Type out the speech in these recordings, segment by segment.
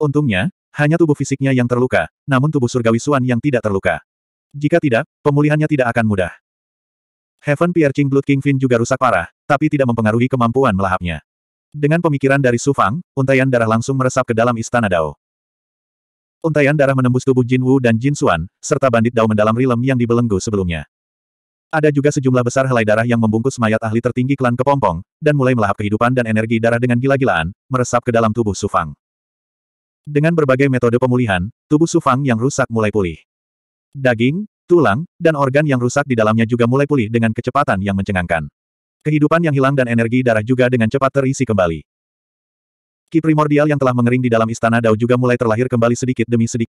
Untungnya, hanya tubuh fisiknya yang terluka, namun tubuh surgawi Suan yang tidak terluka. Jika tidak, pemulihannya tidak akan mudah. Heaven Piercing Blood King Fin juga rusak parah, tapi tidak mempengaruhi kemampuan melahapnya. Dengan pemikiran dari Su Fang, untaian darah langsung meresap ke dalam istana Dao. Untayan darah menembus tubuh Jin Wu dan Jin Suan, serta bandit Dao mendalam rilem yang dibelenggu sebelumnya. Ada juga sejumlah besar helai darah yang membungkus mayat ahli tertinggi klan Kepompong, dan mulai melahap kehidupan dan energi darah dengan gila-gilaan, meresap ke dalam tubuh Su Fang. Dengan berbagai metode pemulihan, tubuh Sufang yang rusak mulai pulih. Daging, tulang, dan organ yang rusak di dalamnya juga mulai pulih dengan kecepatan yang mencengangkan. Kehidupan yang hilang dan energi darah juga dengan cepat terisi kembali. Ki primordial yang telah mengering di dalam istana Dao juga mulai terlahir kembali sedikit demi sedikit.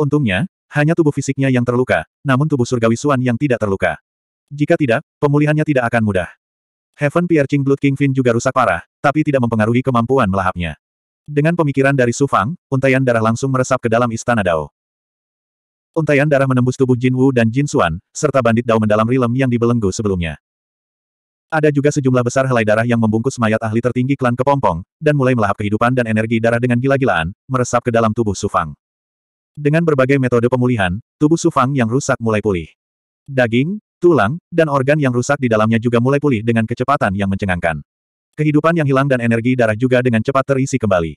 Untungnya, hanya tubuh fisiknya yang terluka, namun tubuh surgawi Suan yang tidak terluka. Jika tidak, pemulihannya tidak akan mudah. Heaven Piercing Blood King Fin juga rusak parah, tapi tidak mempengaruhi kemampuan melahapnya. Dengan pemikiran dari Su Fang, untaian darah langsung meresap ke dalam istana Dao. Untaian darah menembus tubuh Jin Wu dan Jin Suan, serta bandit Dao mendalam rilem yang dibelenggu sebelumnya. Ada juga sejumlah besar helai darah yang membungkus mayat ahli tertinggi klan Kepompong, dan mulai melahap kehidupan dan energi darah dengan gila-gilaan, meresap ke dalam tubuh Su Fang. Dengan berbagai metode pemulihan, tubuh Sufang yang rusak mulai pulih. Daging, tulang, dan organ yang rusak di dalamnya juga mulai pulih dengan kecepatan yang mencengangkan. Kehidupan yang hilang dan energi darah juga dengan cepat terisi kembali.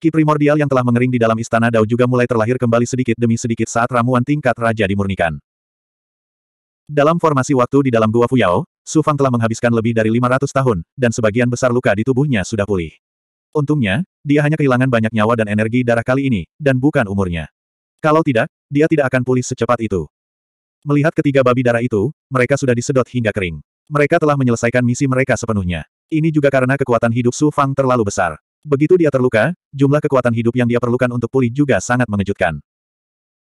Ki primordial yang telah mengering di dalam istana Dao juga mulai terlahir kembali sedikit demi sedikit saat ramuan tingkat raja dimurnikan. Dalam formasi waktu di dalam gua Fuyao, Sufang telah menghabiskan lebih dari 500 tahun, dan sebagian besar luka di tubuhnya sudah pulih. Untungnya, dia hanya kehilangan banyak nyawa dan energi darah kali ini, dan bukan umurnya. Kalau tidak, dia tidak akan pulih secepat itu. Melihat ketiga babi darah itu, mereka sudah disedot hingga kering. Mereka telah menyelesaikan misi mereka sepenuhnya. Ini juga karena kekuatan hidup Su Fang terlalu besar. Begitu dia terluka, jumlah kekuatan hidup yang dia perlukan untuk pulih juga sangat mengejutkan.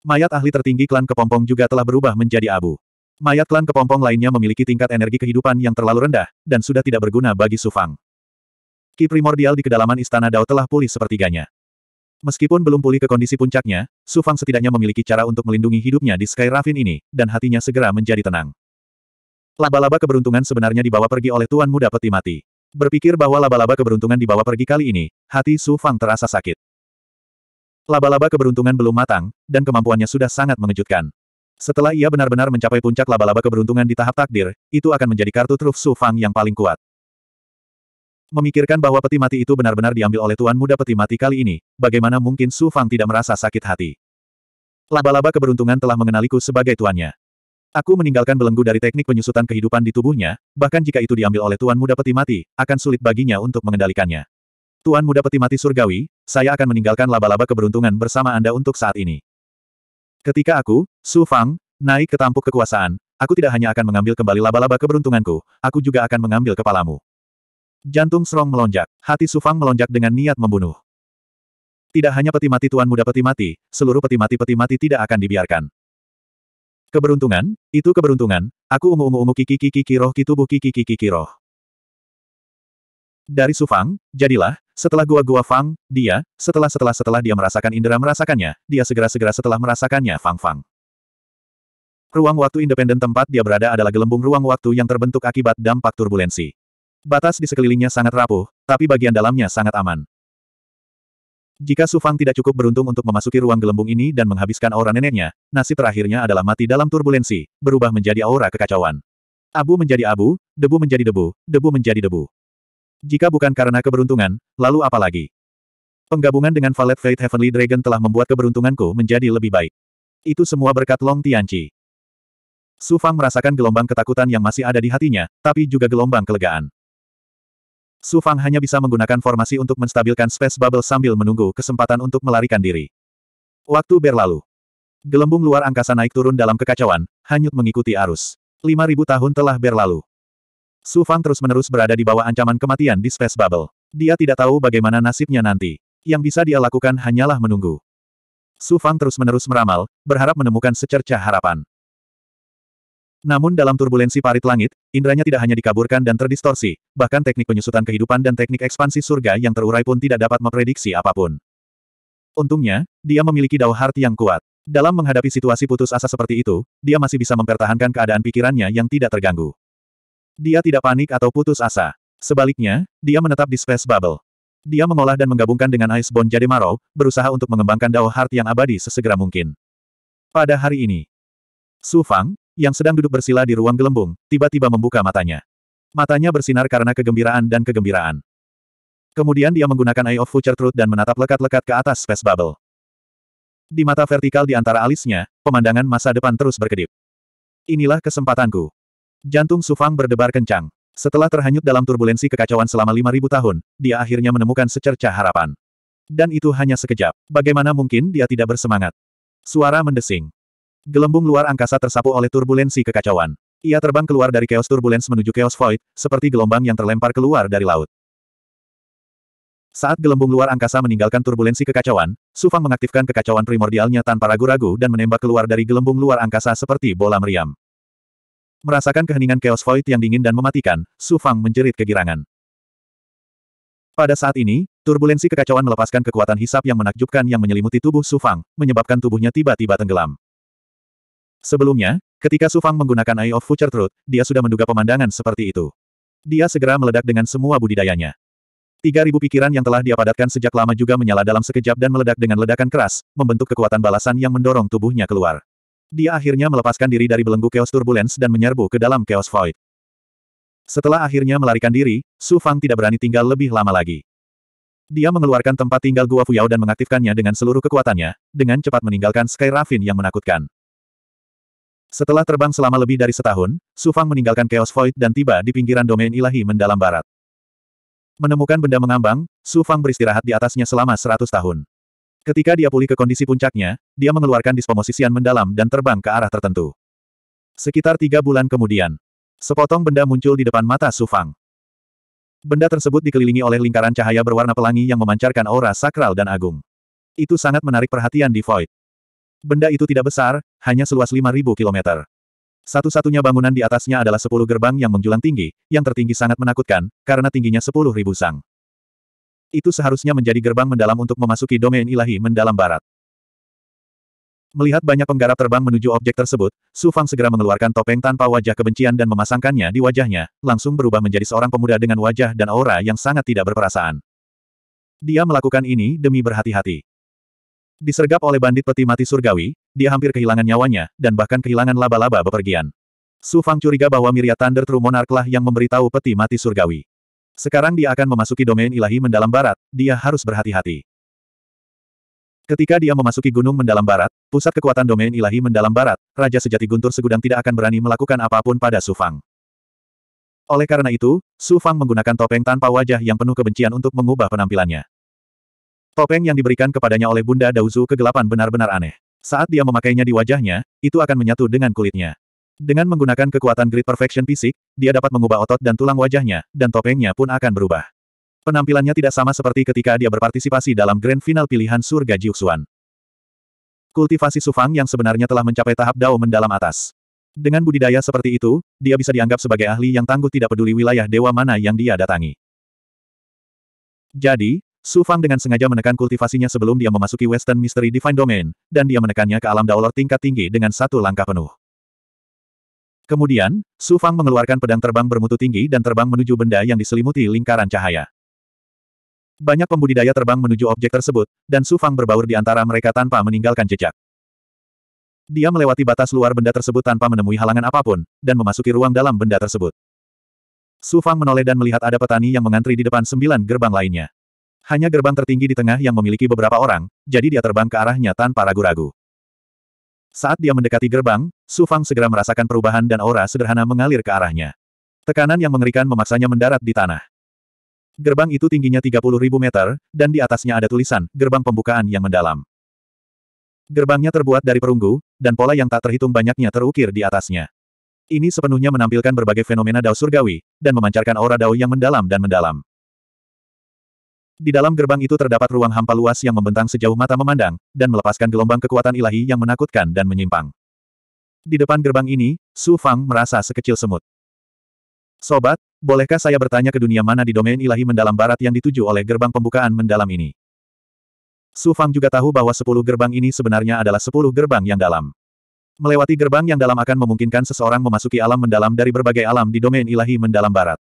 Mayat ahli tertinggi klan Kepompong juga telah berubah menjadi abu. Mayat klan Kepompong lainnya memiliki tingkat energi kehidupan yang terlalu rendah, dan sudah tidak berguna bagi Su Fang. Ki primordial di kedalaman istana Dao telah pulih sepertiganya. Meskipun belum pulih ke kondisi puncaknya, Su Fang setidaknya memiliki cara untuk melindungi hidupnya di Sky Ravine ini, dan hatinya segera menjadi tenang. Laba-laba keberuntungan sebenarnya dibawa pergi oleh Tuan Muda Peti Mati. Berpikir bahwa laba-laba keberuntungan dibawa pergi kali ini, hati Su Fang terasa sakit. Laba-laba keberuntungan belum matang, dan kemampuannya sudah sangat mengejutkan. Setelah ia benar-benar mencapai puncak laba-laba keberuntungan di tahap takdir, itu akan menjadi kartu truf Su Fang yang paling kuat. Memikirkan bahwa peti mati itu benar-benar diambil oleh Tuan Muda Peti Mati kali ini, bagaimana mungkin Su Fang tidak merasa sakit hati? Laba-laba keberuntungan telah mengenaliku sebagai tuannya. Aku meninggalkan belenggu dari teknik penyusutan kehidupan di tubuhnya, bahkan jika itu diambil oleh Tuan Muda Peti Mati, akan sulit baginya untuk mengendalikannya. Tuan Muda Peti Mati Surgawi, saya akan meninggalkan laba-laba keberuntungan bersama Anda untuk saat ini. Ketika aku, Su Fang, naik ke tampuk kekuasaan, aku tidak hanya akan mengambil kembali laba-laba keberuntunganku, aku juga akan mengambil kepalamu. Jantung Srong melonjak. Hati Sufang melonjak dengan niat membunuh. Tidak hanya peti mati tuan muda peti mati, seluruh peti mati-peti mati tidak akan dibiarkan. Keberuntungan, itu keberuntungan, aku ungu-ungu-ungu kiki-kiki roh ki tubuh kiki-kiki roh. Dari Sufang, jadilah, setelah gua-gua Fang, dia, setelah-setelah-setelah dia merasakan indera merasakannya, dia segera-segera setelah merasakannya Fang-Fang. Ruang waktu independen tempat dia berada adalah gelembung ruang waktu yang terbentuk akibat dampak turbulensi. Batas di sekelilingnya sangat rapuh, tapi bagian dalamnya sangat aman. Jika Su Fang tidak cukup beruntung untuk memasuki ruang gelembung ini dan menghabiskan aura neneknya, nasib terakhirnya adalah mati dalam turbulensi, berubah menjadi aura kekacauan. Abu menjadi abu, debu menjadi debu, debu menjadi debu. Jika bukan karena keberuntungan, lalu apa lagi? Penggabungan dengan Valet Fate Heavenly Dragon telah membuat keberuntunganku menjadi lebih baik. Itu semua berkat Long Tianqi. Su Fang merasakan gelombang ketakutan yang masih ada di hatinya, tapi juga gelombang kelegaan. Su Fang hanya bisa menggunakan formasi untuk menstabilkan space bubble sambil menunggu kesempatan untuk melarikan diri. Waktu berlalu. Gelembung luar angkasa naik turun dalam kekacauan, hanyut mengikuti arus. 5.000 tahun telah berlalu. Su Fang terus-menerus berada di bawah ancaman kematian di space bubble. Dia tidak tahu bagaimana nasibnya nanti. Yang bisa dia lakukan hanyalah menunggu. Su Fang terus-menerus meramal, berharap menemukan secerca harapan. Namun dalam turbulensi parit langit, indranya tidak hanya dikaburkan dan terdistorsi, bahkan teknik penyusutan kehidupan dan teknik ekspansi surga yang terurai pun tidak dapat memprediksi apapun. Untungnya, dia memiliki dao hart yang kuat. Dalam menghadapi situasi putus asa seperti itu, dia masih bisa mempertahankan keadaan pikirannya yang tidak terganggu. Dia tidak panik atau putus asa. Sebaliknya, dia menetap di space bubble. Dia mengolah dan menggabungkan dengan Ice Bond Jade Marrow, berusaha untuk mengembangkan Dao hart yang abadi sesegera mungkin. Pada hari ini, Su Fang, yang sedang duduk bersila di ruang gelembung, tiba-tiba membuka matanya. Matanya bersinar karena kegembiraan dan kegembiraan. Kemudian dia menggunakan Eye of Future Truth dan menatap lekat-lekat ke atas Space Bubble. Di mata vertikal di antara alisnya, pemandangan masa depan terus berkedip. Inilah kesempatanku. Jantung Sufang berdebar kencang. Setelah terhanyut dalam turbulensi kekacauan selama 5.000 tahun, dia akhirnya menemukan secercah harapan. Dan itu hanya sekejap. Bagaimana mungkin dia tidak bersemangat? Suara mendesing. Gelembung luar angkasa tersapu oleh turbulensi kekacauan. Ia terbang keluar dari chaos turbulence menuju chaos void, seperti gelombang yang terlempar keluar dari laut. Saat gelembung luar angkasa meninggalkan turbulensi kekacauan, Sufang mengaktifkan kekacauan primordialnya tanpa ragu-ragu dan menembak keluar dari gelembung luar angkasa seperti bola meriam. Merasakan keheningan chaos void yang dingin dan mematikan, Sufang menjerit kegirangan. Pada saat ini, turbulensi kekacauan melepaskan kekuatan hisap yang menakjubkan yang menyelimuti tubuh Sufang, menyebabkan tubuhnya tiba-tiba tenggelam. Sebelumnya, ketika Su Fang menggunakan Eye of Future Truth, dia sudah menduga pemandangan seperti itu. Dia segera meledak dengan semua budidayanya. 3000 pikiran yang telah dia padatkan sejak lama juga menyala dalam sekejap dan meledak dengan ledakan keras, membentuk kekuatan balasan yang mendorong tubuhnya keluar. Dia akhirnya melepaskan diri dari belenggu Chaos Turbulence dan menyerbu ke dalam Chaos Void. Setelah akhirnya melarikan diri, Su Fang tidak berani tinggal lebih lama lagi. Dia mengeluarkan tempat tinggal Gua Fuyao dan mengaktifkannya dengan seluruh kekuatannya, dengan cepat meninggalkan Sky Raffin yang menakutkan. Setelah terbang selama lebih dari setahun, Su Fang meninggalkan Chaos Void dan tiba di pinggiran domain ilahi mendalam barat. Menemukan benda mengambang, Su Fang beristirahat di atasnya selama seratus tahun. Ketika dia pulih ke kondisi puncaknya, dia mengeluarkan disposisian mendalam dan terbang ke arah tertentu. Sekitar tiga bulan kemudian, sepotong benda muncul di depan mata Su Fang. Benda tersebut dikelilingi oleh lingkaran cahaya berwarna pelangi yang memancarkan aura sakral dan agung. Itu sangat menarik perhatian di Void. Benda itu tidak besar, hanya seluas 5.000 kilometer. Satu-satunya bangunan di atasnya adalah 10 gerbang yang menjulang tinggi, yang tertinggi sangat menakutkan, karena tingginya 10.000 sang. Itu seharusnya menjadi gerbang mendalam untuk memasuki domain ilahi mendalam barat. Melihat banyak penggarap terbang menuju objek tersebut, Su Fang segera mengeluarkan topeng tanpa wajah kebencian dan memasangkannya di wajahnya, langsung berubah menjadi seorang pemuda dengan wajah dan aura yang sangat tidak berperasaan. Dia melakukan ini demi berhati-hati. Disergap oleh bandit peti mati surgawi, dia hampir kehilangan nyawanya, dan bahkan kehilangan laba-laba bepergian. Su Fang curiga bahwa Miria Thunder True Monarch yang memberitahu peti mati surgawi. Sekarang dia akan memasuki domain ilahi mendalam barat, dia harus berhati-hati. Ketika dia memasuki gunung mendalam barat, pusat kekuatan domain ilahi mendalam barat, Raja Sejati Guntur Segudang tidak akan berani melakukan apapun pada Su Fang. Oleh karena itu, Su Fang menggunakan topeng tanpa wajah yang penuh kebencian untuk mengubah penampilannya. Topeng yang diberikan kepadanya oleh Bunda Dauzu kegelapan benar-benar aneh. Saat dia memakainya di wajahnya, itu akan menyatu dengan kulitnya. Dengan menggunakan kekuatan Great Perfection fisik, dia dapat mengubah otot dan tulang wajahnya, dan topengnya pun akan berubah. Penampilannya tidak sama seperti ketika dia berpartisipasi dalam Grand Final pilihan surga Jiuxuan. Kultivasi Sufang yang sebenarnya telah mencapai tahap dao mendalam atas. Dengan budidaya seperti itu, dia bisa dianggap sebagai ahli yang tangguh tidak peduli wilayah dewa mana yang dia datangi. Jadi, Su Fang dengan sengaja menekan kultivasinya sebelum dia memasuki Western Mystery Divine Domain, dan dia menekannya ke alam daolor tingkat tinggi dengan satu langkah penuh. Kemudian, Su Fang mengeluarkan pedang terbang bermutu tinggi dan terbang menuju benda yang diselimuti lingkaran cahaya. Banyak pembudidaya terbang menuju objek tersebut, dan Su Fang berbaur di antara mereka tanpa meninggalkan jejak. Dia melewati batas luar benda tersebut tanpa menemui halangan apapun, dan memasuki ruang dalam benda tersebut. Su Fang menoleh dan melihat ada petani yang mengantri di depan sembilan gerbang lainnya. Hanya gerbang tertinggi di tengah yang memiliki beberapa orang, jadi dia terbang ke arahnya tanpa ragu-ragu. Saat dia mendekati gerbang, Su Fang segera merasakan perubahan dan aura sederhana mengalir ke arahnya. Tekanan yang mengerikan memaksanya mendarat di tanah. Gerbang itu tingginya 30.000 meter, dan di atasnya ada tulisan, gerbang pembukaan yang mendalam. Gerbangnya terbuat dari perunggu, dan pola yang tak terhitung banyaknya terukir di atasnya. Ini sepenuhnya menampilkan berbagai fenomena dao surgawi, dan memancarkan aura dao yang mendalam dan mendalam. Di dalam gerbang itu terdapat ruang hampa luas yang membentang sejauh mata memandang, dan melepaskan gelombang kekuatan ilahi yang menakutkan dan menyimpang. Di depan gerbang ini, Su Fang merasa sekecil semut. Sobat, bolehkah saya bertanya ke dunia mana di domain ilahi mendalam barat yang dituju oleh gerbang pembukaan mendalam ini? Su Fang juga tahu bahwa sepuluh gerbang ini sebenarnya adalah sepuluh gerbang yang dalam. Melewati gerbang yang dalam akan memungkinkan seseorang memasuki alam mendalam dari berbagai alam di domain ilahi mendalam barat.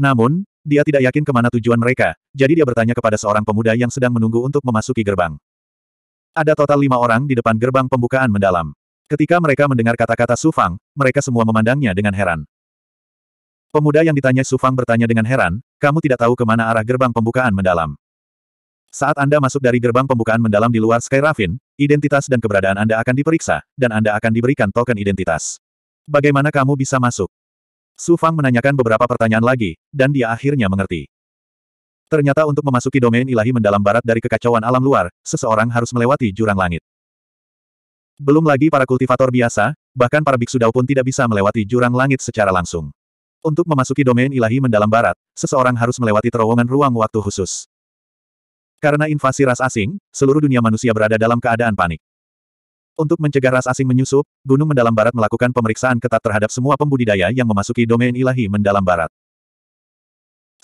Namun, dia tidak yakin kemana tujuan mereka, jadi dia bertanya kepada seorang pemuda yang sedang menunggu untuk memasuki gerbang. Ada total lima orang di depan gerbang pembukaan mendalam. Ketika mereka mendengar kata-kata Sufang, mereka semua memandangnya dengan heran. Pemuda yang ditanya Sufang bertanya dengan heran, kamu tidak tahu kemana arah gerbang pembukaan mendalam. Saat Anda masuk dari gerbang pembukaan mendalam di luar Sky Raffin, identitas dan keberadaan Anda akan diperiksa, dan Anda akan diberikan token identitas. Bagaimana kamu bisa masuk? Su Fang menanyakan beberapa pertanyaan lagi, dan dia akhirnya mengerti. Ternyata untuk memasuki domain ilahi mendalam barat dari kekacauan alam luar, seseorang harus melewati jurang langit. Belum lagi para kultivator biasa, bahkan para biksu dao pun tidak bisa melewati jurang langit secara langsung. Untuk memasuki domain ilahi mendalam barat, seseorang harus melewati terowongan ruang waktu khusus. Karena invasi ras asing, seluruh dunia manusia berada dalam keadaan panik. Untuk mencegah ras asing menyusup, Gunung Mendalam Barat melakukan pemeriksaan ketat terhadap semua pembudidaya yang memasuki domain ilahi Mendalam Barat.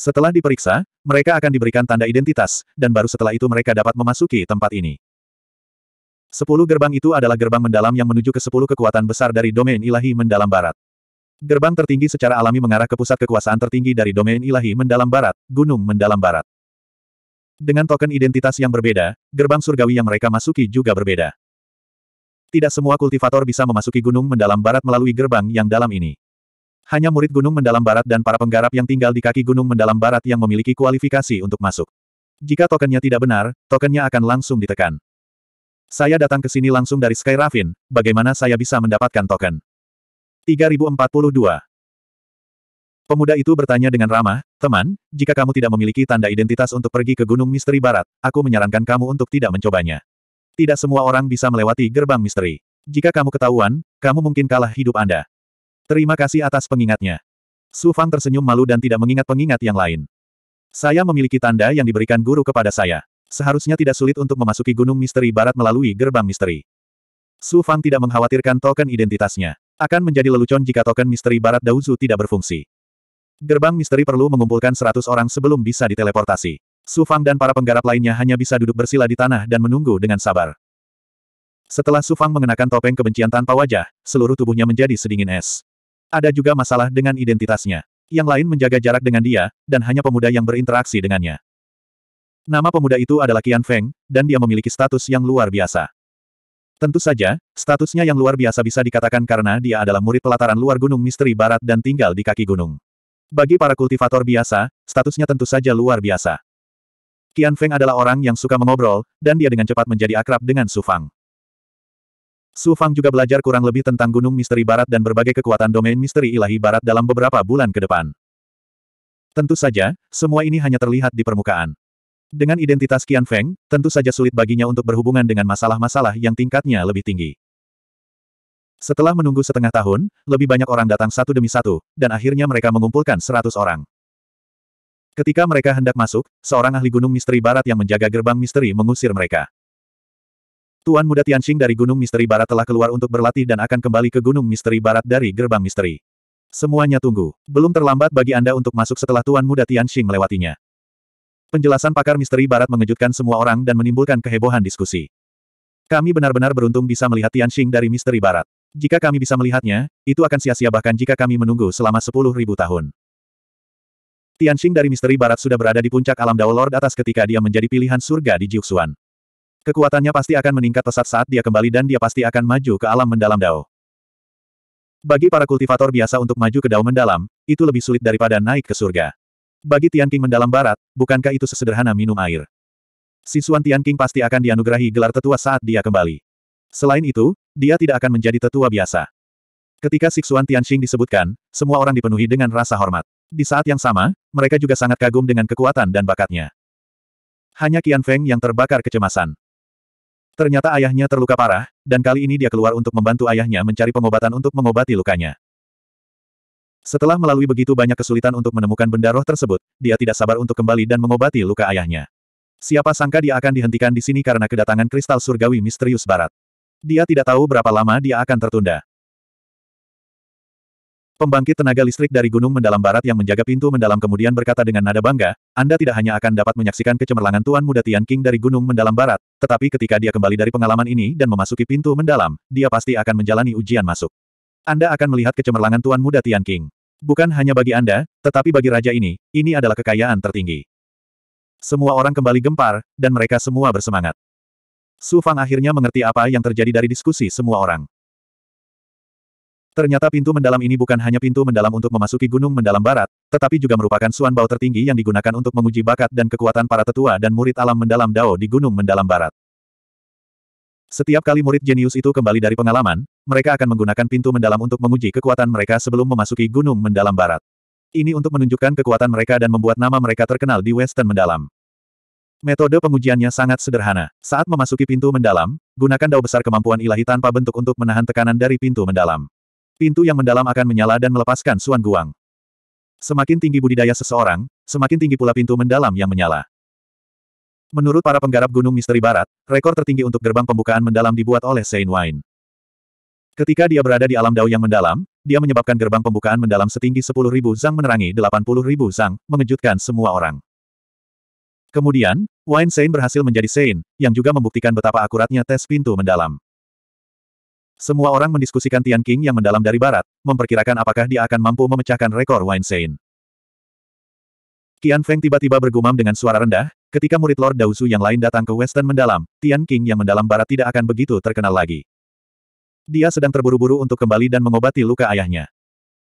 Setelah diperiksa, mereka akan diberikan tanda identitas, dan baru setelah itu mereka dapat memasuki tempat ini. Sepuluh gerbang itu adalah gerbang mendalam yang menuju ke sepuluh kekuatan besar dari domain ilahi mendalam barat. Gerbang tertinggi secara alami mengarah ke pusat kekuasaan tertinggi dari domain ilahi mendalam barat, gunung mendalam barat. Dengan token identitas yang berbeda, gerbang surgawi yang mereka masuki juga berbeda. Tidak semua kultivator bisa memasuki gunung mendalam barat melalui gerbang yang dalam ini. Hanya murid gunung mendalam barat dan para penggarap yang tinggal di kaki gunung mendalam barat yang memiliki kualifikasi untuk masuk. Jika tokennya tidak benar, tokennya akan langsung ditekan. Saya datang ke sini langsung dari Sky Raffin, bagaimana saya bisa mendapatkan token? 3042 Pemuda itu bertanya dengan ramah, teman, jika kamu tidak memiliki tanda identitas untuk pergi ke Gunung Misteri Barat, aku menyarankan kamu untuk tidak mencobanya. Tidak semua orang bisa melewati gerbang misteri. Jika kamu ketahuan, kamu mungkin kalah hidup Anda. Terima kasih atas pengingatnya. Su Fang tersenyum malu dan tidak mengingat pengingat yang lain. Saya memiliki tanda yang diberikan guru kepada saya. Seharusnya tidak sulit untuk memasuki gunung misteri barat melalui gerbang misteri. Su Fang tidak mengkhawatirkan token identitasnya. Akan menjadi lelucon jika token misteri barat Dauzu tidak berfungsi. Gerbang misteri perlu mengumpulkan 100 orang sebelum bisa diteleportasi. Su Fang dan para penggarap lainnya hanya bisa duduk bersila di tanah dan menunggu dengan sabar. Setelah Su Fang mengenakan topeng kebencian tanpa wajah, seluruh tubuhnya menjadi sedingin es. Ada juga masalah dengan identitasnya. Yang lain menjaga jarak dengan dia, dan hanya pemuda yang berinteraksi dengannya. Nama pemuda itu adalah Qian Feng, dan dia memiliki status yang luar biasa. Tentu saja, statusnya yang luar biasa bisa dikatakan karena dia adalah murid pelataran luar gunung misteri barat dan tinggal di kaki gunung. Bagi para kultivator biasa, statusnya tentu saja luar biasa. Qian Feng adalah orang yang suka mengobrol, dan dia dengan cepat menjadi akrab dengan Su Fang. Su Fang juga belajar kurang lebih tentang Gunung Misteri Barat dan berbagai kekuatan domain misteri ilahi barat dalam beberapa bulan ke depan. Tentu saja, semua ini hanya terlihat di permukaan. Dengan identitas Qian Feng, tentu saja sulit baginya untuk berhubungan dengan masalah-masalah yang tingkatnya lebih tinggi. Setelah menunggu setengah tahun, lebih banyak orang datang satu demi satu, dan akhirnya mereka mengumpulkan seratus orang. Ketika mereka hendak masuk, seorang ahli gunung misteri barat yang menjaga gerbang misteri mengusir mereka. Tuan muda Tianxing dari gunung misteri barat telah keluar untuk berlatih dan akan kembali ke gunung misteri barat dari gerbang misteri. Semuanya tunggu. Belum terlambat bagi Anda untuk masuk setelah tuan muda Tianxing melewatinya. Penjelasan pakar misteri barat mengejutkan semua orang dan menimbulkan kehebohan diskusi. Kami benar-benar beruntung bisa melihat Tianxing dari misteri barat. Jika kami bisa melihatnya, itu akan sia-sia bahkan jika kami menunggu selama sepuluh ribu tahun. Tianxing dari misteri barat sudah berada di puncak alam Dao Lord atas ketika dia menjadi pilihan surga di Jiuxuan. Kekuatannya pasti akan meningkat pesat saat dia kembali dan dia pasti akan maju ke alam mendalam Dao. Bagi para kultivator biasa untuk maju ke Dao mendalam, itu lebih sulit daripada naik ke surga. Bagi Tianqing mendalam barat, bukankah itu sesederhana minum air? Sisuan Tianqing pasti akan dianugerahi gelar tetua saat dia kembali. Selain itu, dia tidak akan menjadi tetua biasa. Ketika Sisuan Tianxing disebutkan, semua orang dipenuhi dengan rasa hormat. Di saat yang sama, mereka juga sangat kagum dengan kekuatan dan bakatnya. Hanya Qian Feng yang terbakar kecemasan. Ternyata ayahnya terluka parah, dan kali ini dia keluar untuk membantu ayahnya mencari pengobatan untuk mengobati lukanya. Setelah melalui begitu banyak kesulitan untuk menemukan benda roh tersebut, dia tidak sabar untuk kembali dan mengobati luka ayahnya. Siapa sangka dia akan dihentikan di sini karena kedatangan kristal surgawi misterius barat. Dia tidak tahu berapa lama dia akan tertunda. Pembangkit tenaga listrik dari gunung mendalam barat yang menjaga pintu mendalam kemudian berkata dengan nada bangga, Anda tidak hanya akan dapat menyaksikan kecemerlangan Tuan Muda Tian King dari gunung mendalam barat, tetapi ketika dia kembali dari pengalaman ini dan memasuki pintu mendalam, dia pasti akan menjalani ujian masuk. Anda akan melihat kecemerlangan Tuan Muda Tian King. Bukan hanya bagi Anda, tetapi bagi raja ini, ini adalah kekayaan tertinggi. Semua orang kembali gempar, dan mereka semua bersemangat. Su Fang akhirnya mengerti apa yang terjadi dari diskusi semua orang. Ternyata pintu mendalam ini bukan hanya pintu mendalam untuk memasuki gunung mendalam barat, tetapi juga merupakan suan bau tertinggi yang digunakan untuk menguji bakat dan kekuatan para tetua dan murid alam mendalam Dao di gunung mendalam barat. Setiap kali murid jenius itu kembali dari pengalaman, mereka akan menggunakan pintu mendalam untuk menguji kekuatan mereka sebelum memasuki gunung mendalam barat. Ini untuk menunjukkan kekuatan mereka dan membuat nama mereka terkenal di Western mendalam. Metode pengujiannya sangat sederhana. Saat memasuki pintu mendalam, gunakan dao besar kemampuan ilahi tanpa bentuk untuk menahan tekanan dari pintu mendalam. Pintu yang mendalam akan menyala dan melepaskan Suan Guang. Semakin tinggi budidaya seseorang, semakin tinggi pula pintu mendalam yang menyala. Menurut para penggarap Gunung Misteri Barat, rekor tertinggi untuk gerbang pembukaan mendalam dibuat oleh Sein Wine. Ketika dia berada di alam dao yang mendalam, dia menyebabkan gerbang pembukaan mendalam setinggi 10.000 zang menerangi 80.000 zang, mengejutkan semua orang. Kemudian, Wine Saint berhasil menjadi Sein, yang juga membuktikan betapa akuratnya tes pintu mendalam. Semua orang mendiskusikan Tian King yang mendalam dari barat, memperkirakan apakah dia akan mampu memecahkan rekor Weinstein. Qian Feng tiba-tiba bergumam dengan suara rendah, ketika murid Lord Daosu yang lain datang ke Western mendalam, Tian King yang mendalam barat tidak akan begitu terkenal lagi. Dia sedang terburu-buru untuk kembali dan mengobati luka ayahnya.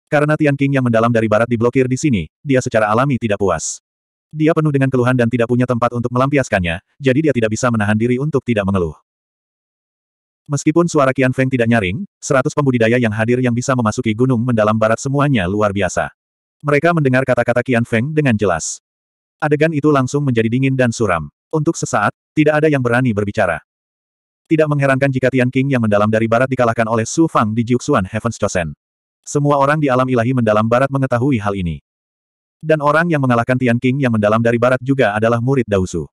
Karena Tian King yang mendalam dari barat diblokir di sini, dia secara alami tidak puas. Dia penuh dengan keluhan dan tidak punya tempat untuk melampiaskannya, jadi dia tidak bisa menahan diri untuk tidak mengeluh. Meskipun suara Qian Feng tidak nyaring, seratus pembudidaya yang hadir yang bisa memasuki gunung mendalam barat semuanya luar biasa. Mereka mendengar kata-kata Qian Feng dengan jelas. Adegan itu langsung menjadi dingin dan suram. Untuk sesaat, tidak ada yang berani berbicara. Tidak mengherankan jika Tian King yang mendalam dari barat dikalahkan oleh Su Fang di Jiuxuan Heavens Chosen. Semua orang di alam ilahi mendalam barat mengetahui hal ini. Dan orang yang mengalahkan Tian King yang mendalam dari barat juga adalah murid Dausu.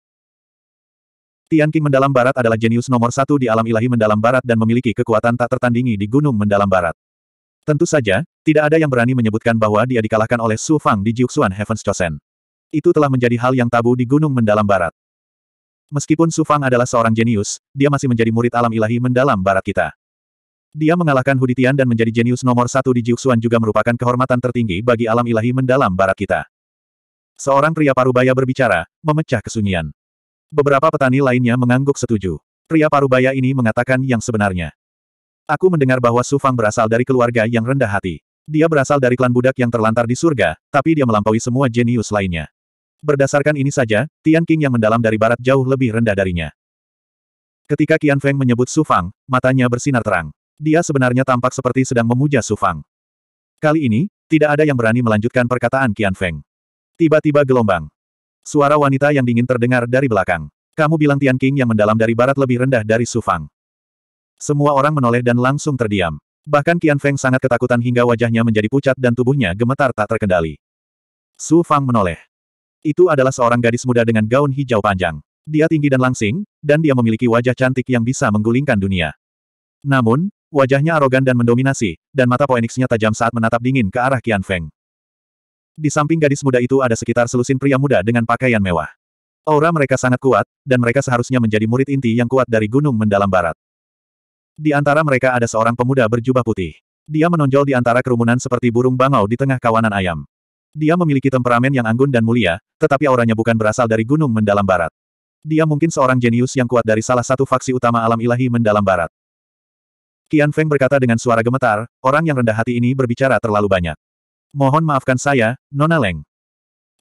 Tian King mendalam barat adalah jenius nomor satu di alam ilahi mendalam barat dan memiliki kekuatan tak tertandingi di gunung mendalam barat. Tentu saja, tidak ada yang berani menyebutkan bahwa dia dikalahkan oleh Su Fang di Jiuxuan Heaven's Chosen. Itu telah menjadi hal yang tabu di gunung mendalam barat. Meskipun Su Fang adalah seorang jenius, dia masih menjadi murid alam ilahi mendalam barat kita. Dia mengalahkan Huditian dan menjadi jenius nomor satu di Jiuxuan juga merupakan kehormatan tertinggi bagi alam ilahi mendalam barat kita. Seorang pria parubaya berbicara, memecah kesunyian. Beberapa petani lainnya mengangguk setuju. Pria parubaya ini mengatakan yang sebenarnya. Aku mendengar bahwa Su Fang berasal dari keluarga yang rendah hati. Dia berasal dari klan budak yang terlantar di surga, tapi dia melampaui semua jenius lainnya. Berdasarkan ini saja, Tian King yang mendalam dari barat jauh lebih rendah darinya. Ketika Qian Feng menyebut Su Fang, matanya bersinar terang. Dia sebenarnya tampak seperti sedang memuja Su Fang. Kali ini, tidak ada yang berani melanjutkan perkataan Qian Feng. Tiba-tiba gelombang. Suara wanita yang dingin terdengar dari belakang. Kamu bilang Tian King yang mendalam dari barat lebih rendah dari Su Fang. Semua orang menoleh dan langsung terdiam. Bahkan Qian Feng sangat ketakutan hingga wajahnya menjadi pucat dan tubuhnya gemetar tak terkendali. Su Fang menoleh. Itu adalah seorang gadis muda dengan gaun hijau panjang. Dia tinggi dan langsing, dan dia memiliki wajah cantik yang bisa menggulingkan dunia. Namun, wajahnya arogan dan mendominasi, dan mata poenixnya tajam saat menatap dingin ke arah Qian Feng. Di samping gadis muda itu ada sekitar selusin pria muda dengan pakaian mewah. Aura mereka sangat kuat, dan mereka seharusnya menjadi murid inti yang kuat dari Gunung Mendalam Barat. Di antara mereka ada seorang pemuda berjubah putih. Dia menonjol di antara kerumunan seperti burung bangau di tengah kawanan ayam. Dia memiliki temperamen yang anggun dan mulia, tetapi auranya bukan berasal dari Gunung Mendalam Barat. Dia mungkin seorang jenius yang kuat dari salah satu faksi utama alam ilahi Mendalam Barat. Qian Feng berkata dengan suara gemetar, orang yang rendah hati ini berbicara terlalu banyak. Mohon maafkan saya, Nona Leng.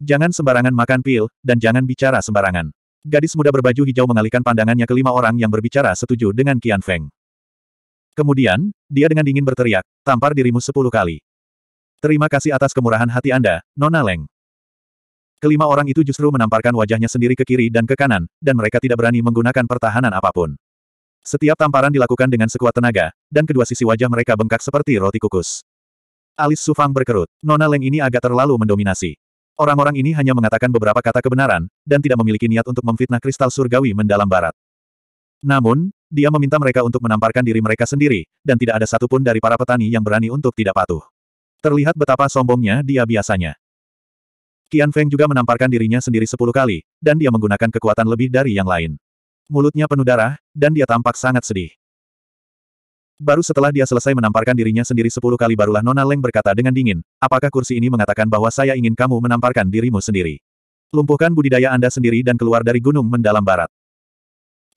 Jangan sembarangan makan pil, dan jangan bicara sembarangan. Gadis muda berbaju hijau mengalihkan pandangannya ke lima orang yang berbicara setuju dengan Qian Feng. Kemudian, dia dengan dingin berteriak, tampar dirimu sepuluh kali. Terima kasih atas kemurahan hati Anda, Nona Leng. Kelima orang itu justru menamparkan wajahnya sendiri ke kiri dan ke kanan, dan mereka tidak berani menggunakan pertahanan apapun. Setiap tamparan dilakukan dengan sekuat tenaga, dan kedua sisi wajah mereka bengkak seperti roti kukus. Alis Sufang berkerut. Nona Leng ini agak terlalu mendominasi. Orang-orang ini hanya mengatakan beberapa kata kebenaran, dan tidak memiliki niat untuk memfitnah kristal surgawi mendalam barat. Namun, dia meminta mereka untuk menamparkan diri mereka sendiri, dan tidak ada satupun dari para petani yang berani untuk tidak patuh. Terlihat betapa sombongnya dia biasanya. Qian Feng juga menamparkan dirinya sendiri sepuluh kali, dan dia menggunakan kekuatan lebih dari yang lain. Mulutnya penuh darah, dan dia tampak sangat sedih. Baru setelah dia selesai menamparkan dirinya sendiri sepuluh kali barulah Nona Leng berkata dengan dingin, apakah kursi ini mengatakan bahwa saya ingin kamu menamparkan dirimu sendiri? Lumpuhkan budidaya Anda sendiri dan keluar dari gunung mendalam barat.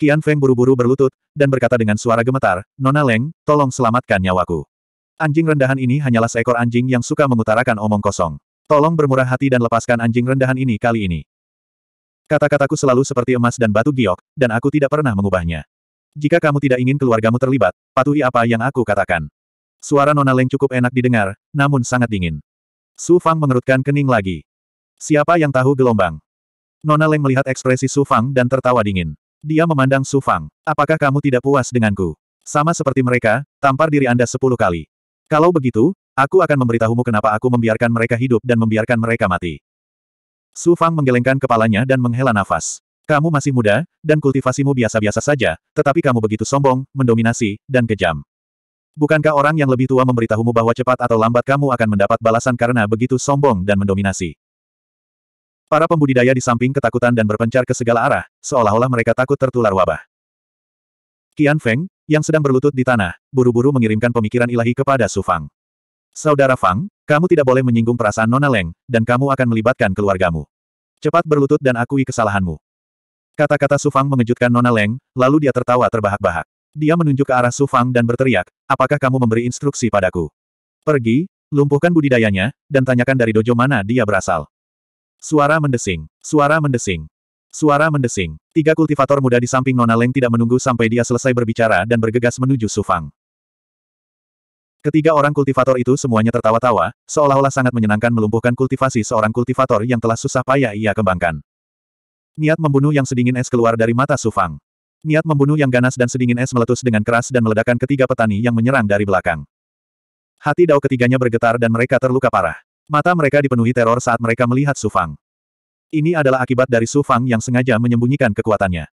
Qian Feng buru-buru berlutut, dan berkata dengan suara gemetar, Nona Leng, tolong selamatkan nyawaku. Anjing rendahan ini hanyalah seekor anjing yang suka mengutarakan omong kosong. Tolong bermurah hati dan lepaskan anjing rendahan ini kali ini. Kata-kataku selalu seperti emas dan batu giok, dan aku tidak pernah mengubahnya. Jika kamu tidak ingin keluargamu terlibat, patuhi apa yang aku katakan. Suara Nona Leng cukup enak didengar, namun sangat dingin. Su Fang mengerutkan kening lagi. Siapa yang tahu gelombang? Nona Leng melihat ekspresi Su Fang dan tertawa dingin. Dia memandang Su Fang. Apakah kamu tidak puas denganku? Sama seperti mereka, tampar diri Anda sepuluh kali. Kalau begitu, aku akan memberitahumu kenapa aku membiarkan mereka hidup dan membiarkan mereka mati. Su Fang menggelengkan kepalanya dan menghela nafas. Kamu masih muda, dan kultivasimu biasa-biasa saja, tetapi kamu begitu sombong, mendominasi, dan kejam. Bukankah orang yang lebih tua memberitahumu bahwa cepat atau lambat kamu akan mendapat balasan karena begitu sombong dan mendominasi? Para pembudidaya di samping ketakutan dan berpencar ke segala arah, seolah-olah mereka takut tertular wabah. Qian Feng, yang sedang berlutut di tanah, buru-buru mengirimkan pemikiran ilahi kepada Su Fang. Saudara Fang, kamu tidak boleh menyinggung perasaan Nona Leng, dan kamu akan melibatkan keluargamu. Cepat berlutut dan akui kesalahanmu. Kata-kata Sufang mengejutkan Nona Leng, lalu dia tertawa terbahak-bahak. Dia menunjuk ke arah Sufang dan berteriak, apakah kamu memberi instruksi padaku? Pergi, lumpuhkan budidayanya, dan tanyakan dari dojo mana dia berasal. Suara mendesing, suara mendesing, suara mendesing. Tiga kultivator muda di samping Nona Leng tidak menunggu sampai dia selesai berbicara dan bergegas menuju Sufang. Ketiga orang kultivator itu semuanya tertawa-tawa, seolah-olah sangat menyenangkan melumpuhkan kultivasi seorang kultivator yang telah susah payah ia kembangkan. Niat membunuh yang sedingin es keluar dari mata Sufang. Niat membunuh yang ganas dan sedingin es meletus dengan keras dan meledakkan ketiga petani yang menyerang dari belakang. Hati dao ketiganya bergetar dan mereka terluka parah. Mata mereka dipenuhi teror saat mereka melihat Sufang. Ini adalah akibat dari Sufang yang sengaja menyembunyikan kekuatannya.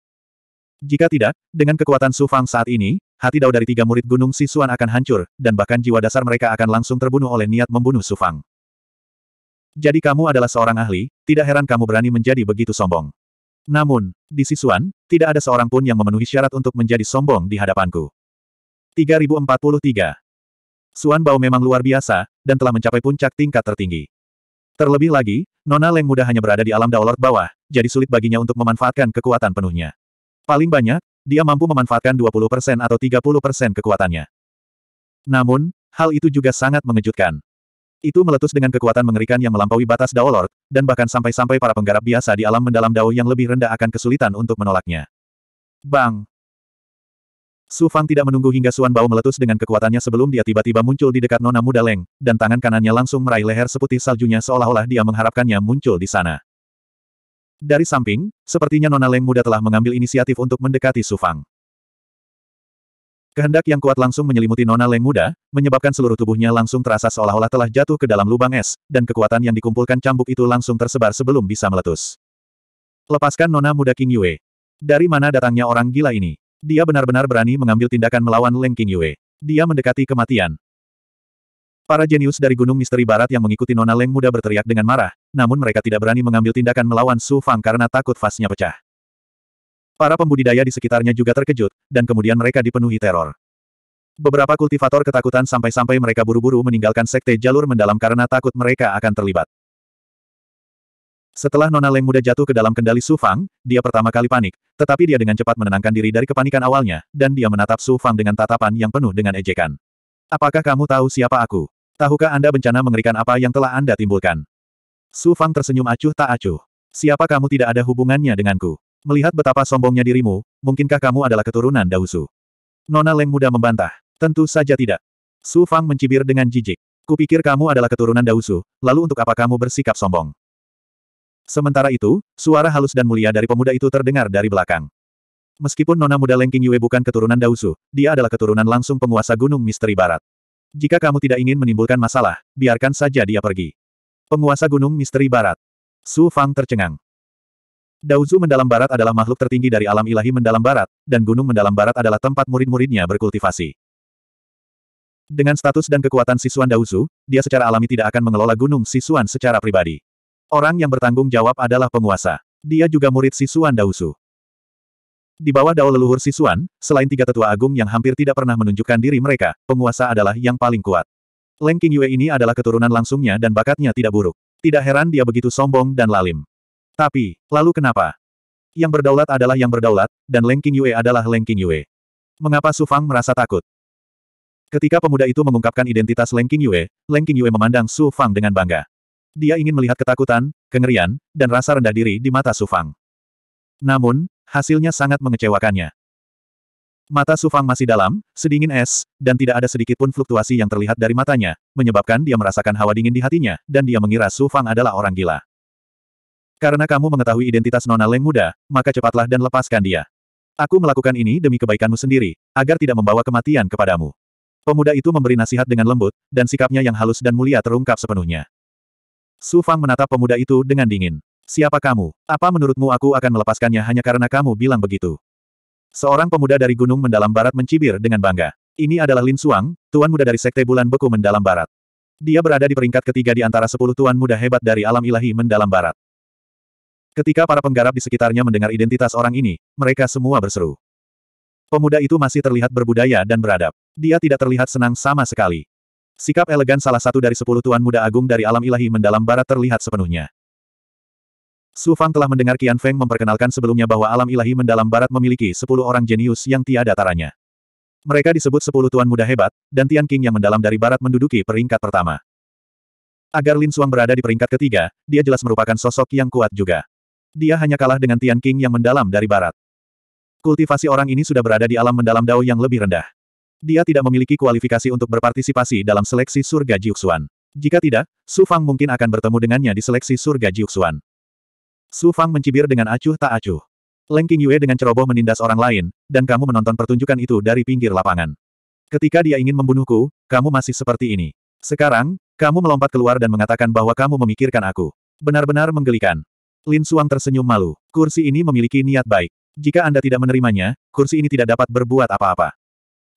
Jika tidak, dengan kekuatan Sufang saat ini, hati dao dari tiga murid Gunung Sisuan akan hancur, dan bahkan jiwa dasar mereka akan langsung terbunuh oleh niat membunuh Sufang. Jadi kamu adalah seorang ahli, tidak heran kamu berani menjadi begitu sombong. Namun, di Sisuan, tidak ada seorang pun yang memenuhi syarat untuk menjadi sombong di hadapanku. 3043 Suan Bao memang luar biasa, dan telah mencapai puncak tingkat tertinggi. Terlebih lagi, Nona Leng muda hanya berada di alam Daulat bawah, jadi sulit baginya untuk memanfaatkan kekuatan penuhnya. Paling banyak, dia mampu memanfaatkan 20% atau 30% kekuatannya. Namun, hal itu juga sangat mengejutkan. Itu meletus dengan kekuatan mengerikan yang melampaui batas Dao Lord, dan bahkan sampai-sampai para penggarap biasa di alam mendalam Dao yang lebih rendah akan kesulitan untuk menolaknya. Bang! Su Fang tidak menunggu hingga Suan Bao meletus dengan kekuatannya sebelum dia tiba-tiba muncul di dekat nona muda Leng, dan tangan kanannya langsung meraih leher seputih saljunya seolah-olah dia mengharapkannya muncul di sana. Dari samping, sepertinya nona Leng muda telah mengambil inisiatif untuk mendekati Su Fang. Kehendak yang kuat langsung menyelimuti Nona Leng muda, menyebabkan seluruh tubuhnya langsung terasa seolah-olah telah jatuh ke dalam lubang es, dan kekuatan yang dikumpulkan cambuk itu langsung tersebar sebelum bisa meletus. Lepaskan Nona muda King Yue. Dari mana datangnya orang gila ini? Dia benar-benar berani mengambil tindakan melawan Leng King Yue. Dia mendekati kematian. Para jenius dari Gunung Misteri Barat yang mengikuti Nona Leng muda berteriak dengan marah, namun mereka tidak berani mengambil tindakan melawan Su Fang karena takut fasnya pecah. Para pembudidaya di sekitarnya juga terkejut, dan kemudian mereka dipenuhi teror. Beberapa kultivator ketakutan sampai-sampai mereka buru-buru meninggalkan sekte jalur mendalam karena takut mereka akan terlibat. Setelah Nona Leng muda jatuh ke dalam kendali Su Fang, dia pertama kali panik, tetapi dia dengan cepat menenangkan diri dari kepanikan awalnya, dan dia menatap Su Fang dengan tatapan yang penuh dengan ejekan. Apakah kamu tahu siapa aku? Tahukah Anda bencana mengerikan apa yang telah Anda timbulkan? Su Fang tersenyum acuh tak acuh. Siapa kamu tidak ada hubungannya denganku? Melihat betapa sombongnya dirimu, mungkinkah kamu adalah keturunan Dausu? Nona Leng muda membantah. Tentu saja tidak. Su Fang mencibir dengan jijik. Kupikir kamu adalah keturunan Dausu, lalu untuk apa kamu bersikap sombong? Sementara itu, suara halus dan mulia dari pemuda itu terdengar dari belakang. Meskipun Nona Muda Leng King Yue bukan keturunan Dausu, dia adalah keturunan langsung penguasa Gunung Misteri Barat. Jika kamu tidak ingin menimbulkan masalah, biarkan saja dia pergi. Penguasa Gunung Misteri Barat. Su Fang tercengang. Dauzu mendalam barat adalah makhluk tertinggi dari alam ilahi mendalam barat, dan gunung mendalam barat adalah tempat murid-muridnya berkultivasi. Dengan status dan kekuatan Sisuan Dauzu, dia secara alami tidak akan mengelola gunung Sisuan secara pribadi. Orang yang bertanggung jawab adalah penguasa. Dia juga murid Sisuan Dauzu. Di bawah dao leluhur Sisuan, selain tiga tetua agung yang hampir tidak pernah menunjukkan diri mereka, penguasa adalah yang paling kuat. Leng King Yue ini adalah keturunan langsungnya dan bakatnya tidak buruk. Tidak heran dia begitu sombong dan lalim. Tapi, lalu kenapa? Yang berdaulat adalah yang berdaulat, dan Leng King Yue adalah Leng King Yue. Mengapa Su Fang merasa takut? Ketika pemuda itu mengungkapkan identitas Leng King Yue, Leng King Yue memandang Su Fang dengan bangga. Dia ingin melihat ketakutan, kengerian, dan rasa rendah diri di mata Su Fang. Namun, hasilnya sangat mengecewakannya. Mata Su Fang masih dalam, sedingin es, dan tidak ada sedikit pun fluktuasi yang terlihat dari matanya, menyebabkan dia merasakan hawa dingin di hatinya, dan dia mengira Su Fang adalah orang gila. Karena kamu mengetahui identitas Nona Leng muda, maka cepatlah dan lepaskan dia. Aku melakukan ini demi kebaikanmu sendiri, agar tidak membawa kematian kepadamu. Pemuda itu memberi nasihat dengan lembut, dan sikapnya yang halus dan mulia terungkap sepenuhnya. Su Fang menatap pemuda itu dengan dingin. Siapa kamu? Apa menurutmu aku akan melepaskannya hanya karena kamu bilang begitu? Seorang pemuda dari gunung mendalam barat mencibir dengan bangga. Ini adalah Lin Suang, tuan muda dari Sekte Bulan Beku mendalam barat. Dia berada di peringkat ketiga di antara sepuluh tuan muda hebat dari alam ilahi mendalam barat. Ketika para penggarap di sekitarnya mendengar identitas orang ini, mereka semua berseru. Pemuda itu masih terlihat berbudaya dan beradab. Dia tidak terlihat senang sama sekali. Sikap elegan salah satu dari sepuluh tuan muda agung dari alam ilahi mendalam barat terlihat sepenuhnya. Su Fang telah mendengar Qian Feng memperkenalkan sebelumnya bahwa alam ilahi mendalam barat memiliki sepuluh orang jenius yang tiada taranya. Mereka disebut sepuluh tuan muda hebat, dan Tian King yang mendalam dari barat menduduki peringkat pertama. Agar Lin Suang berada di peringkat ketiga, dia jelas merupakan sosok yang kuat juga. Dia hanya kalah dengan Tian King yang mendalam dari barat. Kultivasi orang ini sudah berada di alam mendalam Dao yang lebih rendah. Dia tidak memiliki kualifikasi untuk berpartisipasi dalam seleksi surga Jiuxuan. Jika tidak, Su Fang mungkin akan bertemu dengannya di seleksi surga Jiuxuan. Su Fang mencibir dengan acuh tak acuh. Leng King Yue dengan ceroboh menindas orang lain, dan kamu menonton pertunjukan itu dari pinggir lapangan. Ketika dia ingin membunuhku, kamu masih seperti ini. Sekarang, kamu melompat keluar dan mengatakan bahwa kamu memikirkan aku. Benar-benar menggelikan. Lin Suang tersenyum malu. Kursi ini memiliki niat baik. Jika Anda tidak menerimanya, kursi ini tidak dapat berbuat apa-apa.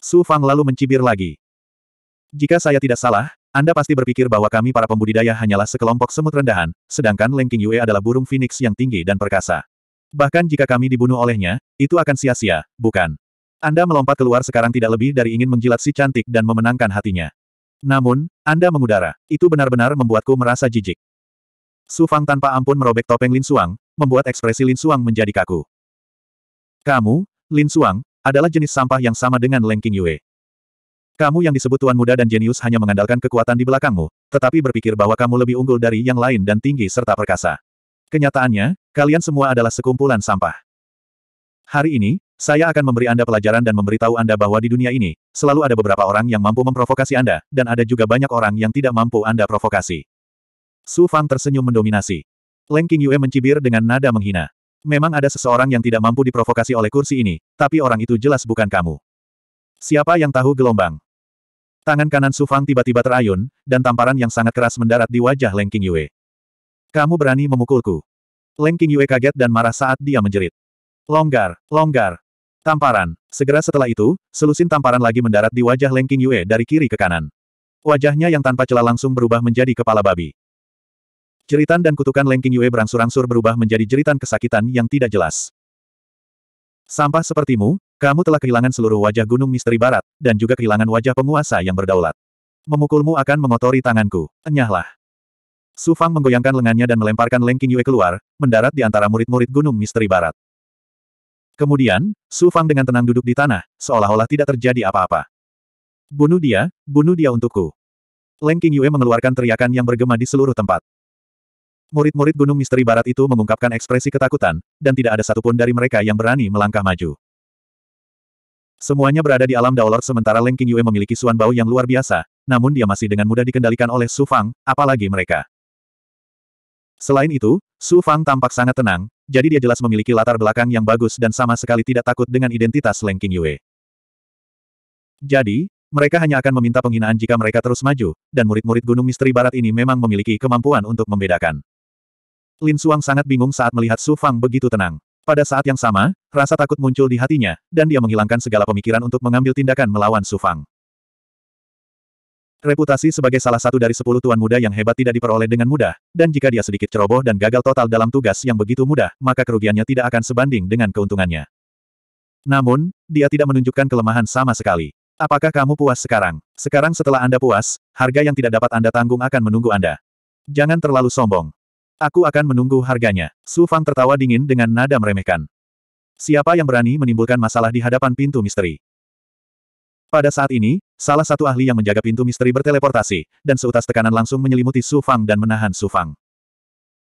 Su Fang lalu mencibir lagi. Jika saya tidak salah, Anda pasti berpikir bahwa kami para pembudidaya hanyalah sekelompok semut rendahan, sedangkan Leng King Yue adalah burung phoenix yang tinggi dan perkasa. Bahkan jika kami dibunuh olehnya, itu akan sia-sia, bukan? Anda melompat keluar sekarang tidak lebih dari ingin menjilat si cantik dan memenangkan hatinya. Namun, Anda mengudara. Itu benar-benar membuatku merasa jijik. Su Fang tanpa ampun merobek topeng Lin Suang, membuat ekspresi Lin Suang menjadi kaku. Kamu, Lin Suang, adalah jenis sampah yang sama dengan Leng King Yue. Kamu yang disebut tuan muda dan jenius hanya mengandalkan kekuatan di belakangmu, tetapi berpikir bahwa kamu lebih unggul dari yang lain dan tinggi serta perkasa. Kenyataannya, kalian semua adalah sekumpulan sampah. Hari ini, saya akan memberi Anda pelajaran dan memberitahu Anda bahwa di dunia ini, selalu ada beberapa orang yang mampu memprovokasi Anda, dan ada juga banyak orang yang tidak mampu Anda provokasi. Su Fang tersenyum mendominasi. Leng King Yue mencibir dengan nada menghina. Memang ada seseorang yang tidak mampu diprovokasi oleh kursi ini, tapi orang itu jelas bukan kamu. Siapa yang tahu gelombang? Tangan kanan Su Fang tiba-tiba terayun, dan tamparan yang sangat keras mendarat di wajah Leng King Yue. Kamu berani memukulku. Leng King Yue kaget dan marah saat dia menjerit. Longgar, longgar. Tamparan. Segera setelah itu, selusin tamparan lagi mendarat di wajah Leng King Yue dari kiri ke kanan. Wajahnya yang tanpa celah langsung berubah menjadi kepala babi. Jeritan dan kutukan Lengking Yue berangsur-angsur berubah menjadi jeritan kesakitan yang tidak jelas. Sampah sepertimu, kamu telah kehilangan seluruh wajah gunung misteri barat, dan juga kehilangan wajah penguasa yang berdaulat. Memukulmu akan mengotori tanganku, enyahlah. Su Fang menggoyangkan lengannya dan melemparkan Lengking Yue keluar, mendarat di antara murid-murid gunung misteri barat. Kemudian, Su Fang dengan tenang duduk di tanah, seolah-olah tidak terjadi apa-apa. Bunuh dia, bunuh dia untukku. Lengking Yue mengeluarkan teriakan yang bergema di seluruh tempat. Murid-murid Gunung Misteri Barat itu mengungkapkan ekspresi ketakutan, dan tidak ada satupun dari mereka yang berani melangkah maju. Semuanya berada di alam Daolord sementara Leng Qingyue memiliki Suan Bau yang luar biasa, namun dia masih dengan mudah dikendalikan oleh Su Fang, apalagi mereka. Selain itu, Su Fang tampak sangat tenang, jadi dia jelas memiliki latar belakang yang bagus dan sama sekali tidak takut dengan identitas Leng Qingyue. Jadi, mereka hanya akan meminta penghinaan jika mereka terus maju, dan murid-murid Gunung Misteri Barat ini memang memiliki kemampuan untuk membedakan. Lin Suang sangat bingung saat melihat Su Fang begitu tenang. Pada saat yang sama, rasa takut muncul di hatinya, dan dia menghilangkan segala pemikiran untuk mengambil tindakan melawan Su Fang. Reputasi sebagai salah satu dari sepuluh tuan muda yang hebat tidak diperoleh dengan mudah, dan jika dia sedikit ceroboh dan gagal total dalam tugas yang begitu mudah, maka kerugiannya tidak akan sebanding dengan keuntungannya. Namun, dia tidak menunjukkan kelemahan sama sekali. Apakah kamu puas sekarang? Sekarang setelah Anda puas, harga yang tidak dapat Anda tanggung akan menunggu Anda. Jangan terlalu sombong. Aku akan menunggu harganya. Su Fang tertawa dingin dengan nada meremehkan. Siapa yang berani menimbulkan masalah di hadapan pintu misteri? Pada saat ini, salah satu ahli yang menjaga pintu misteri berteleportasi, dan seutas tekanan langsung menyelimuti Su Fang dan menahan Su Fang.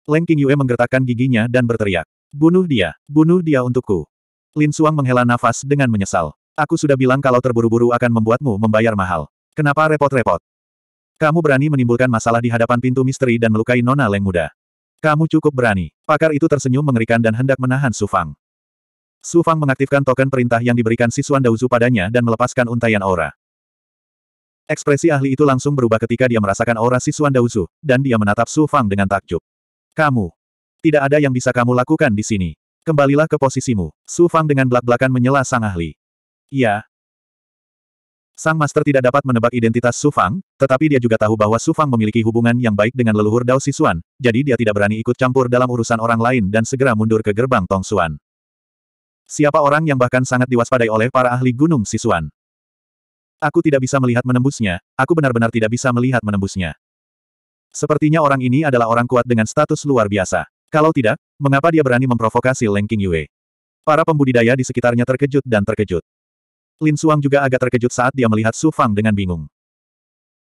Leng King Yue menggertakkan giginya dan berteriak. Bunuh dia, bunuh dia untukku. Lin Suang menghela nafas dengan menyesal. Aku sudah bilang kalau terburu-buru akan membuatmu membayar mahal. Kenapa repot-repot? Kamu berani menimbulkan masalah di hadapan pintu misteri dan melukai Nona Leng Muda. Kamu cukup berani. Pakar itu tersenyum mengerikan dan hendak menahan Sufang. Sufang mengaktifkan token perintah yang diberikan Sisuan Dauzu padanya dan melepaskan untayan aura. Ekspresi ahli itu langsung berubah ketika dia merasakan aura Sisuan Dauzu, dan dia menatap Sufang dengan takjub. Kamu. Tidak ada yang bisa kamu lakukan di sini. Kembalilah ke posisimu. Sufang dengan belak-belakan menyela sang ahli. Ya. Sang Master tidak dapat menebak identitas Su Fang, tetapi dia juga tahu bahwa Su Fang memiliki hubungan yang baik dengan leluhur Dao Sisuan, jadi dia tidak berani ikut campur dalam urusan orang lain dan segera mundur ke gerbang Tong Suan. Siapa orang yang bahkan sangat diwaspadai oleh para ahli Gunung Sisuan? Aku tidak bisa melihat menembusnya, aku benar-benar tidak bisa melihat menembusnya. Sepertinya orang ini adalah orang kuat dengan status luar biasa. Kalau tidak, mengapa dia berani memprovokasi Leng King Yue? Para pembudidaya di sekitarnya terkejut dan terkejut. Lin Suang juga agak terkejut saat dia melihat Su Fang dengan bingung.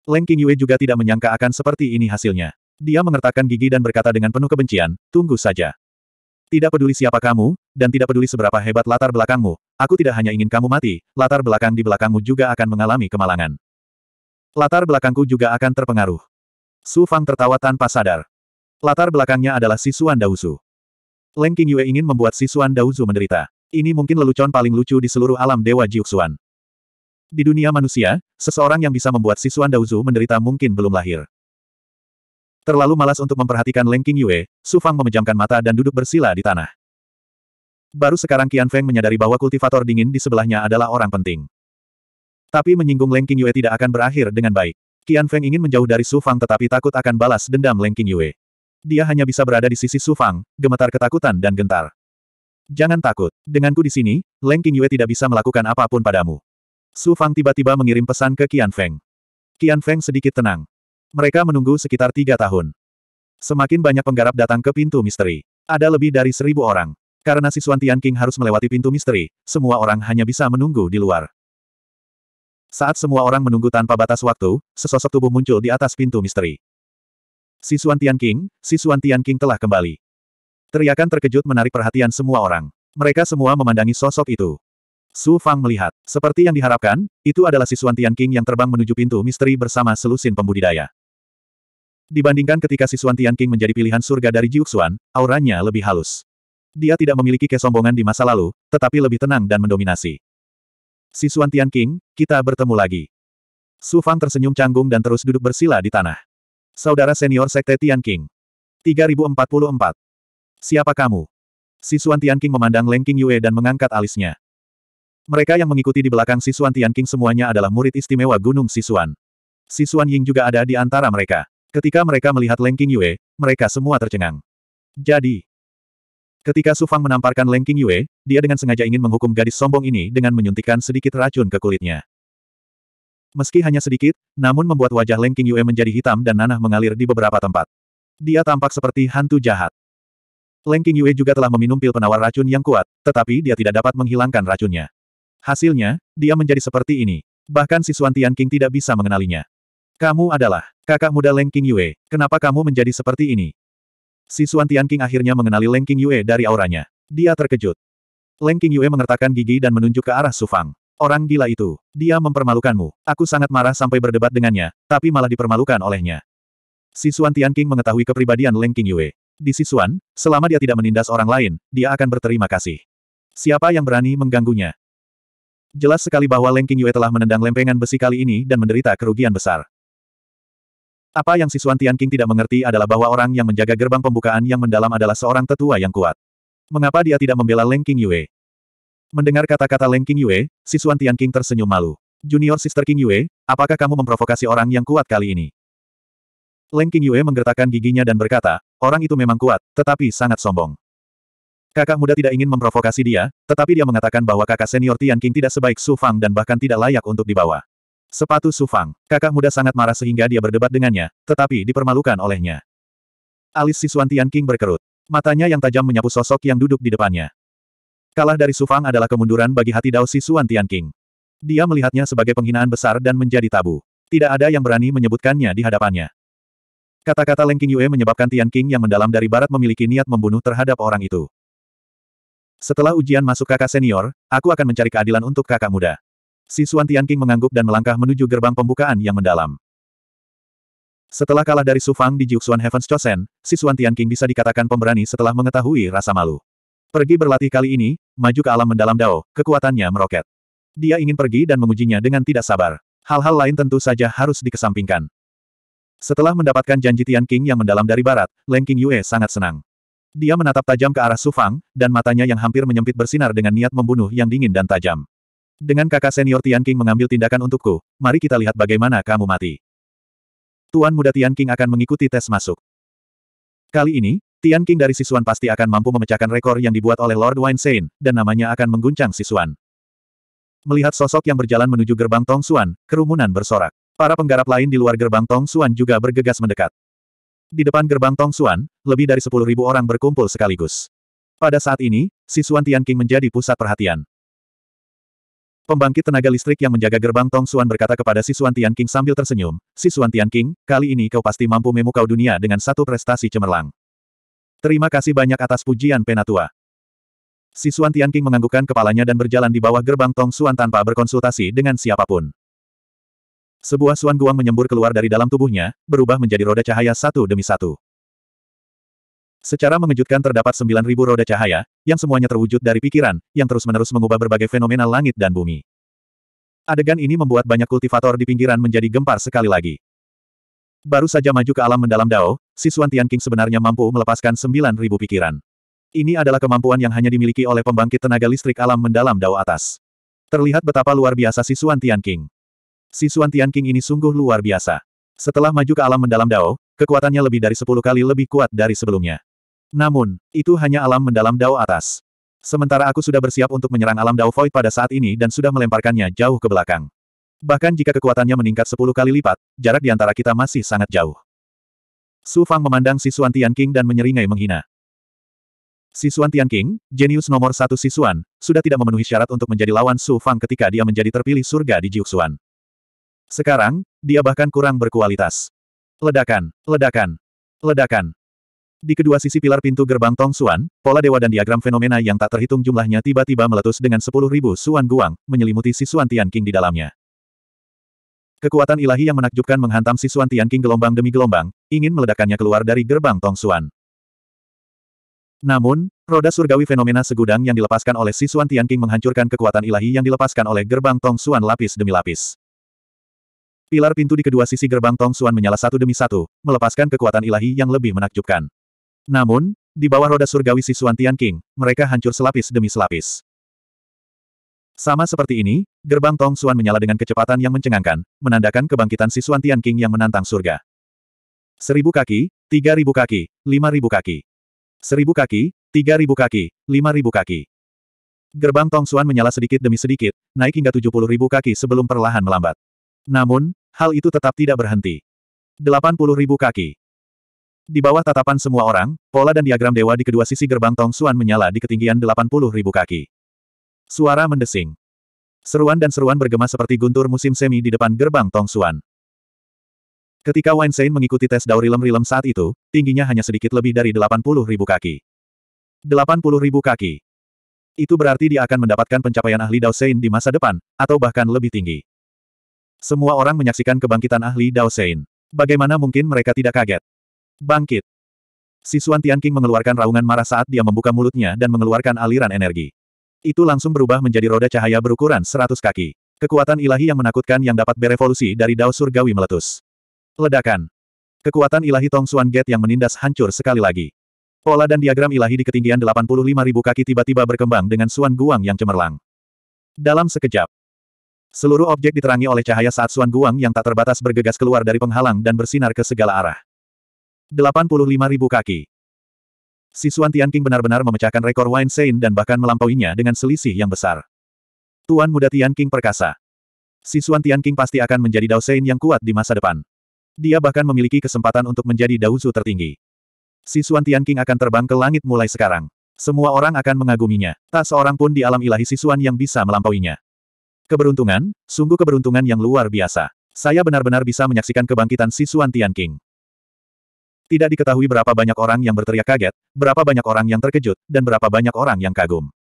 Leng King Yue juga tidak menyangka akan seperti ini hasilnya. Dia mengertakkan gigi dan berkata dengan penuh kebencian, tunggu saja. Tidak peduli siapa kamu, dan tidak peduli seberapa hebat latar belakangmu, aku tidak hanya ingin kamu mati, latar belakang di belakangmu juga akan mengalami kemalangan. Latar belakangku juga akan terpengaruh. Su Fang tertawa tanpa sadar. Latar belakangnya adalah Sisuan Dausu. Leng King Yue ingin membuat Sisuan Dausu menderita. Ini mungkin lelucon paling lucu di seluruh alam Dewa Jiuxuan. Di dunia manusia, seseorang yang bisa membuat Sisuan Daozu menderita mungkin belum lahir. Terlalu malas untuk memperhatikan Leng King Yue, Su Fang memejamkan mata dan duduk bersila di tanah. Baru sekarang Qian Feng menyadari bahwa kultivator dingin di sebelahnya adalah orang penting. Tapi menyinggung Leng King Yue tidak akan berakhir dengan baik. Qian Feng ingin menjauh dari Su Fang tetapi takut akan balas dendam Leng King Yue. Dia hanya bisa berada di sisi Su Fang, gemetar ketakutan dan gentar. Jangan takut. Denganku di sini, Leng Qingyue tidak bisa melakukan apapun padamu. Su Fang tiba-tiba mengirim pesan ke Qian Feng. Qian Feng sedikit tenang. Mereka menunggu sekitar tiga tahun. Semakin banyak penggarap datang ke pintu misteri. Ada lebih dari seribu orang. Karena Suan Tian King harus melewati pintu misteri, semua orang hanya bisa menunggu di luar. Saat semua orang menunggu tanpa batas waktu, sesosok tubuh muncul di atas pintu misteri. Suan Tian King, Suan Tian King telah kembali. Teriakan terkejut menarik perhatian semua orang. Mereka semua memandangi sosok itu. Su Fang melihat. Seperti yang diharapkan, itu adalah Sisuan Tian King yang terbang menuju pintu misteri bersama selusin pembudidaya. Dibandingkan ketika Sisuan Tian King menjadi pilihan surga dari Jiuxuan, auranya lebih halus. Dia tidak memiliki kesombongan di masa lalu, tetapi lebih tenang dan mendominasi. Sisuan Tian King, kita bertemu lagi. Su Fang tersenyum canggung dan terus duduk bersila di tanah. Saudara senior Sekte Tian King. 3044. Siapa kamu? Sisuan Tianqing memandang Leng King Yue dan mengangkat alisnya. Mereka yang mengikuti di belakang Sisuan Tianqing semuanya adalah murid istimewa Gunung Sisuan. Sisuan Ying juga ada di antara mereka. Ketika mereka melihat Leng King Yue, mereka semua tercengang. Jadi, ketika Su Fang menamparkan Leng King Yue, dia dengan sengaja ingin menghukum gadis sombong ini dengan menyuntikkan sedikit racun ke kulitnya. Meski hanya sedikit, namun membuat wajah Leng King Yue menjadi hitam dan nanah mengalir di beberapa tempat. Dia tampak seperti hantu jahat. Leng Yue juga telah meminum pil penawar racun yang kuat, tetapi dia tidak dapat menghilangkan racunnya. Hasilnya, dia menjadi seperti ini. Bahkan si Xuan Tian King tidak bisa mengenalinya. Kamu adalah kakak muda Leng Yue. kenapa kamu menjadi seperti ini? Si Xuan Tian King akhirnya mengenali Leng Yue dari auranya. Dia terkejut. Leng Yue mengertakkan gigi dan menunjuk ke arah Sufang. Orang gila itu, dia mempermalukanmu. Aku sangat marah sampai berdebat dengannya, tapi malah dipermalukan olehnya. Si Xuan Tian King mengetahui kepribadian Leng Yue. Di Sisuan, selama dia tidak menindas orang lain, dia akan berterima kasih. Siapa yang berani mengganggunya? Jelas sekali bahwa Leng Yue telah menendang lempengan besi kali ini dan menderita kerugian besar. Apa yang Sisuan Tianqing tidak mengerti adalah bahwa orang yang menjaga gerbang pembukaan yang mendalam adalah seorang tetua yang kuat. Mengapa dia tidak membela Leng Yue? Mendengar kata-kata Leng Yue, Sisuan Tianqing tersenyum malu. Junior Sister King Yue, apakah kamu memprovokasi orang yang kuat kali ini? Leng Yue menggertakkan giginya dan berkata, Orang itu memang kuat, tetapi sangat sombong. Kakak muda tidak ingin memprovokasi dia, tetapi dia mengatakan bahwa kakak senior Tian King tidak sebaik Su Fang dan bahkan tidak layak untuk dibawa. Sepatu Su Fang, kakak muda sangat marah sehingga dia berdebat dengannya, tetapi dipermalukan olehnya. Alis siswan Tian King berkerut. Matanya yang tajam menyapu sosok yang duduk di depannya. Kalah dari Su Fang adalah kemunduran bagi hati Dao siswan Tian King. Dia melihatnya sebagai penghinaan besar dan menjadi tabu. Tidak ada yang berani menyebutkannya di hadapannya. Kata-kata Leng King Yue menyebabkan Tian King yang mendalam dari barat memiliki niat membunuh terhadap orang itu. Setelah ujian masuk kakak senior, aku akan mencari keadilan untuk kakak muda. Si Suan Tian King mengangguk dan melangkah menuju gerbang pembukaan yang mendalam. Setelah kalah dari Su Fang di Jiuxuan Heaven's Chosen, si Suan Tian King bisa dikatakan pemberani setelah mengetahui rasa malu. Pergi berlatih kali ini, maju ke alam mendalam Dao, kekuatannya meroket. Dia ingin pergi dan mengujinya dengan tidak sabar. Hal-hal lain tentu saja harus dikesampingkan. Setelah mendapatkan janji Tian King yang mendalam dari barat, Leng King Yue sangat senang. Dia menatap tajam ke arah Su Fang, dan matanya yang hampir menyempit bersinar dengan niat membunuh yang dingin dan tajam. Dengan kakak senior Tian King mengambil tindakan untukku, mari kita lihat bagaimana kamu mati. Tuan muda Tian King akan mengikuti tes masuk. Kali ini, Tian King dari Sisuan pasti akan mampu memecahkan rekor yang dibuat oleh Lord Sein, dan namanya akan mengguncang Sisuan. Melihat sosok yang berjalan menuju gerbang Tong Suan, kerumunan bersorak. Para penggarap lain di luar gerbang Tong Suan juga bergegas mendekat. Di depan gerbang Tong Suan, lebih dari sepuluh ribu orang berkumpul sekaligus. Pada saat ini, si Xuan Tianqing menjadi pusat perhatian. Pembangkit tenaga listrik yang menjaga gerbang Tong Suan berkata kepada si Xuan Tianqing sambil tersenyum, Si Xuan Tianqing, kali ini kau pasti mampu memukau dunia dengan satu prestasi cemerlang. Terima kasih banyak atas pujian Penatua. Si Xuan Tianqing menganggukkan kepalanya dan berjalan di bawah gerbang Tong Suan tanpa berkonsultasi dengan siapapun. Sebuah suan guang menyembur keluar dari dalam tubuhnya, berubah menjadi roda cahaya satu demi satu. Secara mengejutkan terdapat 9.000 roda cahaya, yang semuanya terwujud dari pikiran, yang terus-menerus mengubah berbagai fenomena langit dan bumi. Adegan ini membuat banyak kultivator di pinggiran menjadi gempar sekali lagi. Baru saja maju ke alam mendalam Dao, si Suan Tian King sebenarnya mampu melepaskan 9.000 pikiran. Ini adalah kemampuan yang hanya dimiliki oleh pembangkit tenaga listrik alam mendalam Dao atas. Terlihat betapa luar biasa si Suan Tian King. Si Tianqing Tian King ini sungguh luar biasa. Setelah maju ke alam mendalam Dao, kekuatannya lebih dari sepuluh kali lebih kuat dari sebelumnya. Namun, itu hanya alam mendalam Dao atas. Sementara aku sudah bersiap untuk menyerang alam Dao Void pada saat ini dan sudah melemparkannya jauh ke belakang. Bahkan jika kekuatannya meningkat sepuluh kali lipat, jarak di antara kita masih sangat jauh. Su Fang memandang Sisuan Tianqing dan menyeringai menghina. Sisuan Tianqing, jenius nomor satu Sisuan, sudah tidak memenuhi syarat untuk menjadi lawan Su Fang ketika dia menjadi terpilih surga di Jiuxuan. Sekarang, dia bahkan kurang berkualitas. Ledakan, ledakan, ledakan. Di kedua sisi pilar pintu gerbang Tong Suan, pola dewa dan diagram fenomena yang tak terhitung jumlahnya tiba-tiba meletus dengan sepuluh ribu Suan Guang, menyelimuti si Suan Tian King di dalamnya. Kekuatan ilahi yang menakjubkan menghantam si Suan Tian King gelombang demi gelombang, ingin meledakannya keluar dari gerbang Tong Suan. Namun, roda surgawi fenomena segudang yang dilepaskan oleh si Suan Tian King menghancurkan kekuatan ilahi yang dilepaskan oleh gerbang Tong Suan lapis demi lapis. Pilar pintu di kedua sisi gerbang Tong Suan menyala satu demi satu, melepaskan kekuatan ilahi yang lebih menakjubkan. Namun, di bawah roda surgawi si Suan Tian King, mereka hancur selapis demi selapis. Sama seperti ini, gerbang Tong Suan menyala dengan kecepatan yang mencengangkan, menandakan kebangkitan si Suan Tian King yang menantang surga. Seribu kaki, tiga ribu kaki, lima ribu kaki. Seribu kaki, tiga ribu kaki, lima ribu kaki. Gerbang Tong Suan menyala sedikit demi sedikit, naik hingga tujuh puluh ribu kaki sebelum perlahan melambat. Namun, hal itu tetap tidak berhenti. 80 ribu kaki. Di bawah tatapan semua orang, pola dan diagram dewa di kedua sisi gerbang Tong Suan menyala di ketinggian 80 ribu kaki. Suara mendesing. Seruan dan seruan bergema seperti guntur musim semi di depan gerbang Tong Suan. Ketika Wainsein mengikuti tes daur rilem-rilem saat itu, tingginya hanya sedikit lebih dari 80 ribu kaki. 80 ribu kaki. Itu berarti dia akan mendapatkan pencapaian ahli Sein di masa depan, atau bahkan lebih tinggi. Semua orang menyaksikan kebangkitan ahli Dao Sein. Bagaimana mungkin mereka tidak kaget? Bangkit! Si Sisuan Tianqing mengeluarkan raungan marah saat dia membuka mulutnya dan mengeluarkan aliran energi. Itu langsung berubah menjadi roda cahaya berukuran seratus kaki. Kekuatan ilahi yang menakutkan yang dapat berevolusi dari Dao Surgawi meletus. Ledakan. Kekuatan ilahi Tong Suan Get yang menindas hancur sekali lagi. Pola dan diagram ilahi di ketinggian 85.000 kaki tiba-tiba berkembang dengan Suan Guang yang cemerlang. Dalam sekejap, Seluruh objek diterangi oleh cahaya saat Suan Guang yang tak terbatas bergegas keluar dari penghalang dan bersinar ke segala arah. 85.000 kaki. Si Suan Tianqing benar-benar memecahkan rekor Wine Sein dan bahkan melampauinya dengan selisih yang besar. Tuan muda Tianqing perkasa. Si Suan Tianqing pasti akan menjadi Dao Sein yang kuat di masa depan. Dia bahkan memiliki kesempatan untuk menjadi Daozu tertinggi. Si Suan Tianqing akan terbang ke langit mulai sekarang. Semua orang akan mengaguminya. Tak seorang pun di alam ilahi Sisuan yang bisa melampauinya. Keberuntungan, sungguh keberuntungan yang luar biasa. Saya benar-benar bisa menyaksikan kebangkitan si Sisuan Tianqing. Tidak diketahui berapa banyak orang yang berteriak kaget, berapa banyak orang yang terkejut, dan berapa banyak orang yang kagum.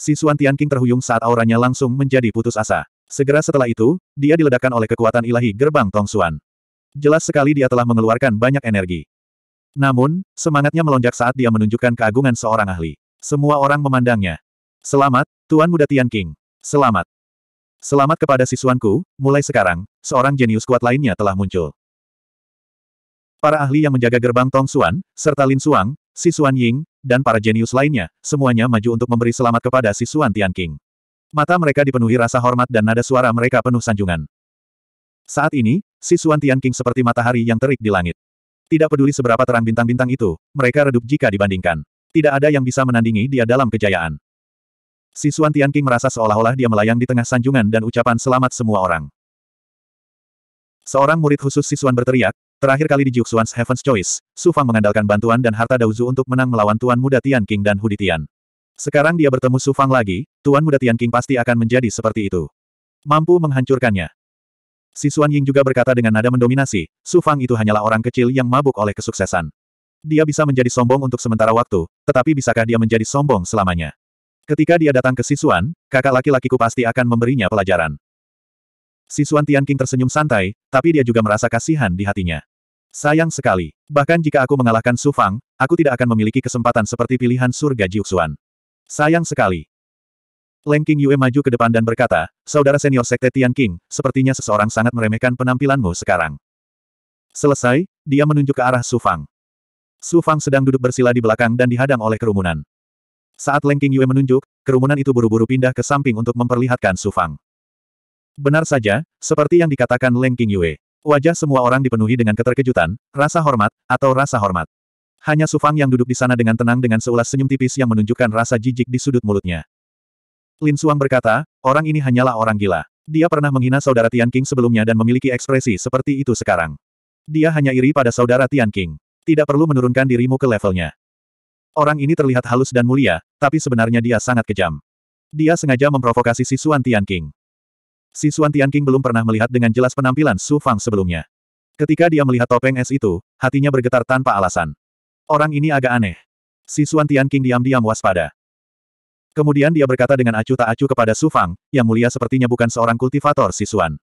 Si Sisuan Tianqing terhuyung saat auranya langsung menjadi putus asa. Segera setelah itu, dia diledakkan oleh kekuatan ilahi gerbang Tong Suan. Jelas sekali dia telah mengeluarkan banyak energi. Namun, semangatnya melonjak saat dia menunjukkan keagungan seorang ahli. Semua orang memandangnya. Selamat, Tuan Muda Tianqing. Selamat. Selamat kepada siswanku, mulai sekarang, seorang jenius kuat lainnya telah muncul. Para ahli yang menjaga gerbang Tong Suan, serta Lin Suang, Sisuan Ying, dan para jenius lainnya, semuanya maju untuk memberi selamat kepada Sisuan Tian King. Mata mereka dipenuhi rasa hormat dan nada suara mereka penuh sanjungan. Saat ini, Sisuan Tian King seperti matahari yang terik di langit. Tidak peduli seberapa terang bintang-bintang itu, mereka redup jika dibandingkan. Tidak ada yang bisa menandingi dia dalam kejayaan. Si Suan Tianqing merasa seolah-olah dia melayang di tengah sanjungan dan ucapan selamat semua orang. Seorang murid khusus Si Suan berteriak, terakhir kali di Jiuk Suan's Heaven's Choice, Su Fang mengandalkan bantuan dan harta Dauzu untuk menang melawan Tuan Muda Tianqing dan Hudi Sekarang dia bertemu Su Fang lagi, Tuan Muda Tianqing pasti akan menjadi seperti itu. Mampu menghancurkannya. Si Suan Ying juga berkata dengan nada mendominasi, Su Fang itu hanyalah orang kecil yang mabuk oleh kesuksesan. Dia bisa menjadi sombong untuk sementara waktu, tetapi bisakah dia menjadi sombong selamanya? Ketika dia datang ke Sisuan, kakak laki-lakiku pasti akan memberinya pelajaran. Sisuan Tianqing tersenyum santai, tapi dia juga merasa kasihan di hatinya. Sayang sekali. Bahkan jika aku mengalahkan Su Fang, aku tidak akan memiliki kesempatan seperti pilihan surga Jiuxuan. Sayang sekali. Leng King Yue maju ke depan dan berkata, Saudara senior Sekte Tianqing, sepertinya seseorang sangat meremehkan penampilanmu sekarang. Selesai, dia menunjuk ke arah Su Fang. Su Fang sedang duduk bersila di belakang dan dihadang oleh kerumunan. Saat Leng Qingyue Yue menunjuk, kerumunan itu buru-buru pindah ke samping untuk memperlihatkan Su Fang. Benar saja, seperti yang dikatakan Leng Qingyue, Yue. Wajah semua orang dipenuhi dengan keterkejutan, rasa hormat, atau rasa hormat. Hanya Su Fang yang duduk di sana dengan tenang dengan seulas senyum tipis yang menunjukkan rasa jijik di sudut mulutnya. Lin Suang berkata, orang ini hanyalah orang gila. Dia pernah menghina saudara Tian King sebelumnya dan memiliki ekspresi seperti itu sekarang. Dia hanya iri pada saudara Tian King. Tidak perlu menurunkan dirimu ke levelnya. Orang ini terlihat halus dan mulia, tapi sebenarnya dia sangat kejam. Dia sengaja memprovokasi si Xuan Tianqing. Si Xuan Tianqing belum pernah melihat dengan jelas penampilan Su Fang sebelumnya. Ketika dia melihat topeng es itu, hatinya bergetar tanpa alasan. Orang ini agak aneh. Si Xuan Tianqing diam-diam waspada. Kemudian dia berkata dengan acuh tak acuh kepada Su Fang, yang mulia sepertinya bukan seorang kultivator si Xuan.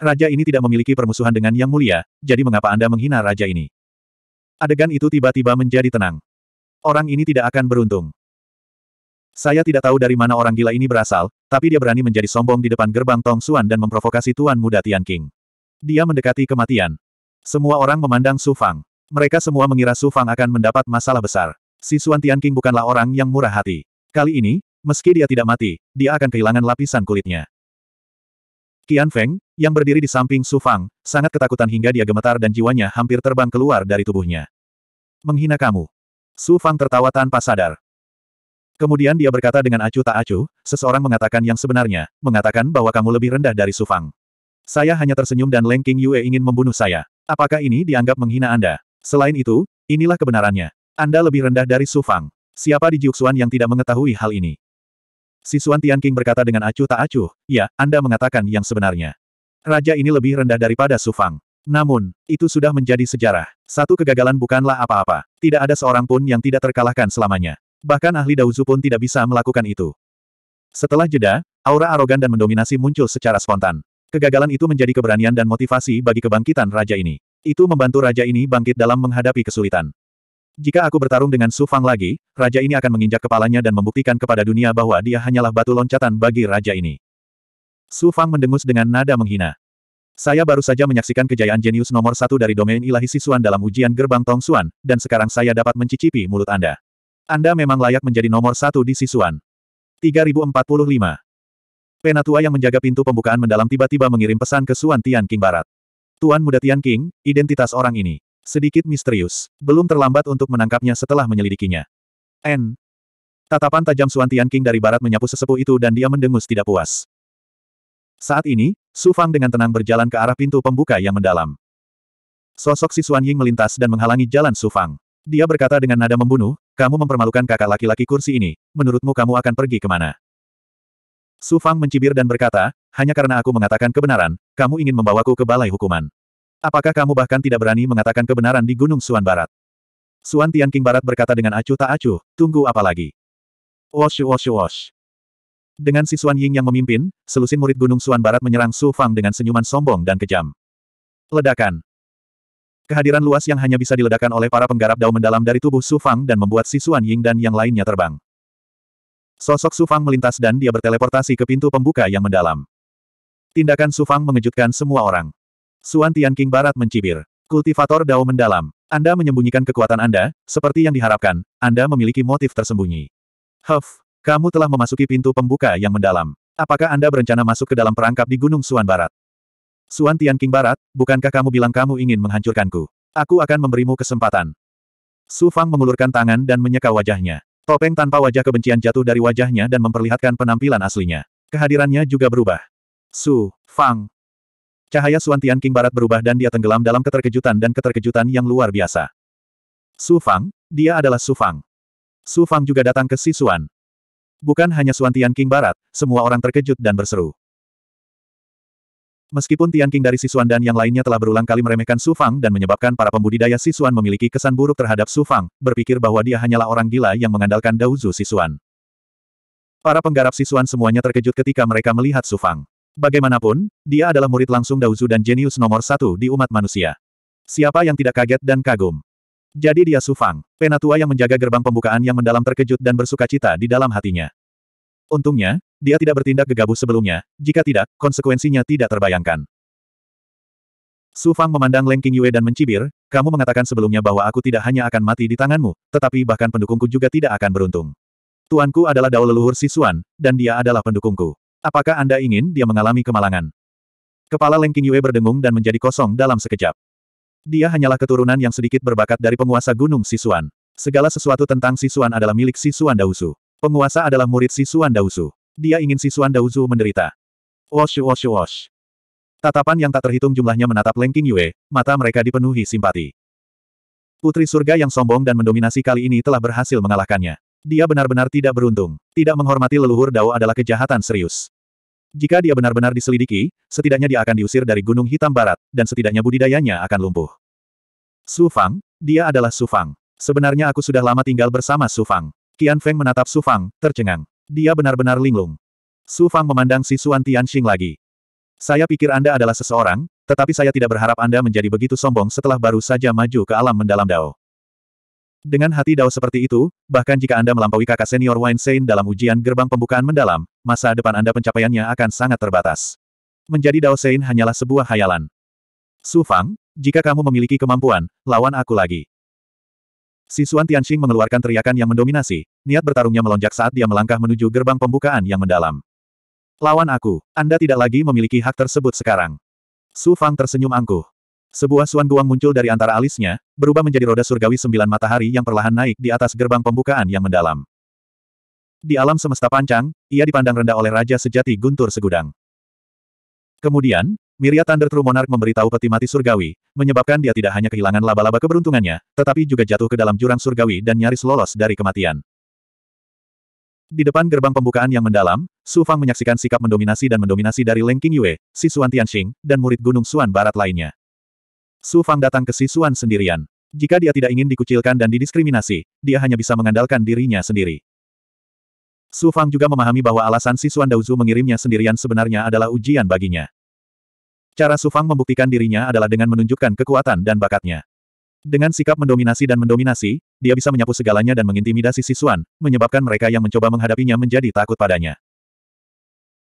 Raja ini tidak memiliki permusuhan dengan Yang Mulia, jadi mengapa Anda menghina raja ini? Adegan itu tiba-tiba menjadi tenang. Orang ini tidak akan beruntung. Saya tidak tahu dari mana orang gila ini berasal, tapi dia berani menjadi sombong di depan gerbang Tong Suan dan memprovokasi Tuan Muda Tian King. Dia mendekati kematian. Semua orang memandang Su Fang. Mereka semua mengira Su Fang akan mendapat masalah besar. Si Xuan Tian King bukanlah orang yang murah hati. Kali ini, meski dia tidak mati, dia akan kehilangan lapisan kulitnya. Qian Feng, yang berdiri di samping Su Fang, sangat ketakutan hingga dia gemetar dan jiwanya hampir terbang keluar dari tubuhnya. Menghina kamu. Su Fang tertawa tanpa sadar. Kemudian dia berkata dengan acuh tak acuh, seseorang mengatakan yang sebenarnya, mengatakan bahwa kamu lebih rendah dari Sufang. Saya hanya tersenyum dan Leng King Yue ingin membunuh saya. Apakah ini dianggap menghina Anda? Selain itu, inilah kebenarannya. Anda lebih rendah dari Sufang. Siapa di Jiuxuan yang tidak mengetahui hal ini? Si Tian King berkata dengan acuh tak acuh, ya, Anda mengatakan yang sebenarnya. Raja ini lebih rendah daripada Sufang. Namun, itu sudah menjadi sejarah. Satu kegagalan bukanlah apa-apa. Tidak ada seorang pun yang tidak terkalahkan selamanya. Bahkan ahli Dauzu pun tidak bisa melakukan itu. Setelah jeda, aura arogan dan mendominasi muncul secara spontan. Kegagalan itu menjadi keberanian dan motivasi bagi kebangkitan raja ini. Itu membantu raja ini bangkit dalam menghadapi kesulitan. Jika aku bertarung dengan Su Fang lagi, raja ini akan menginjak kepalanya dan membuktikan kepada dunia bahwa dia hanyalah batu loncatan bagi raja ini. Su Fang mendengus dengan nada menghina. Saya baru saja menyaksikan kejayaan jenius nomor satu dari domain ilahi Sisuan dalam ujian gerbang Tong Suan, dan sekarang saya dapat mencicipi mulut Anda. Anda memang layak menjadi nomor satu di Sisuan. 3045. Penatua yang menjaga pintu pembukaan mendalam tiba-tiba mengirim pesan ke Suan Tian King Barat. Tuan muda Tian King, identitas orang ini. Sedikit misterius. Belum terlambat untuk menangkapnya setelah menyelidikinya. N. Tatapan tajam Suan Tian King dari barat menyapu sesepuh itu dan dia mendengus tidak puas. Saat ini, Su Fang dengan tenang berjalan ke arah pintu pembuka yang mendalam. Sosok Sisuan Ying melintas dan menghalangi jalan Su Fang. Dia berkata dengan nada membunuh, kamu mempermalukan kakak laki-laki kursi ini, menurutmu kamu akan pergi kemana? Su Fang mencibir dan berkata, hanya karena aku mengatakan kebenaran, kamu ingin membawaku ke balai hukuman. Apakah kamu bahkan tidak berani mengatakan kebenaran di Gunung Suan Barat? Suan Tian King Barat berkata dengan acuh tak acuh, tunggu apa lagi? Wash wash wash. Dengan si Suan Ying yang memimpin, selusin murid Gunung Suan Barat menyerang Su Fang dengan senyuman sombong dan kejam. Ledakan. Kehadiran luas yang hanya bisa diledakkan oleh para penggarap dao mendalam dari tubuh Su Fang dan membuat si Xuan Ying dan yang lainnya terbang. Sosok Su Fang melintas dan dia berteleportasi ke pintu pembuka yang mendalam. Tindakan Su Fang mengejutkan semua orang. Suan King Barat mencibir. Kultivator Dao mendalam. Anda menyembunyikan kekuatan Anda, seperti yang diharapkan, Anda memiliki motif tersembunyi. Huff, kamu telah memasuki pintu pembuka yang mendalam. Apakah Anda berencana masuk ke dalam perangkap di Gunung Suan Barat? Suan Tian King Barat, bukankah kamu bilang kamu ingin menghancurkanku? Aku akan memberimu kesempatan. Su Fang mengulurkan tangan dan menyeka wajahnya. Topeng tanpa wajah kebencian jatuh dari wajahnya dan memperlihatkan penampilan aslinya. Kehadirannya juga berubah. Su, Fang. Cahaya Suan Tian King Barat berubah dan dia tenggelam dalam keterkejutan dan keterkejutan yang luar biasa. Su Fang, dia adalah Su Fang. Su Fang juga datang ke Si Suan. Bukan hanya Suan Tian King Barat, semua orang terkejut dan berseru. Meskipun Tian King dari Sisuan dan yang lainnya telah berulang kali meremehkan Su Fang dan menyebabkan para pembudidaya Sisuan memiliki kesan buruk terhadap Su Fang, berpikir bahwa dia hanyalah orang gila yang mengandalkan Daozu Sisuan. Para penggarap Sisuan semuanya terkejut ketika mereka melihat Su Fang. Bagaimanapun, dia adalah murid langsung Daozu dan jenius nomor satu di umat manusia. Siapa yang tidak kaget dan kagum? Jadi dia Su Fang, penatua yang menjaga gerbang pembukaan yang mendalam terkejut dan bersukacita di dalam hatinya. Untungnya, dia tidak bertindak gegabah sebelumnya, jika tidak, konsekuensinya tidak terbayangkan. Su Fang memandang Leng King Yue dan mencibir, kamu mengatakan sebelumnya bahwa aku tidak hanya akan mati di tanganmu, tetapi bahkan pendukungku juga tidak akan beruntung. Tuanku adalah dao leluhur Sisuan, dan dia adalah pendukungku. Apakah Anda ingin dia mengalami kemalangan? Kepala Leng King Yue berdengung dan menjadi kosong dalam sekejap. Dia hanyalah keturunan yang sedikit berbakat dari penguasa Gunung Sisuan. Segala sesuatu tentang Sisuan adalah milik Sisuan Dausu. Penguasa adalah murid Sisuan Dausu. Dia ingin Sisuan Dausu menderita. Wash wash wash. Tatapan yang tak terhitung jumlahnya menatap Lengking Yue, mata mereka dipenuhi simpati. Putri surga yang sombong dan mendominasi kali ini telah berhasil mengalahkannya. Dia benar-benar tidak beruntung. Tidak menghormati leluhur Dao adalah kejahatan serius. Jika dia benar-benar diselidiki, setidaknya dia akan diusir dari Gunung Hitam Barat, dan setidaknya budidayanya akan lumpuh. Su Fang, dia adalah Su Fang. Sebenarnya aku sudah lama tinggal bersama Su Fang. Qian Feng menatap Su Fang, tercengang. Dia benar-benar linglung. Su Fang memandang si Suan Tianxing lagi. Saya pikir Anda adalah seseorang, tetapi saya tidak berharap Anda menjadi begitu sombong setelah baru saja maju ke alam mendalam Dao. Dengan hati Dao seperti itu, bahkan jika Anda melampaui kakak senior Wine Sein dalam ujian gerbang pembukaan mendalam, masa depan Anda pencapaiannya akan sangat terbatas. Menjadi Dao Sein hanyalah sebuah hayalan. Su Fang, jika kamu memiliki kemampuan, lawan aku lagi. Si Xuan Tianxing mengeluarkan teriakan yang mendominasi, niat bertarungnya melonjak saat dia melangkah menuju gerbang pembukaan yang mendalam. Lawan aku, Anda tidak lagi memiliki hak tersebut sekarang. Su Fang tersenyum angkuh. Sebuah Suan Guang muncul dari antara alisnya, berubah menjadi roda surgawi sembilan matahari yang perlahan naik di atas gerbang pembukaan yang mendalam. Di alam semesta pancang, ia dipandang rendah oleh Raja Sejati Guntur Segudang. Kemudian, Miria Thunder True Monarch memberitahu peti mati surgawi, menyebabkan dia tidak hanya kehilangan laba-laba keberuntungannya, tetapi juga jatuh ke dalam jurang surgawi dan nyaris lolos dari kematian. Di depan gerbang pembukaan yang mendalam, Su Fang menyaksikan sikap mendominasi dan mendominasi dari Leng King Yue, si Suan Tianxing, dan murid Gunung Suan Barat lainnya. Su Fang datang ke si Suan sendirian. Jika dia tidak ingin dikucilkan dan didiskriminasi, dia hanya bisa mengandalkan dirinya sendiri. Su Fang juga memahami bahwa alasan si Suan Dauzu mengirimnya sendirian sebenarnya adalah ujian baginya. Cara Sufang membuktikan dirinya adalah dengan menunjukkan kekuatan dan bakatnya. Dengan sikap mendominasi dan mendominasi, dia bisa menyapu segalanya dan mengintimidasi Sisuan, menyebabkan mereka yang mencoba menghadapinya menjadi takut padanya.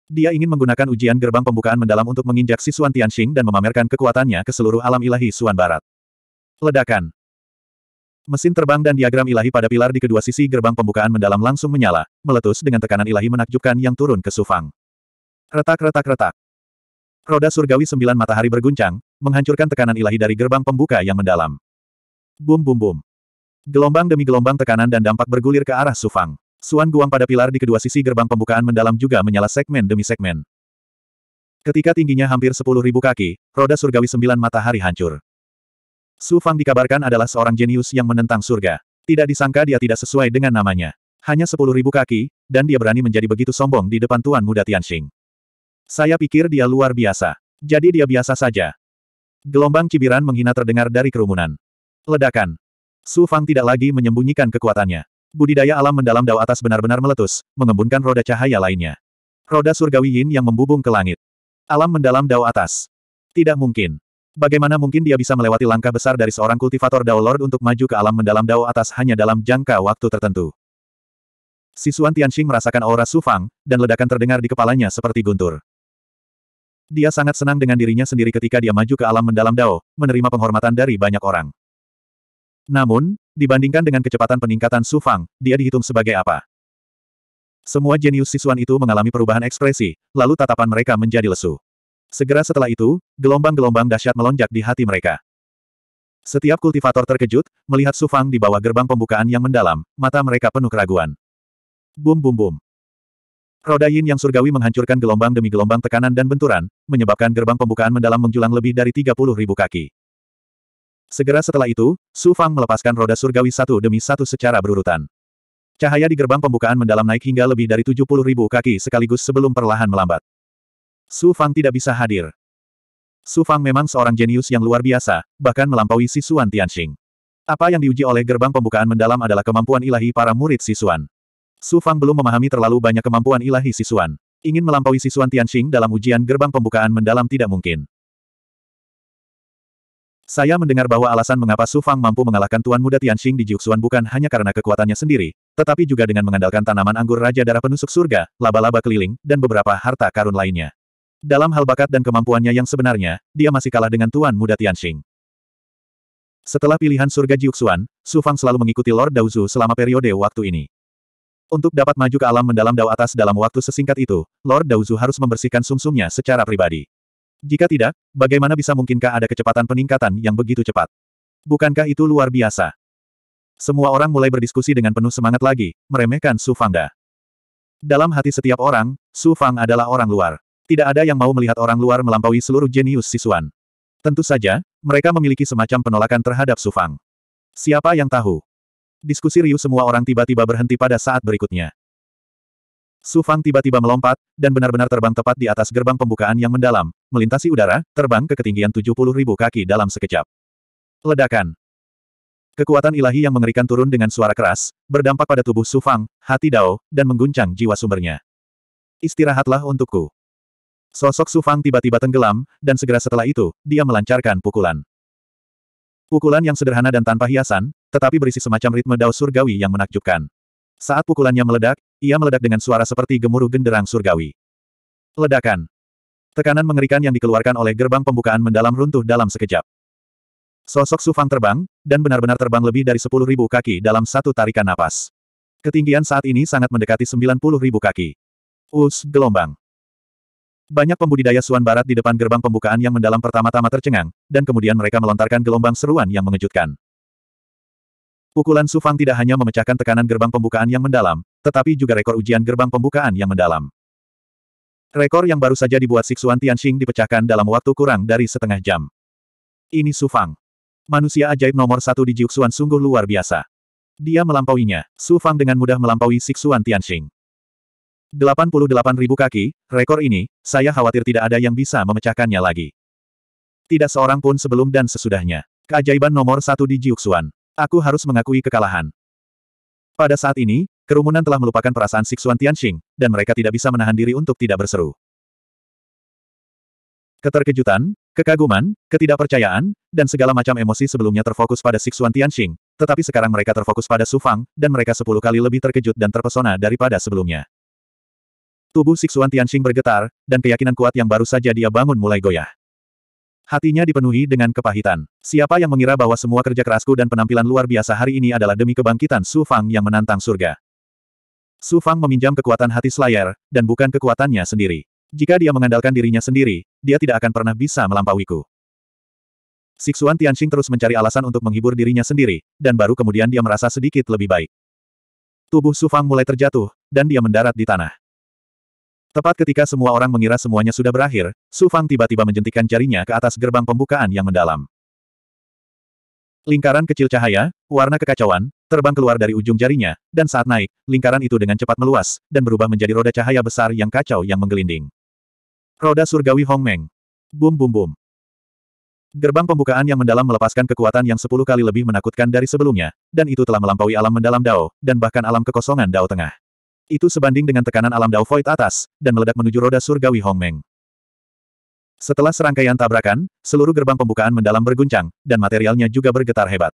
Dia ingin menggunakan ujian gerbang pembukaan mendalam untuk menginjak Sisuan Tianxing dan memamerkan kekuatannya ke seluruh alam ilahi Suan Barat. Ledakan Mesin terbang dan diagram ilahi pada pilar di kedua sisi gerbang pembukaan mendalam langsung menyala, meletus dengan tekanan ilahi menakjubkan yang turun ke Sufang. Retak-retak-retak. Roda surgawi sembilan matahari berguncang, menghancurkan tekanan ilahi dari gerbang pembuka yang mendalam. Bum bum bum. Gelombang demi gelombang tekanan dan dampak bergulir ke arah Sufang. Suan guang pada pilar di kedua sisi gerbang pembukaan mendalam juga menyala segmen demi segmen. Ketika tingginya hampir sepuluh ribu kaki, roda surgawi sembilan matahari hancur. Su Fang dikabarkan adalah seorang jenius yang menentang surga. Tidak disangka dia tidak sesuai dengan namanya. Hanya sepuluh ribu kaki, dan dia berani menjadi begitu sombong di depan Tuan Muda Tianxing. Saya pikir dia luar biasa. Jadi dia biasa saja. Gelombang cibiran menghina terdengar dari kerumunan. Ledakan. Su Fang tidak lagi menyembunyikan kekuatannya. Budidaya alam mendalam dao atas benar-benar meletus, mengembunkan roda cahaya lainnya. Roda surgawi yin yang membubung ke langit. Alam mendalam dao atas. Tidak mungkin. Bagaimana mungkin dia bisa melewati langkah besar dari seorang kultivator Dao Lord untuk maju ke alam mendalam Dao atas hanya dalam jangka waktu tertentu? Sisuan Tianxing merasakan aura Su Fang, dan ledakan terdengar di kepalanya seperti guntur. Dia sangat senang dengan dirinya sendiri ketika dia maju ke alam mendalam Dao, menerima penghormatan dari banyak orang. Namun, dibandingkan dengan kecepatan peningkatan Su Fang, dia dihitung sebagai apa? Semua jenius siswan itu mengalami perubahan ekspresi, lalu tatapan mereka menjadi lesu. Segera setelah itu, gelombang-gelombang dahsyat melonjak di hati mereka. Setiap kultivator terkejut, melihat Su Fang di bawah gerbang pembukaan yang mendalam, mata mereka penuh keraguan. Bum bum bum. Roda Yin yang surgawi menghancurkan gelombang demi gelombang tekanan dan benturan, menyebabkan gerbang pembukaan mendalam menjulang lebih dari 30 ribu kaki. Segera setelah itu, Su Fang melepaskan roda surgawi satu demi satu secara berurutan. Cahaya di gerbang pembukaan mendalam naik hingga lebih dari 70 ribu kaki sekaligus sebelum perlahan melambat. Su Fang tidak bisa hadir. Su Fang memang seorang jenius yang luar biasa, bahkan melampaui Sisuan Tianxing. Apa yang diuji oleh gerbang pembukaan mendalam adalah kemampuan ilahi para murid Sisuan. Su Fang belum memahami terlalu banyak kemampuan ilahi Sisuan. Ingin melampaui Sisuan Tianxing dalam ujian gerbang pembukaan mendalam tidak mungkin. Saya mendengar bahwa alasan mengapa Su Fang mampu mengalahkan Tuan Muda Tianxing di Jiuxuan bukan hanya karena kekuatannya sendiri, tetapi juga dengan mengandalkan tanaman anggur Raja Darah Penusuk Surga, laba-laba keliling, dan beberapa harta karun lainnya. Dalam hal bakat dan kemampuannya yang sebenarnya, dia masih kalah dengan Tuan Muda Tianxing. Setelah pilihan surga Jiuxuan, Su Fang selalu mengikuti Lord Daozu selama periode waktu ini. Untuk dapat maju ke alam mendalam Dao atas dalam waktu sesingkat itu, Lord Daozu harus membersihkan sumsumnya secara pribadi. Jika tidak, bagaimana bisa mungkinkah ada kecepatan peningkatan yang begitu cepat? Bukankah itu luar biasa? Semua orang mulai berdiskusi dengan penuh semangat lagi, meremehkan Su Fangda. Dalam hati setiap orang, Su Fang adalah orang luar. Tidak ada yang mau melihat orang luar melampaui seluruh jenius Sisuan. Tentu saja, mereka memiliki semacam penolakan terhadap Su Fang. Siapa yang tahu? Diskusi riuh semua orang tiba-tiba berhenti pada saat berikutnya. Su Fang tiba-tiba melompat, dan benar-benar terbang tepat di atas gerbang pembukaan yang mendalam, melintasi udara, terbang ke ketinggian 70 ribu kaki dalam sekejap. Ledakan. Kekuatan ilahi yang mengerikan turun dengan suara keras, berdampak pada tubuh Su Fang, hati Dao, dan mengguncang jiwa sumbernya. Istirahatlah untukku. Sosok Su Fang tiba-tiba tenggelam, dan segera setelah itu, dia melancarkan pukulan. Pukulan yang sederhana dan tanpa hiasan, tetapi berisi semacam ritme dao surgawi yang menakjubkan. Saat pukulannya meledak, ia meledak dengan suara seperti gemuruh genderang surgawi. Ledakan. Tekanan mengerikan yang dikeluarkan oleh gerbang pembukaan mendalam runtuh dalam sekejap. Sosok Sufang terbang, dan benar-benar terbang lebih dari 10.000 kaki dalam satu tarikan napas. Ketinggian saat ini sangat mendekati 90.000 kaki. Us, gelombang. Banyak pembudidaya Suan Barat di depan gerbang pembukaan yang mendalam pertama-tama tercengang, dan kemudian mereka melontarkan gelombang seruan yang mengejutkan. Pukulan Sufang tidak hanya memecahkan tekanan gerbang pembukaan yang mendalam, tetapi juga rekor ujian gerbang pembukaan yang mendalam. Rekor yang baru saja dibuat Siksuan Tianxing dipecahkan dalam waktu kurang dari setengah jam. Ini Sufang. Manusia ajaib nomor satu di Jiuxuan sungguh luar biasa. Dia melampauinya, Sufang dengan mudah melampaui Siksuan Tianxing. 88.000 kaki, rekor ini, saya khawatir tidak ada yang bisa memecahkannya lagi. Tidak seorang pun sebelum dan sesudahnya. Keajaiban nomor satu di Jiuxuan. Aku harus mengakui kekalahan. Pada saat ini, kerumunan telah melupakan perasaan Siksuan Tianxing, dan mereka tidak bisa menahan diri untuk tidak berseru. Keterkejutan, kekaguman, ketidakpercayaan, dan segala macam emosi sebelumnya terfokus pada Siksuan Tianxing, tetapi sekarang mereka terfokus pada Su Fang, dan mereka sepuluh kali lebih terkejut dan terpesona daripada sebelumnya. Tubuh Siksuan Tianxing bergetar, dan keyakinan kuat yang baru saja dia bangun mulai goyah. Hatinya dipenuhi dengan kepahitan. Siapa yang mengira bahwa semua kerja kerasku dan penampilan luar biasa hari ini adalah demi kebangkitan Su Fang yang menantang surga. Su Fang meminjam kekuatan hati Slayer, dan bukan kekuatannya sendiri. Jika dia mengandalkan dirinya sendiri, dia tidak akan pernah bisa melampauiku. Siksuan Tianxing terus mencari alasan untuk menghibur dirinya sendiri, dan baru kemudian dia merasa sedikit lebih baik. Tubuh Su Fang mulai terjatuh, dan dia mendarat di tanah. Tepat ketika semua orang mengira semuanya sudah berakhir, Su Fang tiba-tiba menjentikan jarinya ke atas gerbang pembukaan yang mendalam. Lingkaran kecil cahaya, warna kekacauan, terbang keluar dari ujung jarinya, dan saat naik, lingkaran itu dengan cepat meluas, dan berubah menjadi roda cahaya besar yang kacau yang menggelinding. Roda surgawi Hong Meng. Bum bum bum. Gerbang pembukaan yang mendalam melepaskan kekuatan yang sepuluh kali lebih menakutkan dari sebelumnya, dan itu telah melampaui alam mendalam Dao, dan bahkan alam kekosongan Dao Tengah itu sebanding dengan tekanan alam Dao Void atas, dan meledak menuju roda surgawi Hong Meng. Setelah serangkaian tabrakan, seluruh gerbang pembukaan mendalam berguncang, dan materialnya juga bergetar hebat.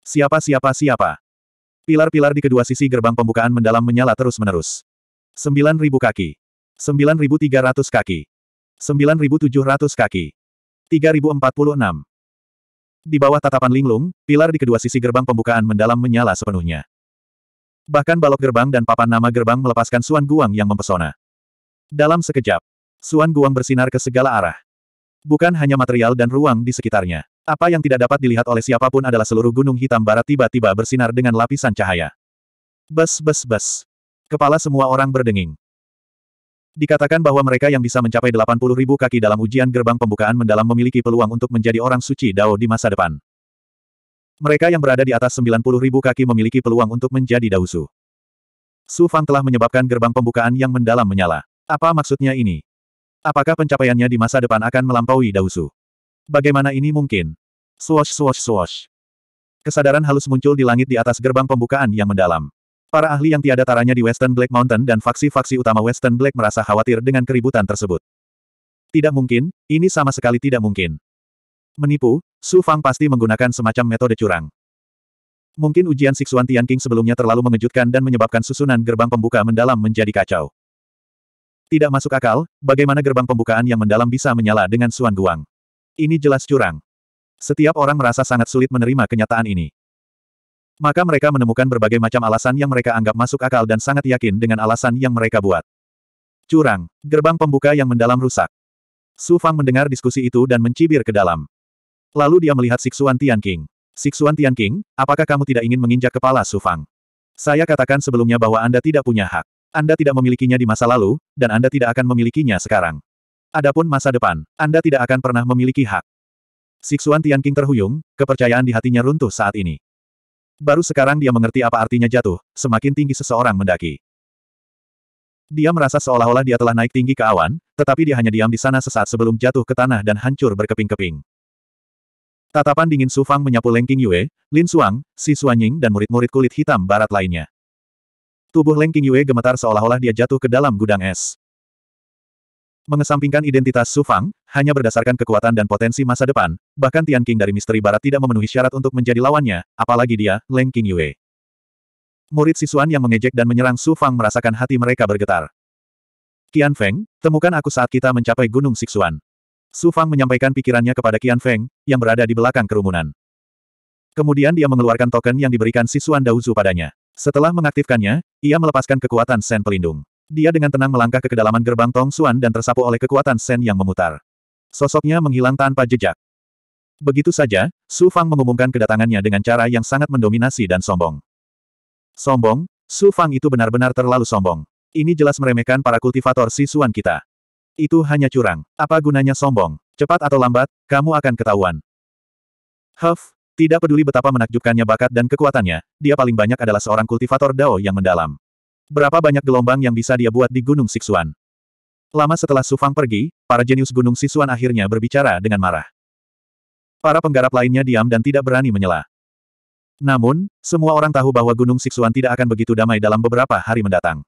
Siapa siapa siapa? Pilar-pilar di kedua sisi gerbang pembukaan mendalam menyala terus-menerus. 9.000 kaki. 9.300 kaki. 9.700 kaki. 3.046. Di bawah tatapan linglung, pilar di kedua sisi gerbang pembukaan mendalam menyala sepenuhnya. Bahkan balok gerbang dan papan nama gerbang melepaskan Suan Guang yang mempesona. Dalam sekejap, Suan Guang bersinar ke segala arah. Bukan hanya material dan ruang di sekitarnya. Apa yang tidak dapat dilihat oleh siapapun adalah seluruh gunung hitam barat tiba-tiba bersinar dengan lapisan cahaya. Bes bes bes. Kepala semua orang berdenging. Dikatakan bahwa mereka yang bisa mencapai 80.000 kaki dalam ujian gerbang pembukaan mendalam memiliki peluang untuk menjadi orang suci Dao di masa depan. Mereka yang berada di atas 90 ribu kaki memiliki peluang untuk menjadi Dausu. Su Fang telah menyebabkan gerbang pembukaan yang mendalam menyala. Apa maksudnya ini? Apakah pencapaiannya di masa depan akan melampaui Dausu? Bagaimana ini mungkin? Swash swash swash. Kesadaran halus muncul di langit di atas gerbang pembukaan yang mendalam. Para ahli yang tiada taranya di Western Black Mountain dan faksi-faksi utama Western Black merasa khawatir dengan keributan tersebut. Tidak mungkin, ini sama sekali tidak mungkin. Menipu, Su Fang pasti menggunakan semacam metode curang. Mungkin ujian Siksuan Tian King sebelumnya terlalu mengejutkan dan menyebabkan susunan gerbang pembuka mendalam menjadi kacau. Tidak masuk akal, bagaimana gerbang pembukaan yang mendalam bisa menyala dengan Suan Guang. Ini jelas curang. Setiap orang merasa sangat sulit menerima kenyataan ini. Maka mereka menemukan berbagai macam alasan yang mereka anggap masuk akal dan sangat yakin dengan alasan yang mereka buat. Curang, gerbang pembuka yang mendalam rusak. Su Fang mendengar diskusi itu dan mencibir ke dalam. Lalu dia melihat Siksuan Tianqing. Siksuan Tianqing, apakah kamu tidak ingin menginjak kepala Su Fang? Saya katakan sebelumnya bahwa Anda tidak punya hak. Anda tidak memilikinya di masa lalu, dan Anda tidak akan memilikinya sekarang. Adapun masa depan, Anda tidak akan pernah memiliki hak. Siksuan Tianqing terhuyung, kepercayaan di hatinya runtuh saat ini. Baru sekarang dia mengerti apa artinya jatuh, semakin tinggi seseorang mendaki. Dia merasa seolah-olah dia telah naik tinggi ke awan, tetapi dia hanya diam di sana sesaat sebelum jatuh ke tanah dan hancur berkeping-keping. Tatapan dingin Su Fang menyapu Leng King Yue, Lin Suang, Si Suanying dan murid-murid kulit hitam barat lainnya. Tubuh Leng King Yue gemetar seolah-olah dia jatuh ke dalam gudang es. Mengesampingkan identitas Su Fang, hanya berdasarkan kekuatan dan potensi masa depan, bahkan Tian King dari misteri barat tidak memenuhi syarat untuk menjadi lawannya, apalagi dia, Leng King Yue. Murid Suan yang mengejek dan menyerang Su Fang merasakan hati mereka bergetar. Qian Feng, temukan aku saat kita mencapai Gunung Sixuan. Su Fang menyampaikan pikirannya kepada Qian Feng, yang berada di belakang kerumunan. Kemudian dia mengeluarkan token yang diberikan Sisuan Daozu padanya. Setelah mengaktifkannya, ia melepaskan kekuatan Sen Pelindung. Dia dengan tenang melangkah ke kedalaman gerbang Tong Suan dan tersapu oleh kekuatan Sen yang memutar. Sosoknya menghilang tanpa jejak. Begitu saja, Su Fang mengumumkan kedatangannya dengan cara yang sangat mendominasi dan sombong. Sombong, Su Fang itu benar-benar terlalu sombong. Ini jelas meremehkan para kultivator Si Sisuan kita. Itu hanya curang. Apa gunanya sombong? Cepat atau lambat, kamu akan ketahuan. Huff, tidak peduli betapa menakjubkannya bakat dan kekuatannya, dia paling banyak adalah seorang kultivator Dao yang mendalam. Berapa banyak gelombang yang bisa dia buat di Gunung Siksuan? Lama setelah Sufang pergi, para jenius Gunung Siksuan akhirnya berbicara dengan marah. Para penggarap lainnya diam dan tidak berani menyela. Namun, semua orang tahu bahwa Gunung Siksuan tidak akan begitu damai dalam beberapa hari mendatang.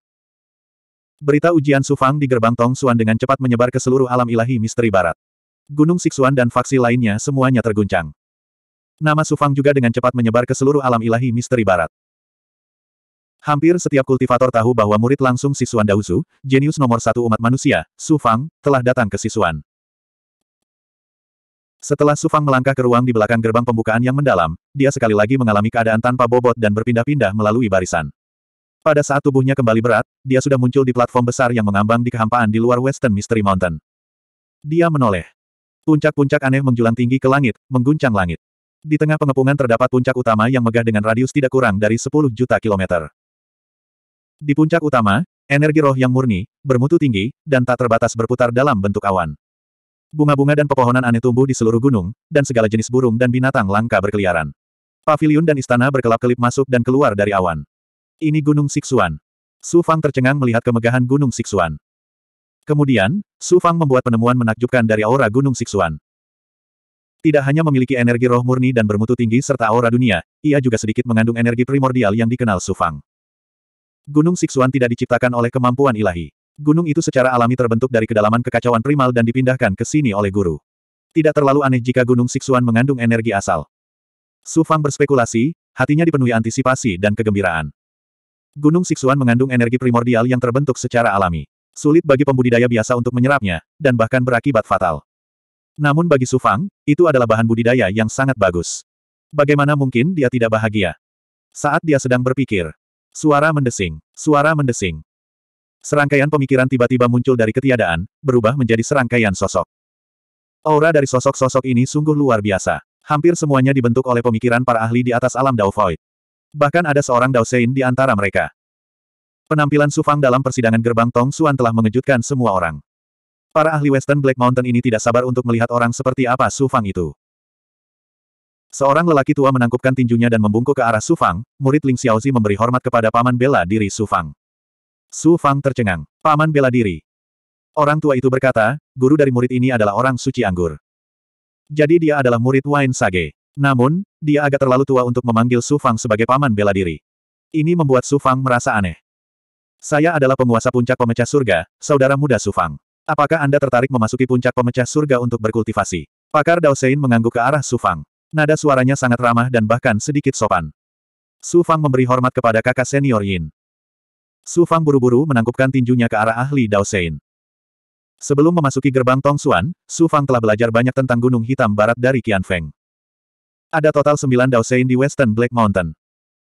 Berita ujian Sufang di gerbang Tong Suan dengan cepat menyebar ke seluruh alam ilahi misteri barat. Gunung Siksuan dan faksi lainnya semuanya terguncang. Nama Sufang juga dengan cepat menyebar ke seluruh alam ilahi misteri barat. Hampir setiap kultivator tahu bahwa murid langsung Sisuan Dausu, jenius nomor satu umat manusia, Sufang, telah datang ke Sisuan. Setelah Sufang melangkah ke ruang di belakang gerbang pembukaan yang mendalam, dia sekali lagi mengalami keadaan tanpa bobot dan berpindah-pindah melalui barisan. Pada saat tubuhnya kembali berat, dia sudah muncul di platform besar yang mengambang di kehampaan di luar Western Mystery Mountain. Dia menoleh. Puncak-puncak aneh menjulang tinggi ke langit, mengguncang langit. Di tengah pengepungan terdapat puncak utama yang megah dengan radius tidak kurang dari 10 juta kilometer. Di puncak utama, energi roh yang murni, bermutu tinggi, dan tak terbatas berputar dalam bentuk awan. Bunga-bunga dan pepohonan aneh tumbuh di seluruh gunung, dan segala jenis burung dan binatang langka berkeliaran. Pavilion dan istana berkelap-kelip masuk dan keluar dari awan. Ini Gunung Siksuan. Su Fang tercengang melihat kemegahan Gunung Siksuan. Kemudian, Su Fang membuat penemuan menakjubkan dari aura Gunung Siksuan. Tidak hanya memiliki energi roh murni dan bermutu tinggi serta aura dunia, ia juga sedikit mengandung energi primordial yang dikenal Su Fang. Gunung Siksuan tidak diciptakan oleh kemampuan ilahi. Gunung itu secara alami terbentuk dari kedalaman kekacauan primal dan dipindahkan ke sini oleh guru. Tidak terlalu aneh jika Gunung Siksuan mengandung energi asal. Su Fang berspekulasi, hatinya dipenuhi antisipasi dan kegembiraan. Gunung Siksuan mengandung energi primordial yang terbentuk secara alami. Sulit bagi pembudidaya biasa untuk menyerapnya, dan bahkan berakibat fatal. Namun bagi Sufang, itu adalah bahan budidaya yang sangat bagus. Bagaimana mungkin dia tidak bahagia? Saat dia sedang berpikir, suara mendesing, suara mendesing. Serangkaian pemikiran tiba-tiba muncul dari ketiadaan, berubah menjadi serangkaian sosok. Aura dari sosok-sosok ini sungguh luar biasa. Hampir semuanya dibentuk oleh pemikiran para ahli di atas alam Dao bahkan ada seorang Daosein di antara mereka. Penampilan Sufang dalam persidangan gerbang Tong Suan telah mengejutkan semua orang. Para ahli Western Black Mountain ini tidak sabar untuk melihat orang seperti apa Sufang itu. Seorang lelaki tua menangkupkan tinjunya dan membungkuk ke arah Sufang, murid Ling Xiaozi memberi hormat kepada paman bela diri Sufang. Sufang tercengang. Paman bela diri. Orang tua itu berkata, guru dari murid ini adalah orang suci anggur. Jadi dia adalah murid Wine Sage. Namun, dia agak terlalu tua untuk memanggil Su Fang sebagai paman bela diri. Ini membuat Su Fang merasa aneh. Saya adalah penguasa puncak pemecah surga, saudara muda Su Fang. Apakah Anda tertarik memasuki puncak pemecah surga untuk berkultivasi? Pakar Dao Sein mengangguk ke arah Su Fang. Nada suaranya sangat ramah dan bahkan sedikit sopan. Su Fang memberi hormat kepada kakak senior Yin. Su Fang buru-buru menangkupkan tinjunya ke arah ahli Dao Sein. Sebelum memasuki gerbang Tong Suan, Su Fang telah belajar banyak tentang Gunung Hitam Barat dari Qian Feng. Ada total sembilan Daosein di Western Black Mountain.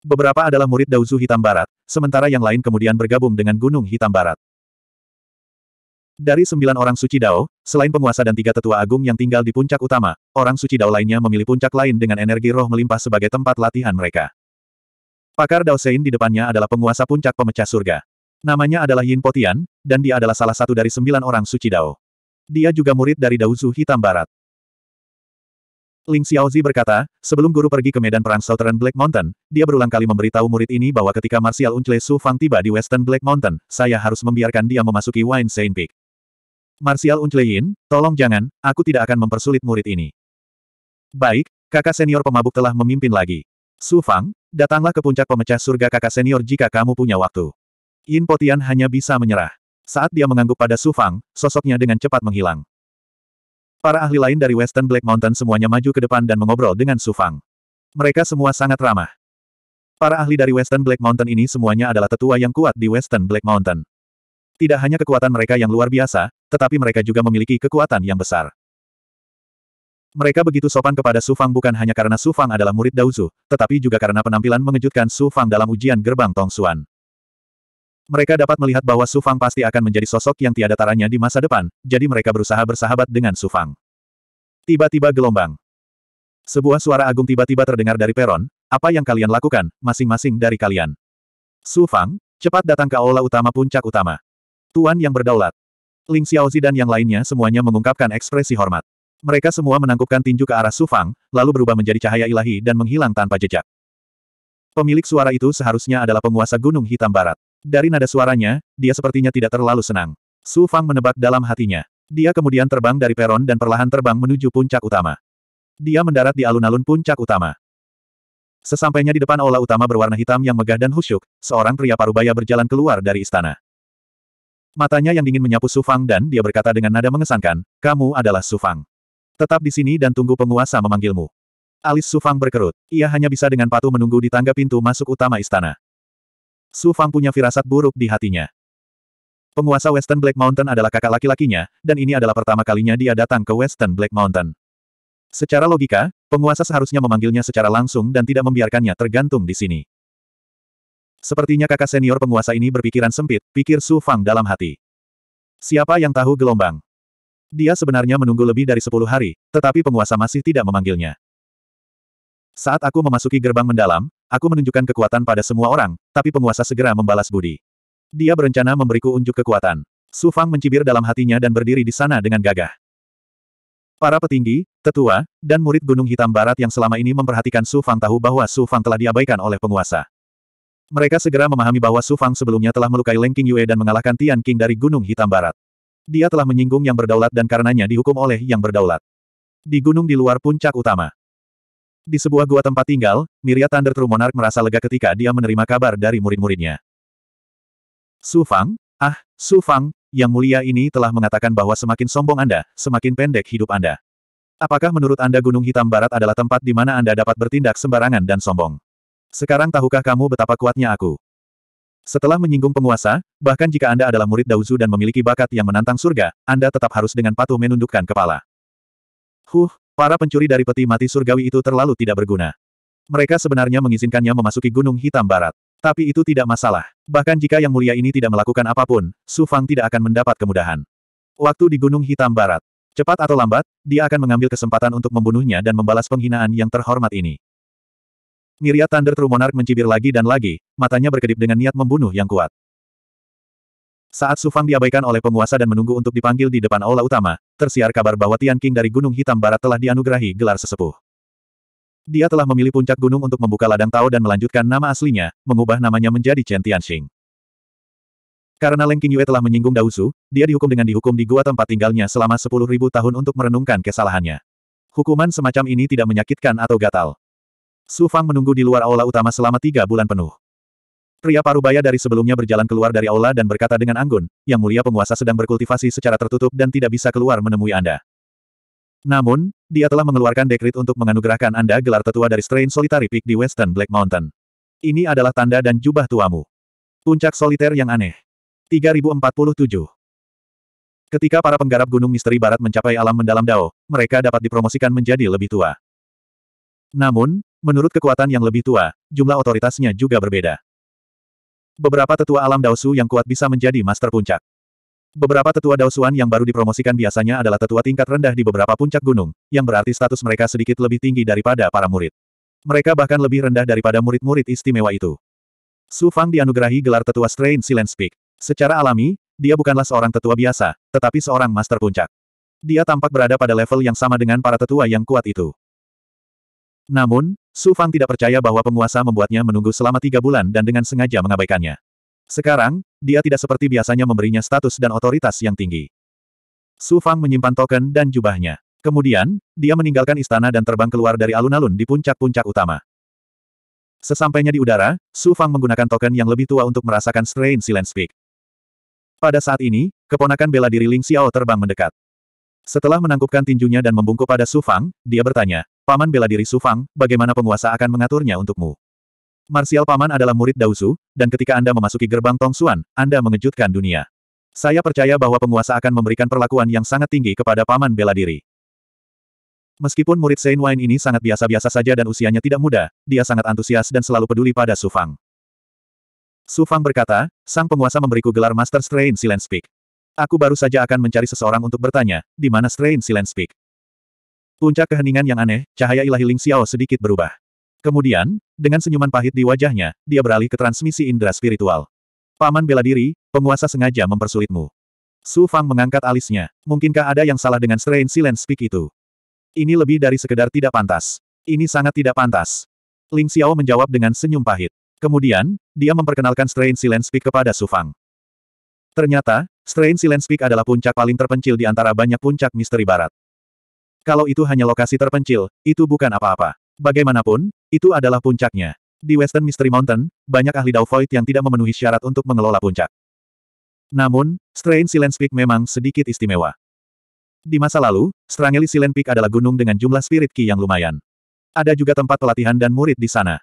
Beberapa adalah murid Daozu Hitam Barat, sementara yang lain kemudian bergabung dengan Gunung Hitam Barat. Dari sembilan orang suci Dao, selain penguasa dan tiga tetua agung yang tinggal di puncak utama, orang suci Dao lainnya memilih puncak lain dengan energi roh melimpah sebagai tempat latihan mereka. Pakar Daosein di depannya adalah penguasa puncak pemecah surga. Namanya adalah Yin Potian, dan dia adalah salah satu dari sembilan orang suci Dao. Dia juga murid dari Daozu Hitam Barat. Ling Xiaozi berkata, sebelum guru pergi ke medan perang Southern Black Mountain, dia berulang kali memberitahu murid ini bahwa ketika Martial Uncle Su Fang tiba di Western Black Mountain, saya harus membiarkan dia memasuki Wine Saint Peak. Martial Uncle Yin, tolong jangan, aku tidak akan mempersulit murid ini. Baik, kakak senior pemabuk telah memimpin lagi. Su Fang, datanglah ke puncak pemecah surga kakak senior jika kamu punya waktu. Yin Potian hanya bisa menyerah. Saat dia mengangguk pada Su Fang, sosoknya dengan cepat menghilang. Para ahli lain dari Western Black Mountain semuanya maju ke depan dan mengobrol dengan Su Fang. Mereka semua sangat ramah. Para ahli dari Western Black Mountain ini semuanya adalah tetua yang kuat di Western Black Mountain. Tidak hanya kekuatan mereka yang luar biasa, tetapi mereka juga memiliki kekuatan yang besar. Mereka begitu sopan kepada Su Fang bukan hanya karena Su Fang adalah murid Daozu, tetapi juga karena penampilan mengejutkan Su Fang dalam ujian gerbang Tong Suan. Mereka dapat melihat bahwa Sufang pasti akan menjadi sosok yang tiada taranya di masa depan, jadi mereka berusaha bersahabat dengan Sufang. Tiba-tiba gelombang. Sebuah suara agung tiba-tiba terdengar dari peron, apa yang kalian lakukan, masing-masing dari kalian. Sufang, cepat datang ke aula utama puncak utama. Tuan yang berdaulat. Ling Xiaozi dan yang lainnya semuanya mengungkapkan ekspresi hormat. Mereka semua menangkupkan tinju ke arah Sufang, lalu berubah menjadi cahaya ilahi dan menghilang tanpa jejak. Pemilik suara itu seharusnya adalah penguasa Gunung Hitam Barat. Dari nada suaranya, dia sepertinya tidak terlalu senang. Su Fang menebak dalam hatinya. Dia kemudian terbang dari peron dan perlahan terbang menuju puncak utama. Dia mendarat di alun-alun puncak utama. Sesampainya di depan aula utama berwarna hitam yang megah dan khusyuk, seorang pria parubaya berjalan keluar dari istana. Matanya yang dingin menyapu Su Fang dan dia berkata dengan nada mengesankan, kamu adalah Su Fang. Tetap di sini dan tunggu penguasa memanggilmu. Alis Su Fang berkerut. Ia hanya bisa dengan patuh menunggu di tangga pintu masuk utama istana. Su Fang punya firasat buruk di hatinya. Penguasa Western Black Mountain adalah kakak laki-lakinya, dan ini adalah pertama kalinya dia datang ke Western Black Mountain. Secara logika, penguasa seharusnya memanggilnya secara langsung dan tidak membiarkannya tergantung di sini. Sepertinya kakak senior penguasa ini berpikiran sempit, pikir Su Fang dalam hati. Siapa yang tahu gelombang? Dia sebenarnya menunggu lebih dari sepuluh hari, tetapi penguasa masih tidak memanggilnya. Saat aku memasuki gerbang mendalam, Aku menunjukkan kekuatan pada semua orang, tapi penguasa segera membalas budi. Dia berencana memberiku unjuk kekuatan. Su Fang mencibir dalam hatinya dan berdiri di sana dengan gagah. Para petinggi, tetua, dan murid Gunung Hitam Barat yang selama ini memperhatikan Su Fang tahu bahwa Su Fang telah diabaikan oleh penguasa. Mereka segera memahami bahwa Su Fang sebelumnya telah melukai Leng King Yue dan mengalahkan Tian King dari Gunung Hitam Barat. Dia telah menyinggung yang berdaulat dan karenanya dihukum oleh yang berdaulat. Di gunung di luar puncak utama, di sebuah gua tempat tinggal, Miria Thunder True Monarch merasa lega ketika dia menerima kabar dari murid-muridnya. Su Fang? Ah, Su Fang, yang mulia ini telah mengatakan bahwa semakin sombong Anda, semakin pendek hidup Anda. Apakah menurut Anda Gunung Hitam Barat adalah tempat di mana Anda dapat bertindak sembarangan dan sombong? Sekarang tahukah kamu betapa kuatnya aku? Setelah menyinggung penguasa, bahkan jika Anda adalah murid Dauzu dan memiliki bakat yang menantang surga, Anda tetap harus dengan patuh menundukkan kepala. Huh, Para pencuri dari peti mati surgawi itu terlalu tidak berguna. Mereka sebenarnya mengizinkannya memasuki Gunung Hitam Barat. Tapi itu tidak masalah. Bahkan jika Yang Mulia ini tidak melakukan apapun, Su Fang tidak akan mendapat kemudahan. Waktu di Gunung Hitam Barat. Cepat atau lambat, dia akan mengambil kesempatan untuk membunuhnya dan membalas penghinaan yang terhormat ini. Miria Thunder True Monarch mencibir lagi dan lagi, matanya berkedip dengan niat membunuh yang kuat. Saat Su Fang diabaikan oleh penguasa dan menunggu untuk dipanggil di depan aula utama, tersiar kabar bahwa Tian King dari Gunung Hitam Barat telah dianugerahi gelar sesepuh. Dia telah memilih puncak gunung untuk membuka ladang Tao dan melanjutkan nama aslinya, mengubah namanya menjadi Chen Tianxing. Karena Leng Qingyue telah menyinggung Daosu, dia dihukum dengan dihukum di gua tempat tinggalnya selama 10.000 tahun untuk merenungkan kesalahannya. Hukuman semacam ini tidak menyakitkan atau gatal. Su Fang menunggu di luar aula utama selama tiga bulan penuh. Pria parubaya dari sebelumnya berjalan keluar dari aula dan berkata dengan anggun, Yang mulia penguasa sedang berkultivasi secara tertutup dan tidak bisa keluar menemui Anda. Namun, dia telah mengeluarkan dekrit untuk menganugerahkan Anda gelar tetua dari Strain Solitary Peak di Western Black Mountain. Ini adalah tanda dan jubah tuamu. Puncak soliter yang aneh. 3047 Ketika para penggarap gunung misteri barat mencapai alam mendalam Dao, mereka dapat dipromosikan menjadi lebih tua. Namun, menurut kekuatan yang lebih tua, jumlah otoritasnya juga berbeda. Beberapa tetua alam Daosu yang kuat bisa menjadi master puncak. Beberapa tetua Daosuan yang baru dipromosikan biasanya adalah tetua tingkat rendah di beberapa puncak gunung, yang berarti status mereka sedikit lebih tinggi daripada para murid. Mereka bahkan lebih rendah daripada murid-murid istimewa itu. Su Fang dianugerahi gelar tetua Strain Silent Speak. Secara alami, dia bukanlah seorang tetua biasa, tetapi seorang master puncak. Dia tampak berada pada level yang sama dengan para tetua yang kuat itu. Namun, Su Fang tidak percaya bahwa penguasa membuatnya menunggu selama tiga bulan dan dengan sengaja mengabaikannya. Sekarang, dia tidak seperti biasanya memberinya status dan otoritas yang tinggi. Su Fang menyimpan token dan jubahnya. Kemudian, dia meninggalkan istana dan terbang keluar dari alun-alun di puncak-puncak utama. Sesampainya di udara, Su Fang menggunakan token yang lebih tua untuk merasakan Strain Silence Peak. Pada saat ini, keponakan bela diri Ling Xiao terbang mendekat. Setelah menangkupkan tinjunya dan membungkuk pada Su Fang, dia bertanya, Paman bela diri Su Fang, bagaimana penguasa akan mengaturnya untukmu? Marsial Paman adalah murid Dausu, dan ketika Anda memasuki gerbang Tong Tongsuan, Anda mengejutkan dunia. Saya percaya bahwa penguasa akan memberikan perlakuan yang sangat tinggi kepada Paman bela diri. Meskipun murid Saint Wine ini sangat biasa-biasa saja dan usianya tidak muda, dia sangat antusias dan selalu peduli pada Su Fang. Su Fang berkata, Sang penguasa memberiku gelar Master Strain Silent Speak. Aku baru saja akan mencari seseorang untuk bertanya, di mana Strain Silence Peak. Puncak keheningan yang aneh, cahaya ilahi Ling Xiao sedikit berubah. Kemudian, dengan senyuman pahit di wajahnya, dia beralih ke transmisi indera spiritual. Paman bela diri, penguasa sengaja mempersulitmu. Su Fang mengangkat alisnya. Mungkinkah ada yang salah dengan Strain Silence Peak itu? Ini lebih dari sekedar tidak pantas. Ini sangat tidak pantas. Ling Xiao menjawab dengan senyum pahit. Kemudian, dia memperkenalkan Strain Silence Peak kepada Su Fang. Ternyata, Strain Silence Peak adalah puncak paling terpencil di antara banyak puncak misteri barat. Kalau itu hanya lokasi terpencil, itu bukan apa-apa. Bagaimanapun, itu adalah puncaknya. Di Western Mystery Mountain, banyak ahli Dao Void yang tidak memenuhi syarat untuk mengelola puncak. Namun, Strain Silence Peak memang sedikit istimewa. Di masa lalu, Strangeli Silent Peak adalah gunung dengan jumlah spirit ki yang lumayan. Ada juga tempat pelatihan dan murid di sana.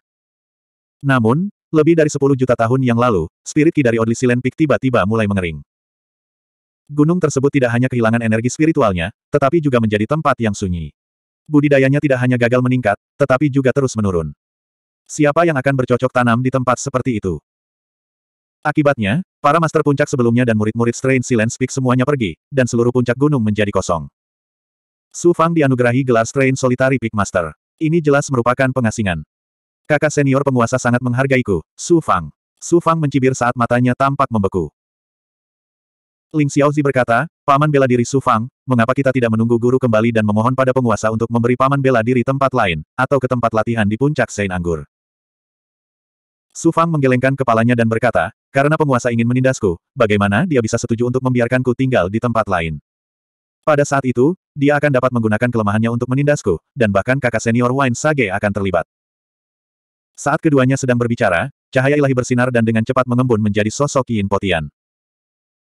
Namun, lebih dari 10 juta tahun yang lalu, spirit ki dari Odli Silent Peak tiba-tiba mulai mengering. Gunung tersebut tidak hanya kehilangan energi spiritualnya, tetapi juga menjadi tempat yang sunyi. Budidayanya tidak hanya gagal meningkat, tetapi juga terus menurun. Siapa yang akan bercocok tanam di tempat seperti itu? Akibatnya, para master puncak sebelumnya dan murid-murid strain Silence Peak semuanya pergi, dan seluruh puncak gunung menjadi kosong. Su Fang dianugerahi gelar strain Solitary Peak Master. Ini jelas merupakan pengasingan. Kakak senior penguasa sangat menghargaiku, Su Fang. Su Fang mencibir saat matanya tampak membeku. Ling Xiaozi berkata, Paman bela diri Su Fang, mengapa kita tidak menunggu guru kembali dan memohon pada penguasa untuk memberi paman bela diri tempat lain, atau ke tempat latihan di puncak Sein Anggur? Su Fang menggelengkan kepalanya dan berkata, karena penguasa ingin menindasku, bagaimana dia bisa setuju untuk membiarkanku tinggal di tempat lain? Pada saat itu, dia akan dapat menggunakan kelemahannya untuk menindasku, dan bahkan kakak senior Wine Sage akan terlibat. Saat keduanya sedang berbicara, cahaya ilahi bersinar dan dengan cepat mengembun menjadi sosok Yin Potian.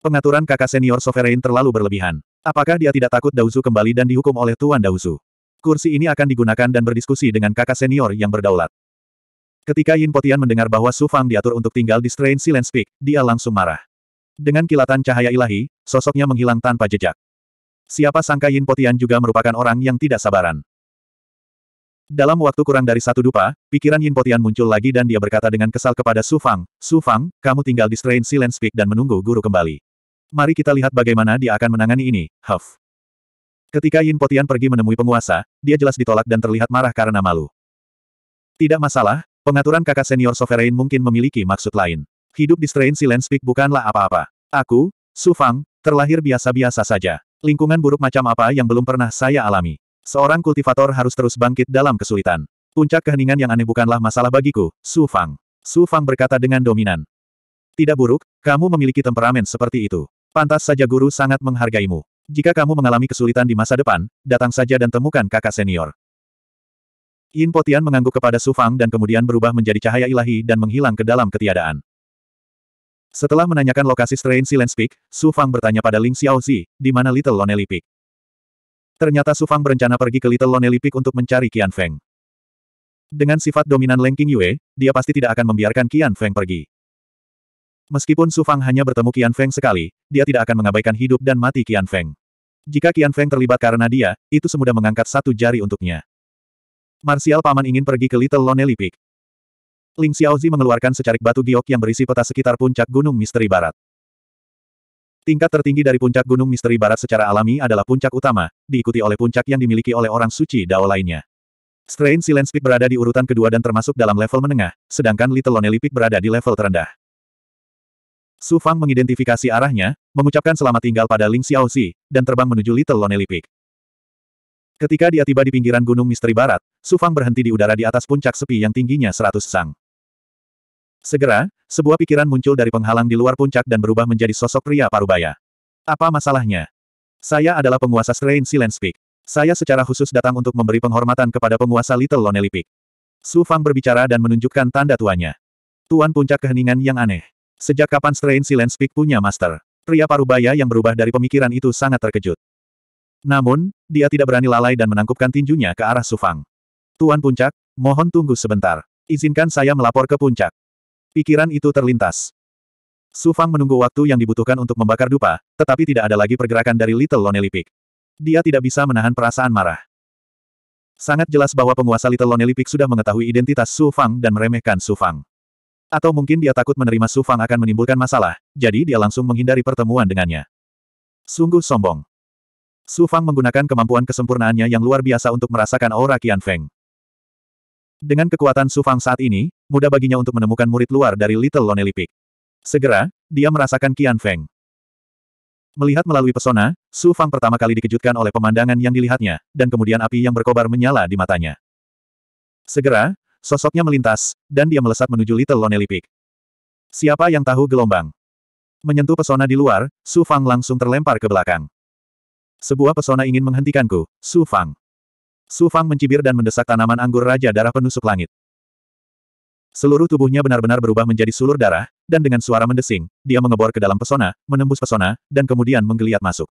Pengaturan kakak senior Sovereign terlalu berlebihan. Apakah dia tidak takut Dausu kembali dan dihukum oleh Tuan Dausu? Kursi ini akan digunakan dan berdiskusi dengan kakak senior yang berdaulat. Ketika Yin Potian mendengar bahwa Su Fang diatur untuk tinggal di Strain Silence Peak, dia langsung marah. Dengan kilatan cahaya ilahi, sosoknya menghilang tanpa jejak. Siapa sangka Yin Potian juga merupakan orang yang tidak sabaran. Dalam waktu kurang dari satu dupa, pikiran Yin Potian muncul lagi dan dia berkata dengan kesal kepada Su Fang, Su Fang, kamu tinggal di Strain Silence Peak dan menunggu guru kembali. Mari kita lihat bagaimana dia akan menangani ini, Huff. Ketika Yin Potian pergi menemui penguasa, dia jelas ditolak dan terlihat marah karena malu. Tidak masalah, pengaturan kakak senior Sovereign mungkin memiliki maksud lain. Hidup di Strain Silence Peak bukanlah apa-apa. Aku, Su Fang, terlahir biasa-biasa saja. Lingkungan buruk macam apa yang belum pernah saya alami. Seorang kultivator harus terus bangkit dalam kesulitan. Puncak keheningan yang aneh bukanlah masalah bagiku, Su Fang. Su Fang berkata dengan dominan. Tidak buruk, kamu memiliki temperamen seperti itu. Pantas saja guru sangat menghargaimu. Jika kamu mengalami kesulitan di masa depan, datang saja dan temukan kakak senior. Yin Potian mengangguk kepada Su Fang dan kemudian berubah menjadi cahaya ilahi dan menghilang ke dalam ketiadaan. Setelah menanyakan lokasi Strain Silence Peak, Su Fang bertanya pada Ling Xiao Zi di mana Little Lonely Peak. Ternyata Su Fang berencana pergi ke Little Lonely Peak untuk mencari Qian Feng. Dengan sifat dominan Leng Yue, dia pasti tidak akan membiarkan Qian Feng pergi. Meskipun Su Fang hanya bertemu Qian Feng sekali, dia tidak akan mengabaikan hidup dan mati Qian Feng. Jika Qian Feng terlibat karena dia, itu semudah mengangkat satu jari untuknya. Marsial Paman ingin pergi ke Little Lonely Peak. Ling Xiaozi mengeluarkan secarik batu giok yang berisi peta sekitar puncak Gunung Misteri Barat. Tingkat tertinggi dari puncak Gunung Misteri Barat secara alami adalah puncak utama, diikuti oleh puncak yang dimiliki oleh orang suci Dao lainnya. Strain Silence Peak berada di urutan kedua dan termasuk dalam level menengah, sedangkan Little Lonely Peak berada di level terendah. Su Fang mengidentifikasi arahnya, mengucapkan selamat tinggal pada Ling Xiaoxi, dan terbang menuju Little Lonely Peak. Ketika dia tiba di pinggiran Gunung Misteri Barat, Su Fang berhenti di udara di atas puncak sepi yang tingginya seratus sang. Segera, sebuah pikiran muncul dari penghalang di luar puncak dan berubah menjadi sosok pria parubaya. Apa masalahnya? Saya adalah penguasa Strain Silence Peak. Saya secara khusus datang untuk memberi penghormatan kepada penguasa Little Lonely Peak. Su Fang berbicara dan menunjukkan tanda tuanya. Tuan puncak keheningan yang aneh. Sejak kapan Strange Silence Peak punya master? Pria parubaya yang berubah dari pemikiran itu sangat terkejut. Namun, dia tidak berani lalai dan menangkupkan tinjunya ke arah Sufang. Tuan Puncak, mohon tunggu sebentar. Izinkan saya melapor ke Puncak. Pikiran itu terlintas. Sufang menunggu waktu yang dibutuhkan untuk membakar dupa, tetapi tidak ada lagi pergerakan dari Little Lonely Peak. Dia tidak bisa menahan perasaan marah. Sangat jelas bahwa penguasa Little Lonely Peak sudah mengetahui identitas Su Fang dan meremehkan Su Fang. Atau mungkin dia takut menerima Su Fang akan menimbulkan masalah, jadi dia langsung menghindari pertemuan dengannya. Sungguh sombong. Su Fang menggunakan kemampuan kesempurnaannya yang luar biasa untuk merasakan aura Qian Feng. Dengan kekuatan Su Fang saat ini, mudah baginya untuk menemukan murid luar dari Little Lonely Peak. Segera, dia merasakan Qian Feng. Melihat melalui pesona, Su Fang pertama kali dikejutkan oleh pemandangan yang dilihatnya, dan kemudian api yang berkobar menyala di matanya. Segera, sosoknya melintas, dan dia melesat menuju Little Lonely Peak. Siapa yang tahu gelombang? Menyentuh pesona di luar, Su Fang langsung terlempar ke belakang. Sebuah pesona ingin menghentikanku, Su Fang. Su Fang mencibir dan mendesak tanaman anggur Raja Darah Penusuk Langit. Seluruh tubuhnya benar-benar berubah menjadi sulur darah, dan dengan suara mendesing, dia mengebor ke dalam pesona, menembus pesona, dan kemudian menggeliat masuk.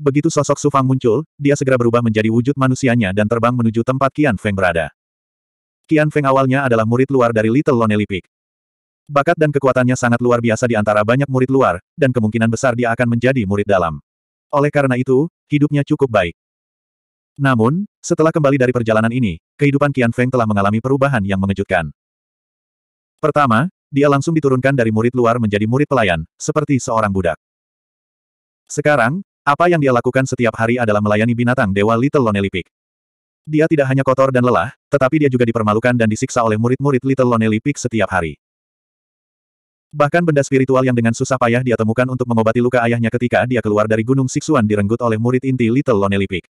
Begitu sosok Sufang muncul, dia segera berubah menjadi wujud manusianya dan terbang menuju tempat Qian Feng berada. Qian Feng awalnya adalah murid luar dari Little Lonely Peak. Bakat dan kekuatannya sangat luar biasa di antara banyak murid luar, dan kemungkinan besar dia akan menjadi murid dalam. Oleh karena itu, hidupnya cukup baik. Namun, setelah kembali dari perjalanan ini, kehidupan Qian Feng telah mengalami perubahan yang mengejutkan. Pertama, dia langsung diturunkan dari murid luar menjadi murid pelayan, seperti seorang budak. Sekarang, apa yang dia lakukan setiap hari adalah melayani binatang dewa Little Lonely Peak. Dia tidak hanya kotor dan lelah, tetapi dia juga dipermalukan dan disiksa oleh murid-murid Little Lonely Peak setiap hari. Bahkan benda spiritual yang dengan susah payah dia temukan untuk mengobati luka ayahnya ketika dia keluar dari Gunung Siksuan direnggut oleh murid inti Little Lonely Peak.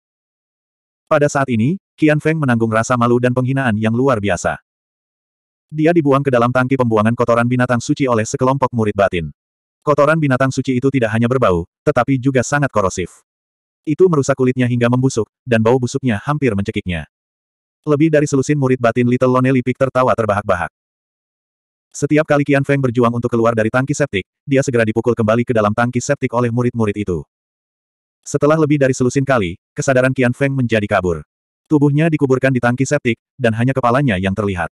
Pada saat ini, Qian Feng menanggung rasa malu dan penghinaan yang luar biasa. Dia dibuang ke dalam tangki pembuangan kotoran binatang suci oleh sekelompok murid batin. Kotoran binatang suci itu tidak hanya berbau, tetapi juga sangat korosif. Itu merusak kulitnya hingga membusuk, dan bau busuknya hampir mencekiknya. Lebih dari selusin murid batin Little Lonely Pig tertawa terbahak-bahak. Setiap kali Kian Feng berjuang untuk keluar dari tangki septik, dia segera dipukul kembali ke dalam tangki septik oleh murid-murid itu. Setelah lebih dari selusin kali, kesadaran Kian Feng menjadi kabur. Tubuhnya dikuburkan di tangki septik, dan hanya kepalanya yang terlihat.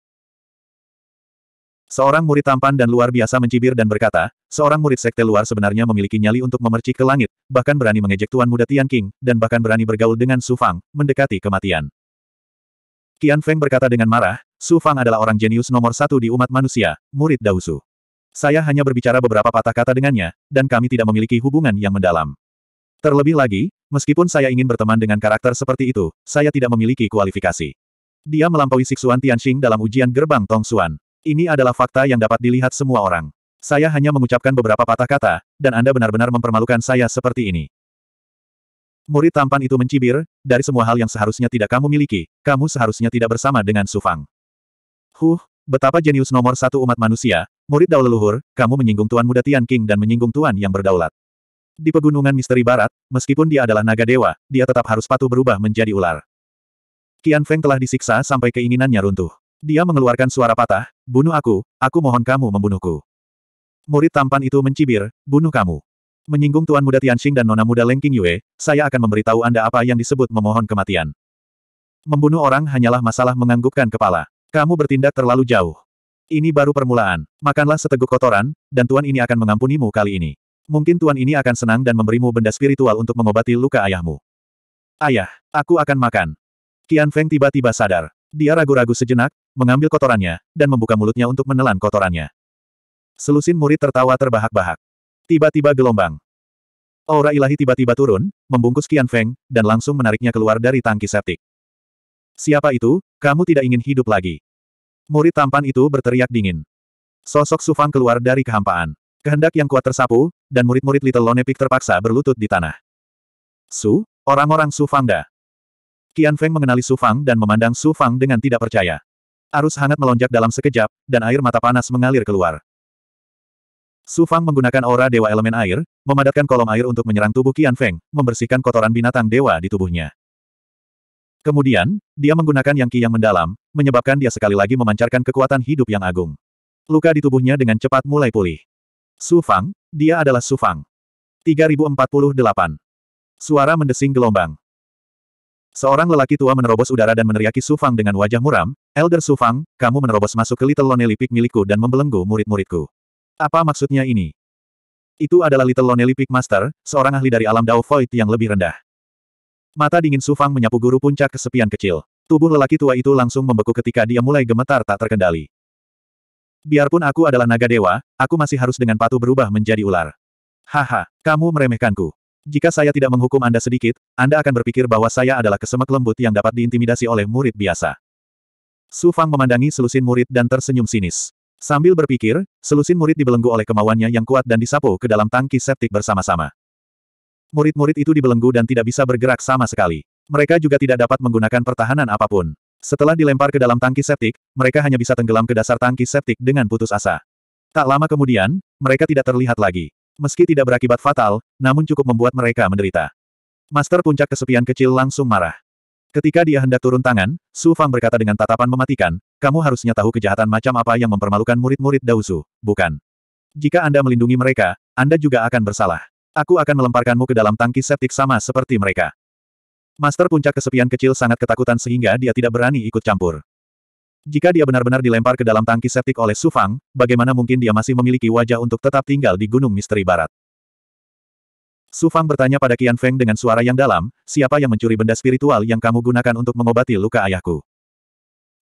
Seorang murid tampan dan luar biasa mencibir dan berkata, seorang murid sekte luar sebenarnya memiliki nyali untuk memercik ke langit, bahkan berani mengejek Tuan Muda Tian King, dan bahkan berani bergaul dengan Su Fang, mendekati kematian. Qian Feng berkata dengan marah, Su Fang adalah orang jenius nomor satu di umat manusia, murid Dausu. Saya hanya berbicara beberapa patah kata dengannya, dan kami tidak memiliki hubungan yang mendalam. Terlebih lagi, meskipun saya ingin berteman dengan karakter seperti itu, saya tidak memiliki kualifikasi. Dia melampaui Siksuan Tianxing dalam ujian gerbang Tong Xuan. Ini adalah fakta yang dapat dilihat semua orang. Saya hanya mengucapkan beberapa patah kata, dan Anda benar-benar mempermalukan saya seperti ini. Murid tampan itu mencibir, dari semua hal yang seharusnya tidak kamu miliki, kamu seharusnya tidak bersama dengan Sufang. Huh, betapa jenius nomor satu umat manusia, murid daul leluhur, kamu menyinggung Tuan Muda Tian King dan menyinggung Tuan yang berdaulat. Di pegunungan misteri barat, meskipun dia adalah naga dewa, dia tetap harus patuh berubah menjadi ular. Qian Feng telah disiksa sampai keinginannya runtuh. Dia mengeluarkan suara patah, bunuh aku, aku mohon kamu membunuhku. Murid tampan itu mencibir, bunuh kamu. Menyinggung Tuan Muda Tianxing dan Nona Muda Lengking Yue, saya akan memberitahu Anda apa yang disebut memohon kematian. Membunuh orang hanyalah masalah menganggukkan kepala. Kamu bertindak terlalu jauh. Ini baru permulaan. Makanlah seteguk kotoran, dan Tuan ini akan mengampunimu kali ini. Mungkin Tuan ini akan senang dan memberimu benda spiritual untuk mengobati luka ayahmu. Ayah, aku akan makan. Qian Feng tiba-tiba sadar. Dia ragu-ragu sejenak, mengambil kotorannya, dan membuka mulutnya untuk menelan kotorannya. Selusin murid tertawa terbahak-bahak. Tiba-tiba gelombang. Aura ilahi tiba-tiba turun, membungkus Qian Feng, dan langsung menariknya keluar dari tangki septik. Siapa itu? Kamu tidak ingin hidup lagi. Murid tampan itu berteriak dingin. Sosok Sufang keluar dari kehampaan. Kehendak yang kuat tersapu, dan murid-murid Little Lone Peak terpaksa berlutut di tanah. Su, orang-orang Su Fangda. Qian Feng mengenali Su Fang dan memandang Su Fang dengan tidak percaya. Arus hangat melonjak dalam sekejap, dan air mata panas mengalir keluar. Su Fang menggunakan aura dewa elemen air, memadatkan kolom air untuk menyerang tubuh Qian Feng, membersihkan kotoran binatang dewa di tubuhnya. Kemudian, dia menggunakan yang ki yang mendalam, menyebabkan dia sekali lagi memancarkan kekuatan hidup yang agung. Luka di tubuhnya dengan cepat mulai pulih. Su Fang, dia adalah Su Fang. 3048. Suara mendesing gelombang. Seorang lelaki tua menerobos udara dan meneriaki Sufang dengan wajah muram, Elder Sufang, kamu menerobos masuk ke Little Lonely Peak milikku dan membelenggu murid-muridku. Apa maksudnya ini? Itu adalah Little Lonely Peak Master, seorang ahli dari alam Dao Void yang lebih rendah. Mata dingin Sufang menyapu guru puncak kesepian kecil. Tubuh lelaki tua itu langsung membeku ketika dia mulai gemetar tak terkendali. Biarpun aku adalah naga dewa, aku masih harus dengan patuh berubah menjadi ular. Haha, kamu meremehkanku. Jika saya tidak menghukum Anda sedikit, Anda akan berpikir bahwa saya adalah kesemek lembut yang dapat diintimidasi oleh murid biasa. Su Fang memandangi selusin murid dan tersenyum sinis. Sambil berpikir, selusin murid dibelenggu oleh kemauannya yang kuat dan disapu ke dalam tangki septik bersama-sama. Murid-murid itu dibelenggu dan tidak bisa bergerak sama sekali. Mereka juga tidak dapat menggunakan pertahanan apapun. Setelah dilempar ke dalam tangki septik, mereka hanya bisa tenggelam ke dasar tangki septik dengan putus asa. Tak lama kemudian, mereka tidak terlihat lagi. Meski tidak berakibat fatal, namun cukup membuat mereka menderita. Master puncak kesepian kecil langsung marah. Ketika dia hendak turun tangan, Su Fang berkata dengan tatapan mematikan, kamu harusnya tahu kejahatan macam apa yang mempermalukan murid-murid Dausu, bukan? Jika Anda melindungi mereka, Anda juga akan bersalah. Aku akan melemparkanmu ke dalam tangki septik sama seperti mereka. Master puncak kesepian kecil sangat ketakutan sehingga dia tidak berani ikut campur. Jika dia benar-benar dilempar ke dalam tangki septik oleh Su Fang, bagaimana mungkin dia masih memiliki wajah untuk tetap tinggal di Gunung Misteri Barat? Su Fang bertanya pada Qian Feng dengan suara yang dalam, siapa yang mencuri benda spiritual yang kamu gunakan untuk mengobati luka ayahku?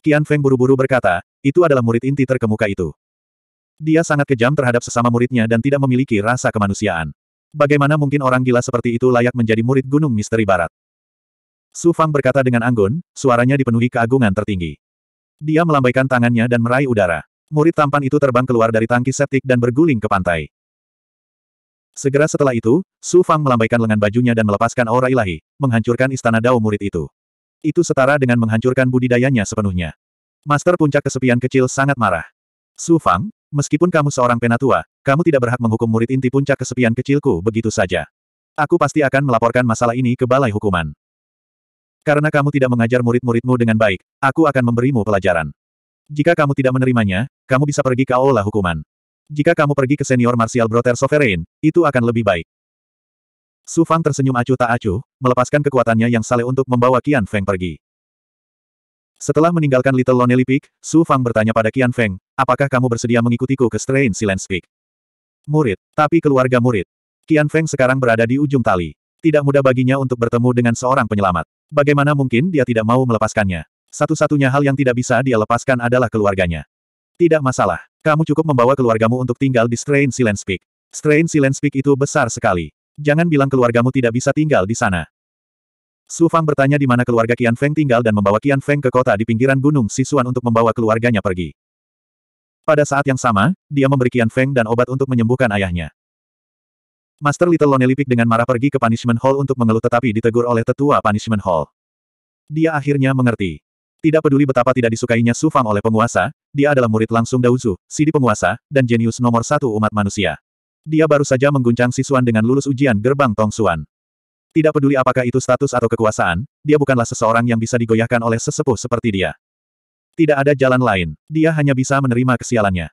Qian Feng buru-buru berkata, itu adalah murid inti terkemuka itu. Dia sangat kejam terhadap sesama muridnya dan tidak memiliki rasa kemanusiaan. Bagaimana mungkin orang gila seperti itu layak menjadi murid Gunung Misteri Barat? Su Fang berkata dengan anggun, suaranya dipenuhi keagungan tertinggi. Dia melambaikan tangannya dan meraih udara. Murid tampan itu terbang keluar dari tangki septik dan berguling ke pantai. Segera setelah itu, Su Fang melambaikan lengan bajunya dan melepaskan aura ilahi, menghancurkan istana Dao murid itu. Itu setara dengan menghancurkan budidayanya sepenuhnya. Master puncak kesepian kecil sangat marah. Su Fang, meskipun kamu seorang penatua, kamu tidak berhak menghukum murid inti puncak kesepian kecilku begitu saja. Aku pasti akan melaporkan masalah ini ke Balai Hukuman. Karena kamu tidak mengajar murid-muridmu dengan baik, aku akan memberimu pelajaran. Jika kamu tidak menerimanya, kamu bisa pergi ke aula hukuman. Jika kamu pergi ke senior martial brother sovereign, itu akan lebih baik. Su Fang tersenyum acuh tak acuh, melepaskan kekuatannya yang saleh untuk membawa Qian Feng pergi. Setelah meninggalkan Little Lonely Peak, Su Fang bertanya pada Qian Feng, apakah kamu bersedia mengikutiku ke Strain Silence Peak? Murid, tapi keluarga murid. Qian Feng sekarang berada di ujung tali. Tidak mudah baginya untuk bertemu dengan seorang penyelamat. Bagaimana mungkin dia tidak mau melepaskannya? Satu-satunya hal yang tidak bisa dia lepaskan adalah keluarganya. Tidak masalah. Kamu cukup membawa keluargamu untuk tinggal di Strain Silence Peak. Strain Silence Peak itu besar sekali. Jangan bilang keluargamu tidak bisa tinggal di sana. Su Fang bertanya di mana keluarga Qian Feng tinggal dan membawa Qian Feng ke kota di pinggiran gunung Sisuan untuk membawa keluarganya pergi. Pada saat yang sama, dia memberi Qian Feng dan obat untuk menyembuhkan ayahnya. Master Little Lonelipik dengan marah pergi ke Punishment Hall untuk mengeluh tetapi ditegur oleh tetua Punishment Hall. Dia akhirnya mengerti. Tidak peduli betapa tidak disukainya Su Fang oleh penguasa, dia adalah murid langsung si Sidi penguasa, dan jenius nomor satu umat manusia. Dia baru saja mengguncang Sisuan dengan lulus ujian gerbang Tong Suan. Tidak peduli apakah itu status atau kekuasaan, dia bukanlah seseorang yang bisa digoyahkan oleh sesepuh seperti dia. Tidak ada jalan lain, dia hanya bisa menerima kesialannya.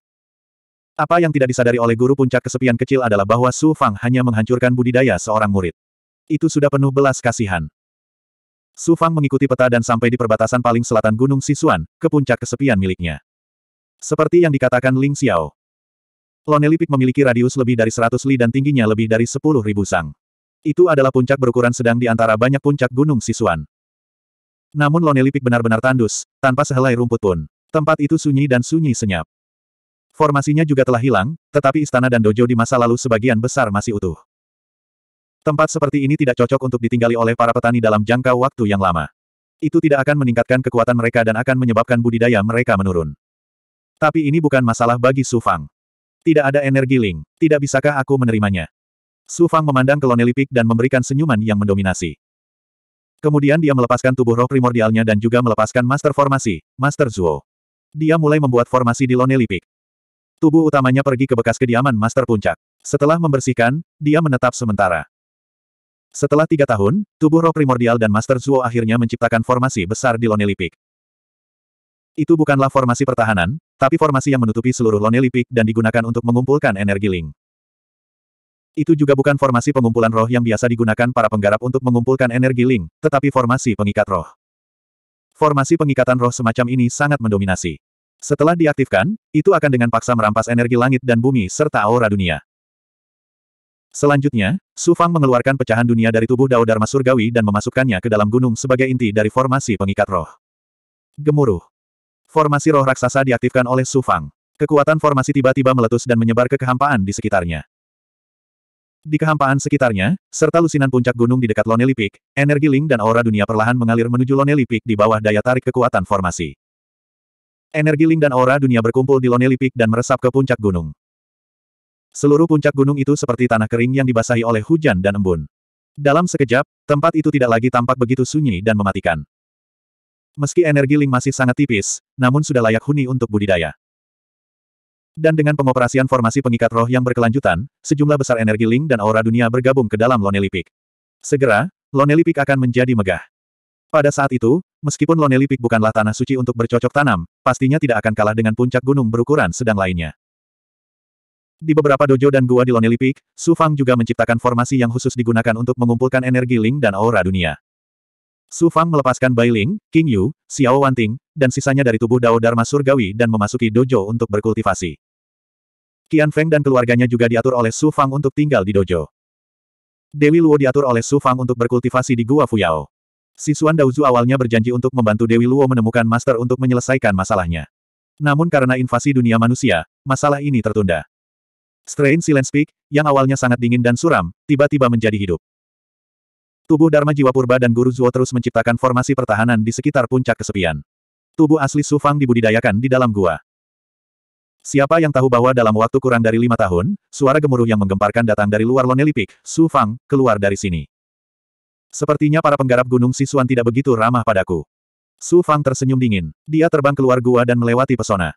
Apa yang tidak disadari oleh guru puncak kesepian kecil adalah bahwa Su Fang hanya menghancurkan budidaya seorang murid. Itu sudah penuh belas kasihan. Su Fang mengikuti peta dan sampai di perbatasan paling selatan Gunung Sisuan, ke puncak kesepian miliknya. Seperti yang dikatakan Ling Xiao. Lonelipik memiliki radius lebih dari 100 li dan tingginya lebih dari ribu sang. Itu adalah puncak berukuran sedang di antara banyak puncak Gunung Sisuan. Namun Lonelipik benar-benar tandus, tanpa sehelai rumput pun. Tempat itu sunyi dan sunyi senyap. Formasinya juga telah hilang, tetapi istana dan dojo di masa lalu sebagian besar masih utuh. Tempat seperti ini tidak cocok untuk ditinggali oleh para petani dalam jangka waktu yang lama. Itu tidak akan meningkatkan kekuatan mereka dan akan menyebabkan budidaya mereka menurun. Tapi ini bukan masalah bagi Su Fang. Tidak ada energi Ling, tidak bisakah aku menerimanya? Su Fang memandang ke Lonelipik dan memberikan senyuman yang mendominasi. Kemudian dia melepaskan tubuh roh primordialnya dan juga melepaskan master formasi, Master Zuo. Dia mulai membuat formasi di Lonelipik. Tubuh utamanya pergi ke bekas kediaman Master Puncak. Setelah membersihkan, dia menetap sementara. Setelah tiga tahun, tubuh roh primordial dan Master Zuo akhirnya menciptakan formasi besar di Lonelipik. Itu bukanlah formasi pertahanan, tapi formasi yang menutupi seluruh Lonelipik dan digunakan untuk mengumpulkan energi Ling. Itu juga bukan formasi pengumpulan roh yang biasa digunakan para penggarap untuk mengumpulkan energi Ling, tetapi formasi pengikat roh. Formasi pengikatan roh semacam ini sangat mendominasi. Setelah diaktifkan, itu akan dengan paksa merampas energi langit dan bumi serta aura dunia. Selanjutnya, Su Fang mengeluarkan pecahan dunia dari tubuh Dao Dharma Surgawi dan memasukkannya ke dalam gunung sebagai inti dari formasi pengikat roh. Gemuruh. Formasi roh raksasa diaktifkan oleh Su Fang. Kekuatan formasi tiba-tiba meletus dan menyebar ke kehampaan di sekitarnya. Di kehampaan sekitarnya, serta lusinan puncak gunung di dekat Lonely Peak, energi ling dan aura dunia perlahan mengalir menuju Lonely Peak di bawah daya tarik kekuatan formasi. Energi Ling dan aura dunia berkumpul di Lonely Peak dan meresap ke puncak gunung. Seluruh puncak gunung itu seperti tanah kering yang dibasahi oleh hujan dan embun. Dalam sekejap, tempat itu tidak lagi tampak begitu sunyi dan mematikan. Meski energi Ling masih sangat tipis, namun sudah layak huni untuk budidaya. Dan dengan pengoperasian formasi pengikat roh yang berkelanjutan, sejumlah besar energi Ling dan aura dunia bergabung ke dalam Lonely Peak. Segera, Lonely Peak akan menjadi megah. Pada saat itu, Meskipun Loneli Peak bukanlah tanah suci untuk bercocok tanam, pastinya tidak akan kalah dengan puncak gunung berukuran sedang lainnya. Di beberapa dojo dan gua di Loneli Peak, Su Fang juga menciptakan formasi yang khusus digunakan untuk mengumpulkan energi Ling dan aura dunia. Su Fang melepaskan Bai Ling, King Yu, Xiao Wanting, dan sisanya dari tubuh Dao Dharma Surgawi dan memasuki dojo untuk berkultivasi. Qian Feng dan keluarganya juga diatur oleh Su Fang untuk tinggal di dojo. Dewi Luo diatur oleh Su Fang untuk berkultivasi di Gua Fuyao. Sisuan Daozu awalnya berjanji untuk membantu Dewi Luo menemukan master untuk menyelesaikan masalahnya. Namun karena invasi dunia manusia, masalah ini tertunda. Strain Silence Peak, yang awalnya sangat dingin dan suram, tiba-tiba menjadi hidup. Tubuh Dharma Jiwa Purba dan Guru Zuo terus menciptakan formasi pertahanan di sekitar puncak kesepian. Tubuh asli Su Fang dibudidayakan di dalam gua. Siapa yang tahu bahwa dalam waktu kurang dari lima tahun, suara gemuruh yang menggemparkan datang dari luar Lonely Peak, Su Fang, keluar dari sini. Sepertinya para penggarap gunung Sisuan tidak begitu ramah padaku. Su Fang tersenyum dingin. Dia terbang keluar gua dan melewati pesona.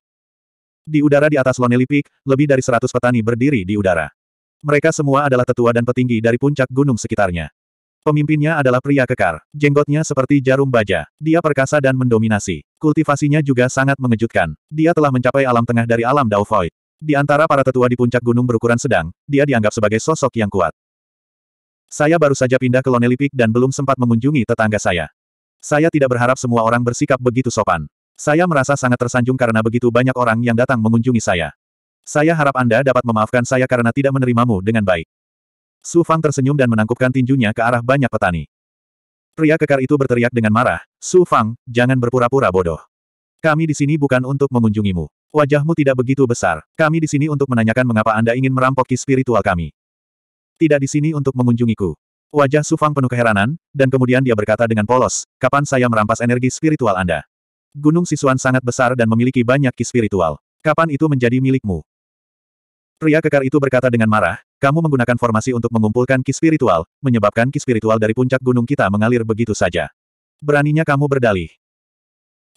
Di udara di atas Lonely Peak, lebih dari seratus petani berdiri di udara. Mereka semua adalah tetua dan petinggi dari puncak gunung sekitarnya. Pemimpinnya adalah pria kekar, jenggotnya seperti jarum baja. Dia perkasa dan mendominasi. Kultivasinya juga sangat mengejutkan. Dia telah mencapai alam tengah dari alam Dao Di antara para tetua di puncak gunung berukuran sedang, dia dianggap sebagai sosok yang kuat. Saya baru saja pindah ke Lonelipik dan belum sempat mengunjungi tetangga saya. Saya tidak berharap semua orang bersikap begitu sopan. Saya merasa sangat tersanjung karena begitu banyak orang yang datang mengunjungi saya. Saya harap Anda dapat memaafkan saya karena tidak menerimamu dengan baik. Su Fang tersenyum dan menangkupkan tinjunya ke arah banyak petani. Pria kekar itu berteriak dengan marah, Su Fang, jangan berpura-pura bodoh. Kami di sini bukan untuk mengunjungimu. Wajahmu tidak begitu besar. Kami di sini untuk menanyakan mengapa Anda ingin merampok spiritual kami tidak di sini untuk mengunjungiku. Wajah Sufang penuh keheranan, dan kemudian dia berkata dengan polos, kapan saya merampas energi spiritual Anda? Gunung Sisuan sangat besar dan memiliki banyak ki spiritual. Kapan itu menjadi milikmu? Pria kekar itu berkata dengan marah, kamu menggunakan formasi untuk mengumpulkan ki spiritual, menyebabkan ki spiritual dari puncak gunung kita mengalir begitu saja. Beraninya kamu berdalih.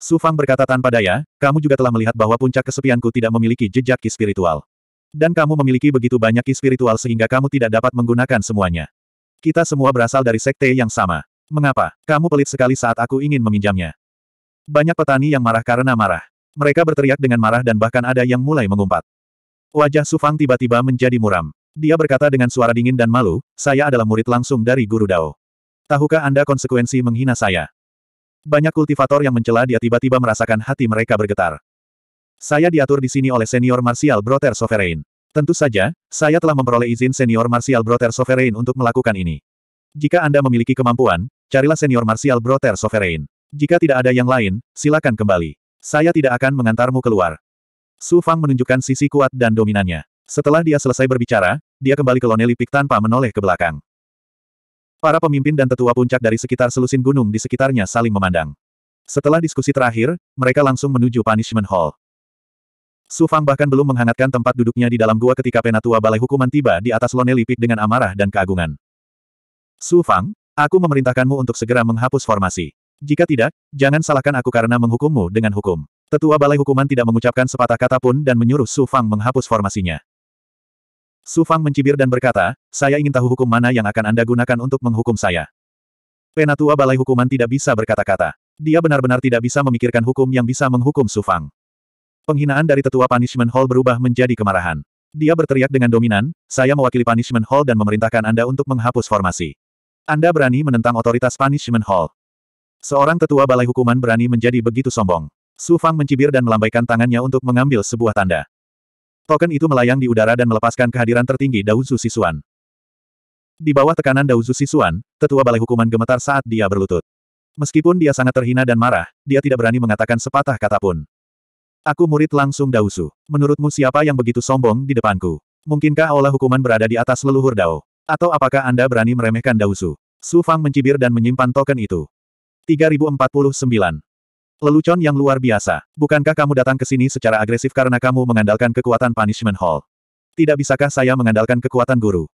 Sufang berkata tanpa daya, kamu juga telah melihat bahwa puncak kesepianku tidak memiliki jejak ki spiritual. Dan kamu memiliki begitu banyak spiritual sehingga kamu tidak dapat menggunakan semuanya. Kita semua berasal dari sekte yang sama. Mengapa? Kamu pelit sekali saat aku ingin meminjamnya. Banyak petani yang marah karena marah. Mereka berteriak dengan marah dan bahkan ada yang mulai mengumpat. Wajah Sufang tiba-tiba menjadi muram. Dia berkata dengan suara dingin dan malu, saya adalah murid langsung dari Guru Dao. Tahukah Anda konsekuensi menghina saya? Banyak kultivator yang mencela dia tiba-tiba merasakan hati mereka bergetar. Saya diatur di sini oleh senior Martial Brother Sovereign. Tentu saja, saya telah memperoleh izin senior Martial Brother Sovereign untuk melakukan ini. Jika Anda memiliki kemampuan, carilah senior Martial Brother Sovereign. Jika tidak ada yang lain, silakan kembali. Saya tidak akan mengantarmu keluar. Su Fang menunjukkan sisi kuat dan dominannya. Setelah dia selesai berbicara, dia kembali ke Lonely Peak tanpa menoleh ke belakang. Para pemimpin dan tetua puncak dari sekitar selusin gunung di sekitarnya saling memandang. Setelah diskusi terakhir, mereka langsung menuju Punishment Hall. Su Fang bahkan belum menghangatkan tempat duduknya di dalam gua ketika penatua balai hukuman tiba di atas Lone Lipik dengan amarah dan keagungan. Su Fang, aku memerintahkanmu untuk segera menghapus formasi. Jika tidak, jangan salahkan aku karena menghukummu dengan hukum. Tetua balai hukuman tidak mengucapkan sepatah kata pun dan menyuruh Su Fang menghapus formasinya. Su Fang mencibir dan berkata, saya ingin tahu hukum mana yang akan Anda gunakan untuk menghukum saya. Penatua balai hukuman tidak bisa berkata-kata. Dia benar-benar tidak bisa memikirkan hukum yang bisa menghukum Su Fang. Penghinaan dari tetua Punishment Hall berubah menjadi kemarahan. Dia berteriak dengan dominan, saya mewakili Punishment Hall dan memerintahkan Anda untuk menghapus formasi. Anda berani menentang otoritas Punishment Hall. Seorang tetua balai hukuman berani menjadi begitu sombong. Su Fang mencibir dan melambaikan tangannya untuk mengambil sebuah tanda. Token itu melayang di udara dan melepaskan kehadiran tertinggi Dauzu Sisuan. Di bawah tekanan Dauzu Sisuan, tetua balai hukuman gemetar saat dia berlutut. Meskipun dia sangat terhina dan marah, dia tidak berani mengatakan sepatah kata pun. Aku murid langsung Dausu. Menurutmu siapa yang begitu sombong di depanku? Mungkinkah olah hukuman berada di atas leluhur Dao? Atau apakah Anda berani meremehkan Dausu? Su Fang mencibir dan menyimpan token itu. 3049. Lelucon yang luar biasa. Bukankah kamu datang ke sini secara agresif karena kamu mengandalkan kekuatan Punishment Hall? Tidak bisakah saya mengandalkan kekuatan guru?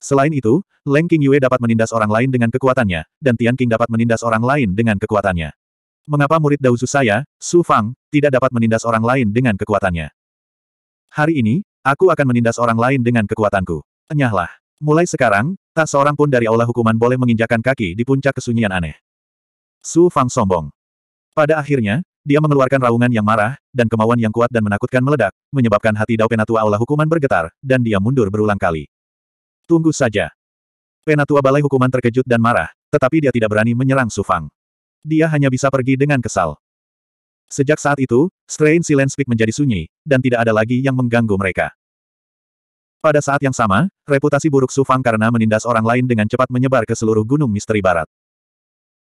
Selain itu, Leng King Yue dapat menindas orang lain dengan kekuatannya, dan Tian King dapat menindas orang lain dengan kekuatannya mengapa murid Dausu saya, Su Fang, tidak dapat menindas orang lain dengan kekuatannya. Hari ini, aku akan menindas orang lain dengan kekuatanku. Enyahlah. Mulai sekarang, tak seorang pun dari aula hukuman boleh menginjakan kaki di puncak kesunyian aneh. Su Fang sombong. Pada akhirnya, dia mengeluarkan raungan yang marah, dan kemauan yang kuat dan menakutkan meledak, menyebabkan hati Dao Penatua Aula Hukuman bergetar, dan dia mundur berulang kali. Tunggu saja. Penatua Balai Hukuman terkejut dan marah, tetapi dia tidak berani menyerang Su Fang. Dia hanya bisa pergi dengan kesal. Sejak saat itu, strain Silence Peak menjadi sunyi, dan tidak ada lagi yang mengganggu mereka. Pada saat yang sama, reputasi buruk Sufang karena menindas orang lain dengan cepat menyebar ke seluruh gunung misteri barat.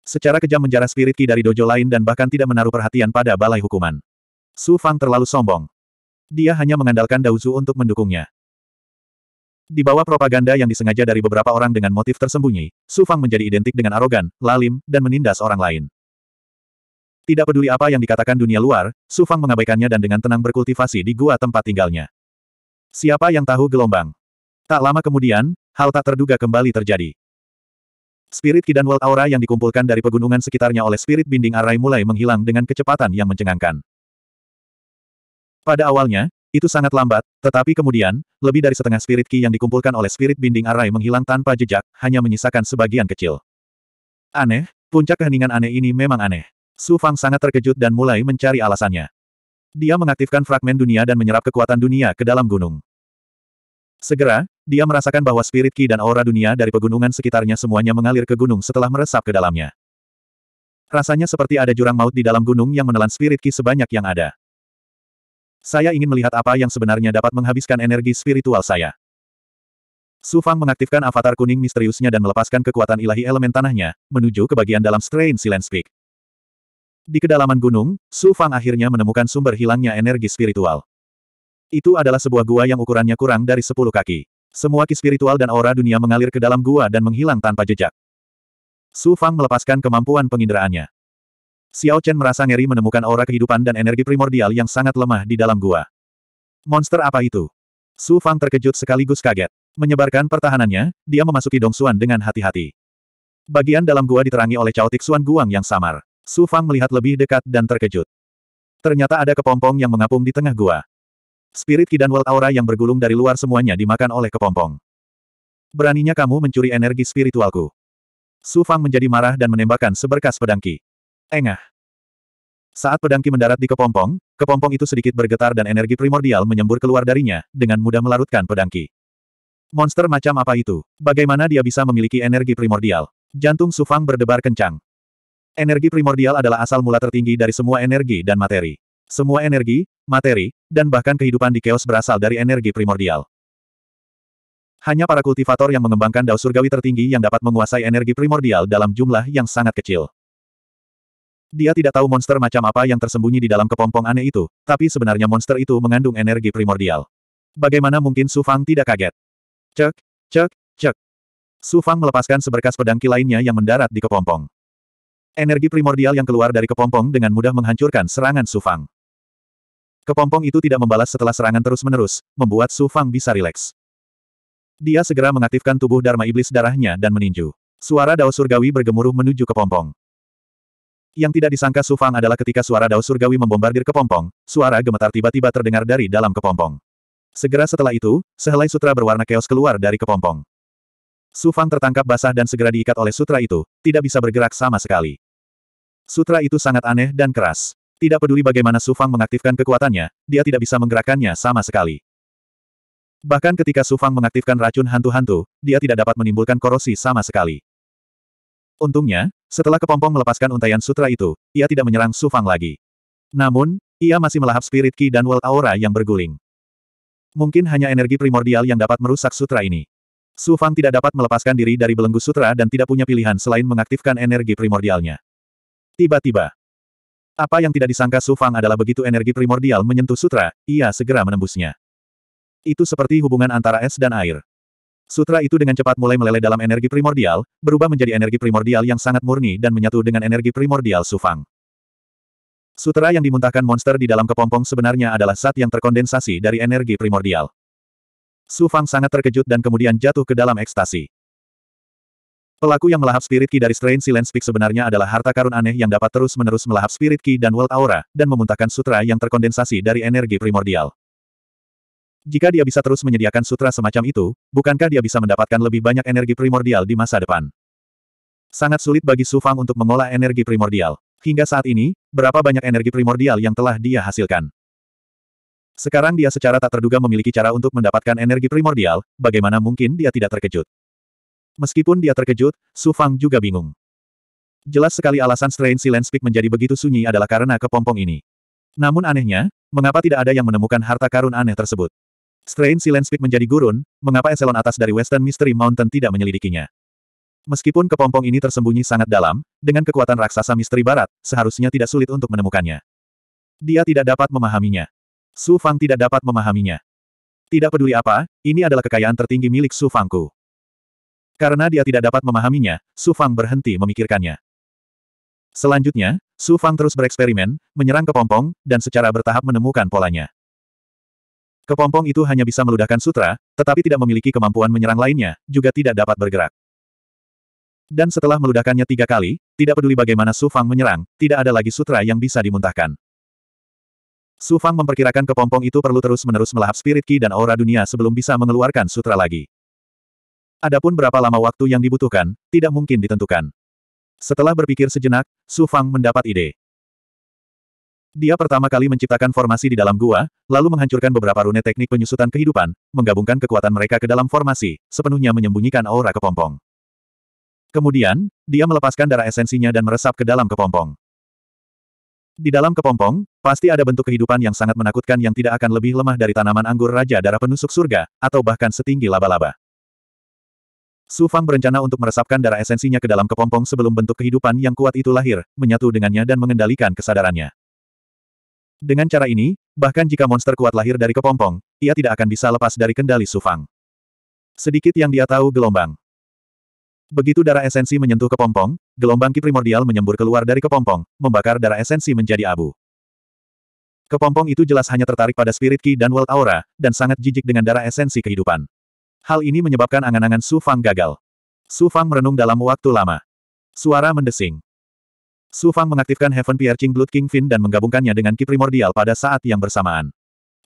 Secara kejam menjarah spirit ki dari dojo lain dan bahkan tidak menaruh perhatian pada balai hukuman. Sufang terlalu sombong. Dia hanya mengandalkan Dauzu untuk mendukungnya. Di bawah propaganda yang disengaja dari beberapa orang dengan motif tersembunyi, Su Fang menjadi identik dengan arogan, lalim, dan menindas orang lain. Tidak peduli apa yang dikatakan dunia luar, Su Fang mengabaikannya dan dengan tenang berkultivasi di gua tempat tinggalnya. Siapa yang tahu gelombang? Tak lama kemudian, hal tak terduga kembali terjadi. Spirit Kidan World Aura yang dikumpulkan dari pegunungan sekitarnya oleh Spirit Binding array mulai menghilang dengan kecepatan yang mencengangkan. Pada awalnya, itu sangat lambat, tetapi kemudian, lebih dari setengah spirit ki yang dikumpulkan oleh spirit binding arai menghilang tanpa jejak, hanya menyisakan sebagian kecil. Aneh, puncak keheningan aneh ini memang aneh. Su Fang sangat terkejut dan mulai mencari alasannya. Dia mengaktifkan fragmen dunia dan menyerap kekuatan dunia ke dalam gunung. Segera, dia merasakan bahwa spirit ki dan aura dunia dari pegunungan sekitarnya semuanya mengalir ke gunung setelah meresap ke dalamnya. Rasanya seperti ada jurang maut di dalam gunung yang menelan spirit ki sebanyak yang ada. Saya ingin melihat apa yang sebenarnya dapat menghabiskan energi spiritual saya. Su Fang mengaktifkan avatar kuning misteriusnya dan melepaskan kekuatan ilahi elemen tanahnya, menuju ke bagian dalam Strain Silence Peak. Di kedalaman gunung, Su Fang akhirnya menemukan sumber hilangnya energi spiritual. Itu adalah sebuah gua yang ukurannya kurang dari 10 kaki. Semua ki spiritual dan aura dunia mengalir ke dalam gua dan menghilang tanpa jejak. Su Fang melepaskan kemampuan penginderaannya. Xiao Chen merasa ngeri menemukan aura kehidupan dan energi primordial yang sangat lemah di dalam gua. Monster apa itu? Su Fang terkejut sekaligus kaget. Menyebarkan pertahanannya, dia memasuki Dong Xuan dengan hati-hati. Bagian dalam gua diterangi oleh caotik Xuan Guang yang samar. Su Fang melihat lebih dekat dan terkejut. Ternyata ada kepompong yang mengapung di tengah gua. Spirit Ki dan World Aura yang bergulung dari luar semuanya dimakan oleh kepompong. Beraninya kamu mencuri energi spiritualku. Su Fang menjadi marah dan menembakkan seberkas pedang Ki. Engah. Saat pedangki mendarat di kepompong, kepompong itu sedikit bergetar dan energi primordial menyembur keluar darinya, dengan mudah melarutkan pedangki. Monster macam apa itu? Bagaimana dia bisa memiliki energi primordial? Jantung Sufang berdebar kencang. Energi primordial adalah asal mula tertinggi dari semua energi dan materi. Semua energi, materi, dan bahkan kehidupan di keos berasal dari energi primordial. Hanya para kultivator yang mengembangkan dao surgawi tertinggi yang dapat menguasai energi primordial dalam jumlah yang sangat kecil. Dia tidak tahu monster macam apa yang tersembunyi di dalam kepompong aneh itu, tapi sebenarnya monster itu mengandung energi primordial. Bagaimana mungkin Su Fang tidak kaget? Cek, cek, cek. Su Fang melepaskan seberkas pedangki lainnya yang mendarat di kepompong. Energi primordial yang keluar dari kepompong dengan mudah menghancurkan serangan Su Fang. Kepompong itu tidak membalas setelah serangan terus-menerus, membuat Su Fang bisa rileks. Dia segera mengaktifkan tubuh Dharma Iblis darahnya dan meninju. Suara Dao Surgawi bergemuruh menuju kepompong. Yang tidak disangka Su Fang adalah ketika suara Dao Surgawi membombardir kepompong, suara gemetar tiba-tiba terdengar dari dalam kepompong. Segera setelah itu, sehelai sutra berwarna keos keluar dari kepompong. Su Fang tertangkap basah dan segera diikat oleh sutra itu, tidak bisa bergerak sama sekali. Sutra itu sangat aneh dan keras. Tidak peduli bagaimana Su Fang mengaktifkan kekuatannya, dia tidak bisa menggerakkannya sama sekali. Bahkan ketika Su Fang mengaktifkan racun hantu-hantu, dia tidak dapat menimbulkan korosi sama sekali. Untungnya, setelah kepompong melepaskan untayan sutra itu, ia tidak menyerang Su Fang lagi. Namun, ia masih melahap spirit ki dan world aura yang berguling. Mungkin hanya energi primordial yang dapat merusak sutra ini. Su Fang tidak dapat melepaskan diri dari belenggu sutra dan tidak punya pilihan selain mengaktifkan energi primordialnya. Tiba-tiba, apa yang tidak disangka Su Fang adalah begitu energi primordial menyentuh sutra, ia segera menembusnya. Itu seperti hubungan antara es dan air. Sutra itu dengan cepat mulai meleleh dalam energi primordial, berubah menjadi energi primordial yang sangat murni dan menyatu dengan energi primordial Sufang. Sutra yang dimuntahkan monster di dalam kepompong sebenarnya adalah saat yang terkondensasi dari energi primordial. Sufang sangat terkejut dan kemudian jatuh ke dalam ekstasi. Pelaku yang melahap spirit key dari strain Silence Peak sebenarnya adalah harta karun aneh yang dapat terus-menerus melahap spirit key dan world aura, dan memuntahkan sutra yang terkondensasi dari energi primordial. Jika dia bisa terus menyediakan sutra semacam itu, bukankah dia bisa mendapatkan lebih banyak energi primordial di masa depan? Sangat sulit bagi Su Fang untuk mengolah energi primordial. Hingga saat ini, berapa banyak energi primordial yang telah dia hasilkan? Sekarang dia secara tak terduga memiliki cara untuk mendapatkan energi primordial, bagaimana mungkin dia tidak terkejut? Meskipun dia terkejut, Su Fang juga bingung. Jelas sekali alasan Strain Silence Peak menjadi begitu sunyi adalah karena kepompong ini. Namun anehnya, mengapa tidak ada yang menemukan harta karun aneh tersebut? Strain Silence Peak menjadi gurun, mengapa eselon atas dari Western Mystery Mountain tidak menyelidikinya? Meskipun kepompong ini tersembunyi sangat dalam, dengan kekuatan raksasa misteri barat, seharusnya tidak sulit untuk menemukannya. Dia tidak dapat memahaminya. Su Fang tidak dapat memahaminya. Tidak peduli apa, ini adalah kekayaan tertinggi milik Su Fangku. Karena dia tidak dapat memahaminya, Su Fang berhenti memikirkannya. Selanjutnya, Su Fang terus bereksperimen, menyerang kepompong, dan secara bertahap menemukan polanya. Kepompong itu hanya bisa meludahkan sutra, tetapi tidak memiliki kemampuan menyerang lainnya, juga tidak dapat bergerak. Dan setelah meludahkannya tiga kali, tidak peduli bagaimana Su Fang menyerang, tidak ada lagi sutra yang bisa dimuntahkan. Su Fang memperkirakan kepompong itu perlu terus-menerus melahap spirit ki dan aura dunia sebelum bisa mengeluarkan sutra lagi. Adapun berapa lama waktu yang dibutuhkan, tidak mungkin ditentukan. Setelah berpikir sejenak, Su Fang mendapat ide. Dia pertama kali menciptakan formasi di dalam gua, lalu menghancurkan beberapa rune teknik penyusutan kehidupan, menggabungkan kekuatan mereka ke dalam formasi, sepenuhnya menyembunyikan aura kepompong. Kemudian, dia melepaskan darah esensinya dan meresap ke dalam kepompong. Di dalam kepompong, pasti ada bentuk kehidupan yang sangat menakutkan yang tidak akan lebih lemah dari tanaman anggur raja darah penusuk surga, atau bahkan setinggi laba-laba. Su Fang berencana untuk meresapkan darah esensinya ke dalam kepompong sebelum bentuk kehidupan yang kuat itu lahir, menyatu dengannya dan mengendalikan kesadarannya. Dengan cara ini, bahkan jika monster kuat lahir dari kepompong, ia tidak akan bisa lepas dari kendali Sufang. Sedikit yang dia tahu gelombang. Begitu darah esensi menyentuh kepompong, gelombang ki primordial menyembur keluar dari kepompong, membakar darah esensi menjadi abu. Kepompong itu jelas hanya tertarik pada spirit ki dan world aura, dan sangat jijik dengan darah esensi kehidupan. Hal ini menyebabkan angan-angan Su Fang gagal. Su Fang merenung dalam waktu lama. Suara mendesing. Su Fang mengaktifkan Heaven Piercing Blood King Fin dan menggabungkannya dengan ki primordial pada saat yang bersamaan.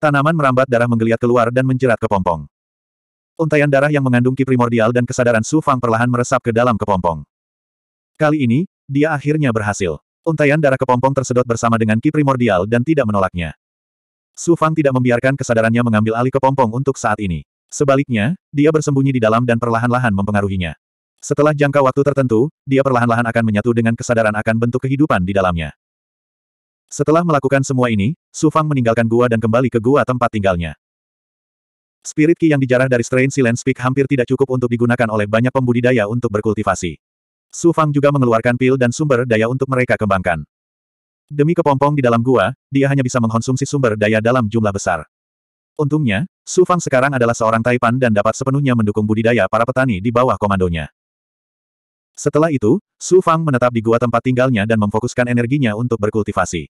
Tanaman merambat darah menggeliat keluar dan menjerat kepompong. Untaian darah yang mengandung ki primordial dan kesadaran Su Fang perlahan meresap ke dalam kepompong. Kali ini, dia akhirnya berhasil. Untaian darah kepompong tersedot bersama dengan ki primordial dan tidak menolaknya. Su Fang tidak membiarkan kesadarannya mengambil alih kepompong untuk saat ini. Sebaliknya, dia bersembunyi di dalam dan perlahan-lahan mempengaruhinya. Setelah jangka waktu tertentu, dia perlahan-lahan akan menyatu dengan kesadaran akan bentuk kehidupan di dalamnya. Setelah melakukan semua ini, Su Fang meninggalkan gua dan kembali ke gua tempat tinggalnya. Spirit Ki yang dijarah dari strain Silence Peak hampir tidak cukup untuk digunakan oleh banyak pembudidaya untuk berkultivasi. Su Fang juga mengeluarkan pil dan sumber daya untuk mereka kembangkan. Demi kepompong di dalam gua, dia hanya bisa mengkonsumsi sumber daya dalam jumlah besar. Untungnya, Su Fang sekarang adalah seorang Taipan dan dapat sepenuhnya mendukung budidaya para petani di bawah komandonya. Setelah itu, Su Fang menetap di gua tempat tinggalnya dan memfokuskan energinya untuk berkultivasi.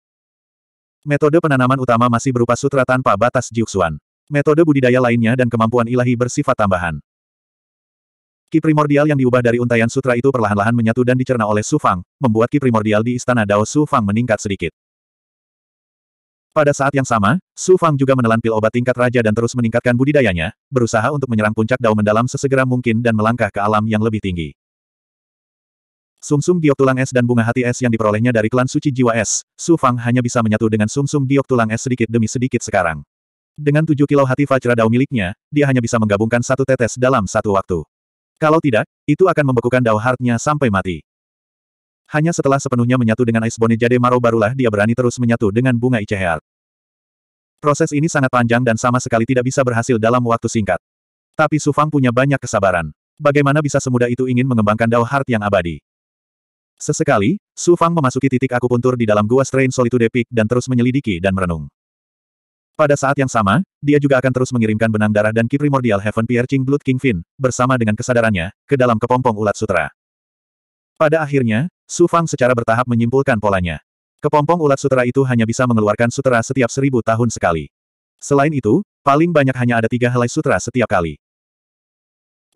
Metode penanaman utama masih berupa sutra tanpa batas jiuxuan. Metode budidaya lainnya dan kemampuan ilahi bersifat tambahan. Ki primordial yang diubah dari untayan sutra itu perlahan-lahan menyatu dan dicerna oleh Su Fang, membuat ki primordial di istana Dao Su Fang meningkat sedikit. Pada saat yang sama, Su Fang juga menelan pil obat tingkat raja dan terus meningkatkan budidayanya, berusaha untuk menyerang puncak dao mendalam sesegera mungkin dan melangkah ke alam yang lebih tinggi. Sumsum giok tulang es dan bunga hati es yang diperolehnya dari klan suci jiwa es, Su Fang hanya bisa menyatu dengan sumsum giok tulang es sedikit demi sedikit sekarang. Dengan tujuh kilo hati Dao miliknya, dia hanya bisa menggabungkan satu tetes dalam satu waktu. Kalau tidak, itu akan membekukan Dao Heart-nya sampai mati. Hanya setelah sepenuhnya menyatu dengan bone Jade Maro barulah dia berani terus menyatu dengan bunga Ice Heart. Proses ini sangat panjang dan sama sekali tidak bisa berhasil dalam waktu singkat. Tapi Su Fang punya banyak kesabaran. Bagaimana bisa semudah itu ingin mengembangkan Dao Heart yang abadi? Sesekali, Su Fang memasuki titik akupuntur di dalam gua Strain Solitude Peak dan terus menyelidiki dan merenung. Pada saat yang sama, dia juga akan terus mengirimkan benang darah dan ki primordial Heaven Piercing Blood King Fin bersama dengan kesadarannya, ke dalam kepompong ulat sutra. Pada akhirnya, Su Fang secara bertahap menyimpulkan polanya. Kepompong ulat sutra itu hanya bisa mengeluarkan sutra setiap seribu tahun sekali. Selain itu, paling banyak hanya ada tiga helai sutra setiap kali.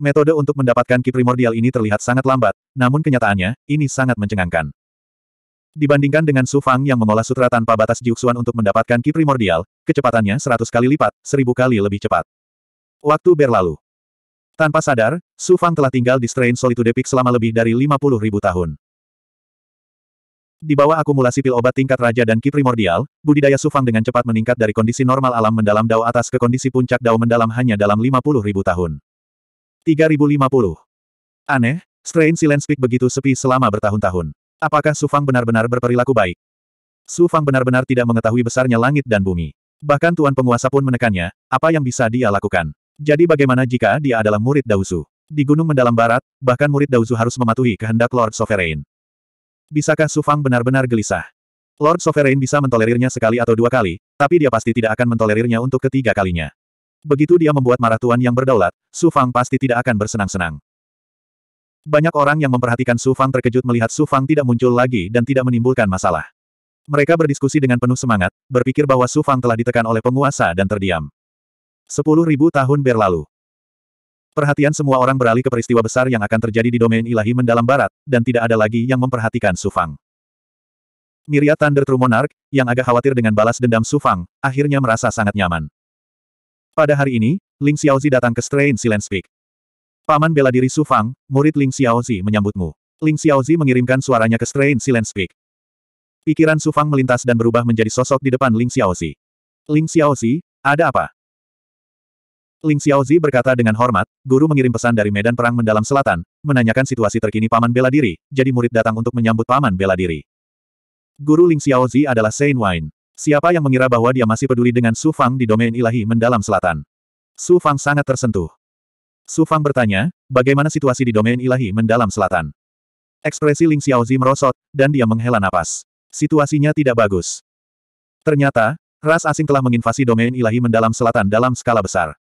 Metode untuk mendapatkan ki primordial ini terlihat sangat lambat, namun kenyataannya, ini sangat mencengangkan. Dibandingkan dengan Su Fang yang mengolah sutra tanpa batas jiuksuan untuk mendapatkan ki primordial, kecepatannya 100 kali lipat, seribu kali lebih cepat. Waktu berlalu. Tanpa sadar, Su Fang telah tinggal di Strain Solitude Peak selama lebih dari 50 ribu tahun. Di bawah akumulasi pil obat tingkat raja dan ki primordial, budidaya Su Fang dengan cepat meningkat dari kondisi normal alam mendalam dao atas ke kondisi puncak dao mendalam hanya dalam 50 ribu tahun. 3050. Aneh, Strange Silence Peak begitu sepi selama bertahun-tahun. Apakah Su Fang benar-benar berperilaku baik? Su Fang benar-benar tidak mengetahui besarnya langit dan bumi. Bahkan Tuan Penguasa pun menekannya, apa yang bisa dia lakukan. Jadi bagaimana jika dia adalah murid Dausu? Di gunung mendalam barat, bahkan murid Dausu harus mematuhi kehendak Lord Sovereign. Bisakah Su Fang benar-benar gelisah? Lord Sovereign bisa mentolerirnya sekali atau dua kali, tapi dia pasti tidak akan mentolerirnya untuk ketiga kalinya. Begitu dia membuat marah Tuan yang berdaulat, Su Fang pasti tidak akan bersenang-senang. Banyak orang yang memperhatikan Su Fang terkejut melihat Su Fang tidak muncul lagi dan tidak menimbulkan masalah. Mereka berdiskusi dengan penuh semangat, berpikir bahwa Su Fang telah ditekan oleh penguasa dan terdiam. Sepuluh ribu tahun berlalu. Perhatian semua orang beralih ke peristiwa besar yang akan terjadi di domain ilahi mendalam barat, dan tidak ada lagi yang memperhatikan Su Fang. Miria Thunder True Monarch, yang agak khawatir dengan balas dendam Su Fang, akhirnya merasa sangat nyaman. Pada hari ini, Ling Xiaozi datang ke Strain Silence Peak. Paman bela diri Su Fang, murid Ling Xiaozi menyambutmu. Ling Xiaozi mengirimkan suaranya ke Strain Silence Peak. Pikiran Su Fang melintas dan berubah menjadi sosok di depan Ling Xiaozi. Ling Xiaozi, ada apa? Ling Xiaozi berkata dengan hormat, guru mengirim pesan dari medan perang mendalam selatan, menanyakan situasi terkini paman bela diri, jadi murid datang untuk menyambut paman bela diri. Guru Ling Xiaozi adalah Sein Wine. Siapa yang mengira bahwa dia masih peduli dengan Su Fang di domain ilahi mendalam selatan? Su Fang sangat tersentuh. Su Fang bertanya, bagaimana situasi di domain ilahi mendalam selatan? Ekspresi Ling Xiaozi merosot, dan dia menghela napas. Situasinya tidak bagus. Ternyata, ras asing telah menginvasi domain ilahi mendalam selatan dalam skala besar.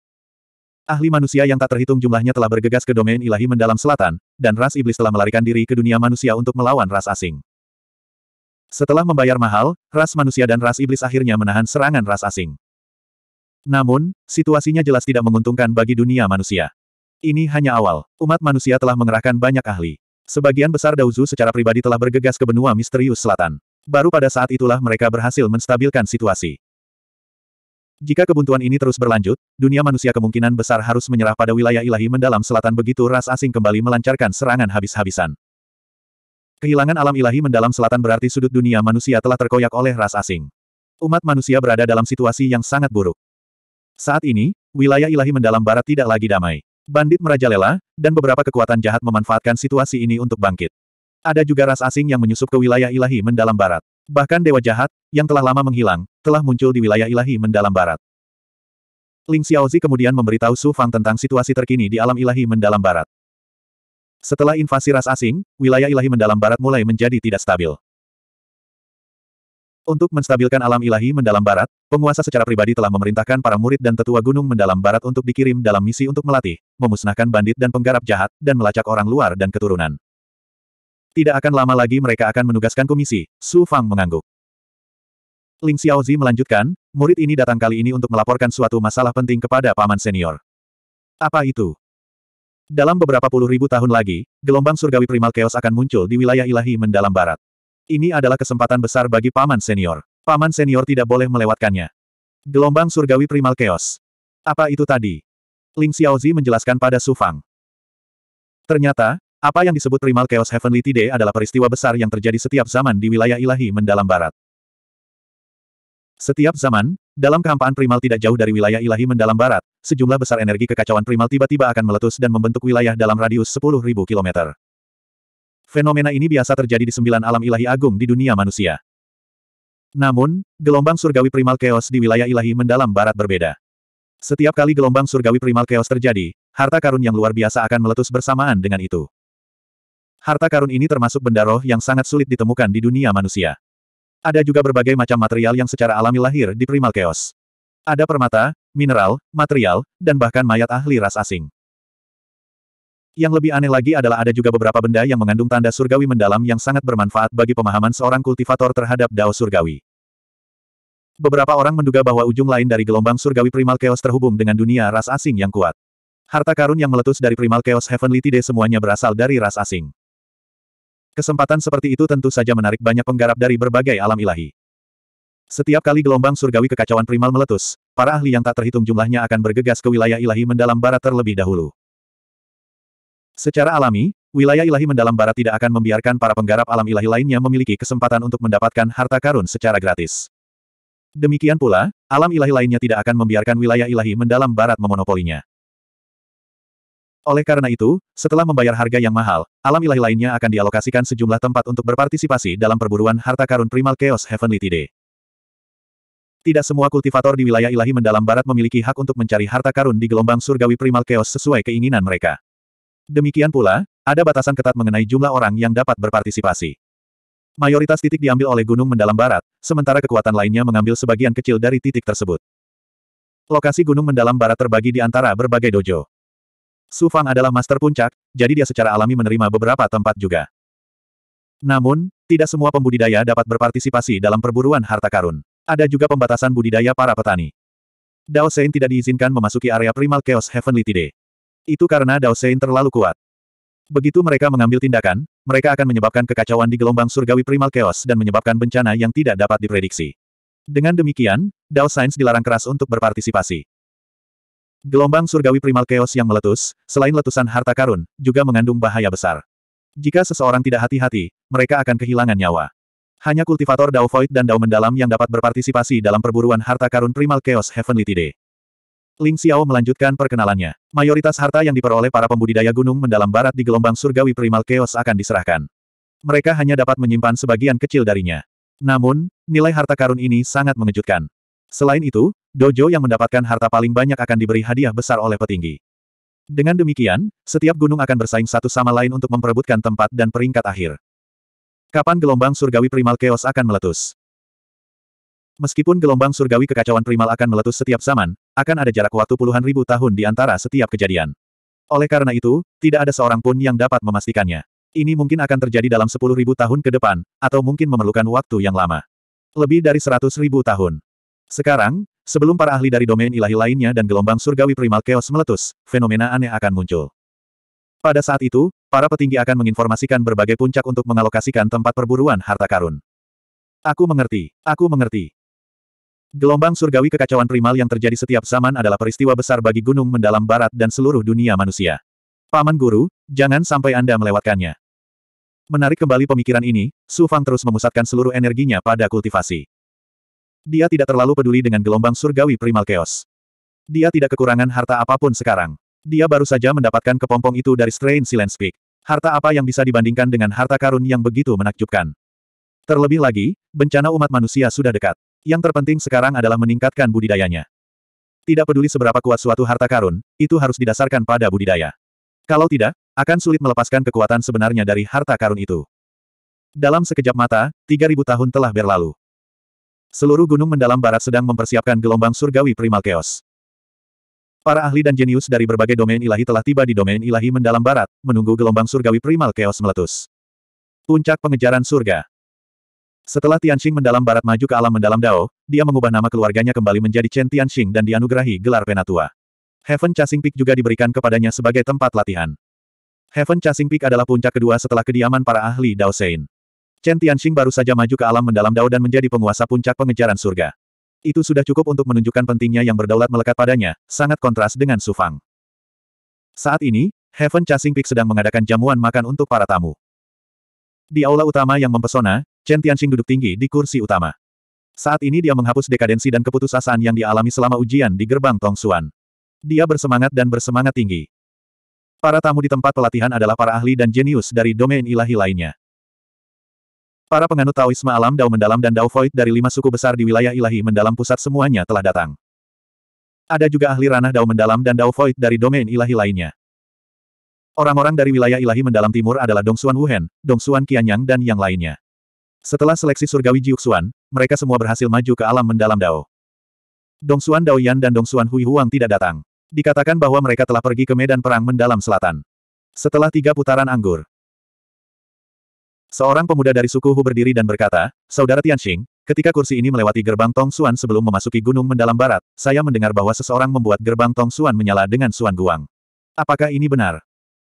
Ahli manusia yang tak terhitung jumlahnya telah bergegas ke domain ilahi mendalam selatan, dan ras iblis telah melarikan diri ke dunia manusia untuk melawan ras asing. Setelah membayar mahal, ras manusia dan ras iblis akhirnya menahan serangan ras asing. Namun, situasinya jelas tidak menguntungkan bagi dunia manusia. Ini hanya awal. Umat manusia telah mengerahkan banyak ahli. Sebagian besar Dauzu secara pribadi telah bergegas ke benua misterius selatan. Baru pada saat itulah mereka berhasil menstabilkan situasi. Jika kebuntuan ini terus berlanjut, dunia manusia kemungkinan besar harus menyerah pada wilayah ilahi mendalam selatan begitu ras asing kembali melancarkan serangan habis-habisan. Kehilangan alam ilahi mendalam selatan berarti sudut dunia manusia telah terkoyak oleh ras asing. Umat manusia berada dalam situasi yang sangat buruk. Saat ini, wilayah ilahi mendalam barat tidak lagi damai. Bandit merajalela, dan beberapa kekuatan jahat memanfaatkan situasi ini untuk bangkit. Ada juga ras asing yang menyusup ke wilayah ilahi mendalam barat. Bahkan dewa jahat, yang telah lama menghilang, telah muncul di wilayah ilahi mendalam barat. Ling Xiaozi kemudian memberitahu Su Fang tentang situasi terkini di alam ilahi mendalam barat. Setelah invasi ras asing, wilayah ilahi mendalam barat mulai menjadi tidak stabil. Untuk menstabilkan alam ilahi mendalam barat, penguasa secara pribadi telah memerintahkan para murid dan tetua gunung mendalam barat untuk dikirim dalam misi untuk melatih, memusnahkan bandit dan penggarap jahat, dan melacak orang luar dan keturunan. Tidak akan lama lagi mereka akan menugaskan komisi, Su Fang mengangguk. Ling Xiaozi melanjutkan, murid ini datang kali ini untuk melaporkan suatu masalah penting kepada paman senior. Apa itu? Dalam beberapa puluh ribu tahun lagi, gelombang surgawi primal chaos akan muncul di wilayah ilahi mendalam barat. Ini adalah kesempatan besar bagi paman senior. Paman senior tidak boleh melewatkannya. Gelombang surgawi primal chaos. Apa itu tadi? Ling Xiaozi menjelaskan pada Su Fang. Ternyata, apa yang disebut primal chaos heavenly today adalah peristiwa besar yang terjadi setiap zaman di wilayah ilahi mendalam barat. Setiap zaman, dalam kehampaan primal tidak jauh dari wilayah ilahi mendalam barat, sejumlah besar energi kekacauan primal tiba-tiba akan meletus dan membentuk wilayah dalam radius 10.000 km. Fenomena ini biasa terjadi di sembilan alam ilahi agung di dunia manusia. Namun, gelombang surgawi primal chaos di wilayah ilahi mendalam barat berbeda. Setiap kali gelombang surgawi primal chaos terjadi, harta karun yang luar biasa akan meletus bersamaan dengan itu. Harta karun ini termasuk benda roh yang sangat sulit ditemukan di dunia manusia. Ada juga berbagai macam material yang secara alami lahir di primal chaos. Ada permata, mineral, material, dan bahkan mayat ahli ras asing. Yang lebih aneh lagi adalah ada juga beberapa benda yang mengandung tanda surgawi mendalam yang sangat bermanfaat bagi pemahaman seorang kultivator terhadap dao surgawi. Beberapa orang menduga bahwa ujung lain dari gelombang surgawi primal chaos terhubung dengan dunia ras asing yang kuat. Harta karun yang meletus dari primal chaos heavenly tide semuanya berasal dari ras asing. Kesempatan seperti itu tentu saja menarik banyak penggarap dari berbagai alam ilahi. Setiap kali gelombang surgawi kekacauan primal meletus, para ahli yang tak terhitung jumlahnya akan bergegas ke wilayah ilahi mendalam barat terlebih dahulu. Secara alami, wilayah ilahi mendalam barat tidak akan membiarkan para penggarap alam ilahi lainnya memiliki kesempatan untuk mendapatkan harta karun secara gratis. Demikian pula, alam ilahi lainnya tidak akan membiarkan wilayah ilahi mendalam barat memonopolinya. Oleh karena itu, setelah membayar harga yang mahal, alam ilahi lainnya akan dialokasikan sejumlah tempat untuk berpartisipasi dalam perburuan harta karun primal Chaos Heavenly today. Tidak semua kultivator di wilayah ilahi mendalam barat memiliki hak untuk mencari harta karun di gelombang surgawi primal chaos sesuai keinginan mereka. Demikian pula, ada batasan ketat mengenai jumlah orang yang dapat berpartisipasi. Mayoritas titik diambil oleh gunung mendalam barat, sementara kekuatan lainnya mengambil sebagian kecil dari titik tersebut. Lokasi gunung mendalam barat terbagi di antara berbagai dojo. Su Fang adalah master puncak, jadi dia secara alami menerima beberapa tempat juga. Namun, tidak semua pembudidaya dapat berpartisipasi dalam perburuan harta karun. Ada juga pembatasan budidaya para petani. Dao Sein tidak diizinkan memasuki area primal Chaos Heavenly Tide. Itu karena Dao Sein terlalu kuat. Begitu mereka mengambil tindakan, mereka akan menyebabkan kekacauan di gelombang surgawi primal chaos dan menyebabkan bencana yang tidak dapat diprediksi. Dengan demikian, Dao Sains dilarang keras untuk berpartisipasi. Gelombang surgawi primal chaos yang meletus, selain letusan harta karun, juga mengandung bahaya besar. Jika seseorang tidak hati-hati, mereka akan kehilangan nyawa. Hanya kultivator Dao Void dan Dao Mendalam yang dapat berpartisipasi dalam perburuan harta karun primal Chaos Heavenly Tide. Ling Xiao melanjutkan perkenalannya. Mayoritas harta yang diperoleh para pembudidaya gunung mendalam barat di gelombang surgawi primal chaos akan diserahkan. Mereka hanya dapat menyimpan sebagian kecil darinya. Namun, nilai harta karun ini sangat mengejutkan. Selain itu, dojo yang mendapatkan harta paling banyak akan diberi hadiah besar oleh petinggi. Dengan demikian, setiap gunung akan bersaing satu sama lain untuk memperebutkan tempat dan peringkat akhir. Kapan gelombang surgawi primal chaos akan meletus? Meskipun gelombang surgawi kekacauan primal akan meletus setiap zaman, akan ada jarak waktu puluhan ribu tahun di antara setiap kejadian. Oleh karena itu, tidak ada seorang pun yang dapat memastikannya. Ini mungkin akan terjadi dalam sepuluh ribu tahun ke depan, atau mungkin memerlukan waktu yang lama. Lebih dari seratus ribu tahun. Sekarang, sebelum para ahli dari domain ilahi lainnya dan gelombang surgawi primal chaos meletus, fenomena aneh akan muncul. Pada saat itu, Para petinggi akan menginformasikan berbagai puncak untuk mengalokasikan tempat perburuan harta karun. Aku mengerti, aku mengerti. Gelombang surgawi kekacauan primal yang terjadi setiap zaman adalah peristiwa besar bagi gunung mendalam barat dan seluruh dunia manusia. Paman Guru, jangan sampai Anda melewatkannya. Menarik kembali pemikiran ini, Su Fang terus memusatkan seluruh energinya pada kultivasi. Dia tidak terlalu peduli dengan gelombang surgawi primal chaos. Dia tidak kekurangan harta apapun sekarang. Dia baru saja mendapatkan kepompong itu dari Strain Silence Peak. Harta apa yang bisa dibandingkan dengan harta karun yang begitu menakjubkan? Terlebih lagi, bencana umat manusia sudah dekat. Yang terpenting sekarang adalah meningkatkan budidayanya. Tidak peduli seberapa kuat suatu harta karun, itu harus didasarkan pada budidaya. Kalau tidak, akan sulit melepaskan kekuatan sebenarnya dari harta karun itu. Dalam sekejap mata, 3000 tahun telah berlalu. Seluruh gunung mendalam barat sedang mempersiapkan gelombang surgawi primal chaos. Para ahli dan jenius dari berbagai domain ilahi telah tiba di domain ilahi mendalam barat, menunggu gelombang surgawi primal chaos meletus. Puncak pengejaran surga. Setelah Tianxing mendalam barat maju ke alam mendalam Dao, dia mengubah nama keluarganya kembali menjadi Chen Tianxing dan dianugerahi gelar penatua. Heaven Chasing Peak juga diberikan kepadanya sebagai tempat latihan. Heaven Chasing Peak adalah puncak kedua setelah kediaman para ahli Dao Sein. Chen Tianxing baru saja maju ke alam mendalam Dao dan menjadi penguasa puncak pengejaran surga. Itu sudah cukup untuk menunjukkan pentingnya yang berdaulat melekat padanya, sangat kontras dengan Su Fang. Saat ini, Heaven Chasing Peak sedang mengadakan jamuan makan untuk para tamu. Di aula utama yang mempesona, Chen Tianxing duduk tinggi di kursi utama. Saat ini dia menghapus dekadensi dan keputusasaan yang dialami selama ujian di gerbang Tong Suan. Dia bersemangat dan bersemangat tinggi. Para tamu di tempat pelatihan adalah para ahli dan jenius dari domain ilahi lainnya. Para penganut Taoisme alam Dao mendalam dan Dao Void dari lima suku besar di wilayah ilahi mendalam pusat semuanya telah datang. Ada juga ahli ranah Dao mendalam dan Dao Void dari domain ilahi lainnya. Orang-orang dari wilayah ilahi mendalam timur adalah Dong Xuan Wuhen, Dong Xuan Qianyang dan yang lainnya. Setelah seleksi surgawi Jiuxuan, mereka semua berhasil maju ke alam mendalam Dao. Dong Dongsuan Yan dan Dongsuan Hui Huang tidak datang. Dikatakan bahwa mereka telah pergi ke medan perang mendalam selatan. Setelah tiga putaran anggur, Seorang pemuda dari suku Hu berdiri dan berkata, Saudara Tianxing, ketika kursi ini melewati gerbang Tong Xuan sebelum memasuki gunung mendalam barat, saya mendengar bahwa seseorang membuat gerbang Tong Xuan menyala dengan Suan Guang. Apakah ini benar?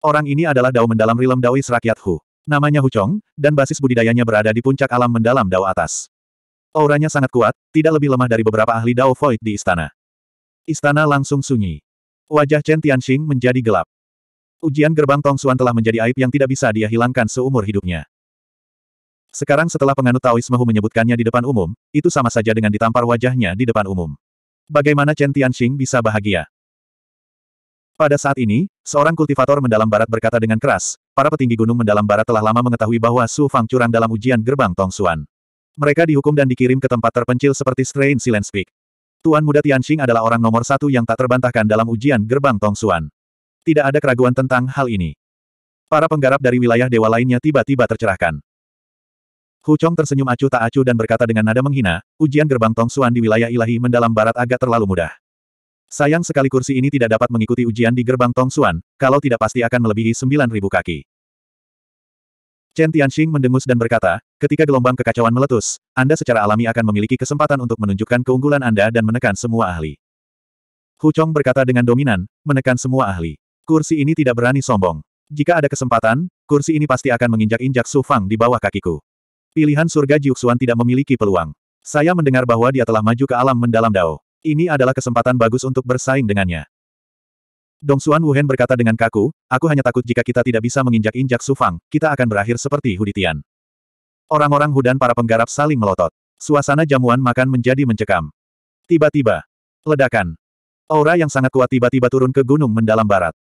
Orang ini adalah dao mendalam rilem daois rakyat Hu. Namanya Hu Chong, dan basis budidayanya berada di puncak alam mendalam dao atas. Auranya sangat kuat, tidak lebih lemah dari beberapa ahli dao void di istana. Istana langsung sunyi. Wajah Chen Tianxing menjadi gelap. Ujian gerbang Tong Xuan telah menjadi aib yang tidak bisa dia hilangkan seumur hidupnya. Sekarang setelah penganut Taoisme Hu menyebutkannya di depan umum, itu sama saja dengan ditampar wajahnya di depan umum. Bagaimana Chen Tianxing bisa bahagia? Pada saat ini, seorang kultivator mendalam barat berkata dengan keras, para petinggi gunung mendalam barat telah lama mengetahui bahwa Su Fang curang dalam ujian gerbang Tong Suan Mereka dihukum dan dikirim ke tempat terpencil seperti Strain Silence Peak. Tuan muda Tianxing adalah orang nomor satu yang tak terbantahkan dalam ujian gerbang Tong Suan Tidak ada keraguan tentang hal ini. Para penggarap dari wilayah dewa lainnya tiba-tiba tercerahkan. Hu Chong tersenyum acuh tak acuh dan berkata dengan nada menghina, ujian gerbang Tong Suan di wilayah ilahi mendalam barat agak terlalu mudah. Sayang sekali kursi ini tidak dapat mengikuti ujian di gerbang Tong Suan, kalau tidak pasti akan melebihi 9.000 kaki. Chen Tianxing mendengus dan berkata, ketika gelombang kekacauan meletus, Anda secara alami akan memiliki kesempatan untuk menunjukkan keunggulan Anda dan menekan semua ahli. Hu Chong berkata dengan dominan, menekan semua ahli. Kursi ini tidak berani sombong. Jika ada kesempatan, kursi ini pasti akan menginjak-injak Su Fang di bawah kakiku. Pilihan surga Jiuxuan tidak memiliki peluang. Saya mendengar bahwa dia telah maju ke alam mendalam Dao. Ini adalah kesempatan bagus untuk bersaing dengannya. Dong Xuan Wuhen berkata dengan kaku, aku hanya takut jika kita tidak bisa menginjak-injak Sufang, kita akan berakhir seperti Huditian. Orang-orang Hudan para penggarap saling melotot. Suasana jamuan makan menjadi mencekam. Tiba-tiba. Ledakan. Aura yang sangat kuat tiba-tiba turun ke gunung mendalam barat.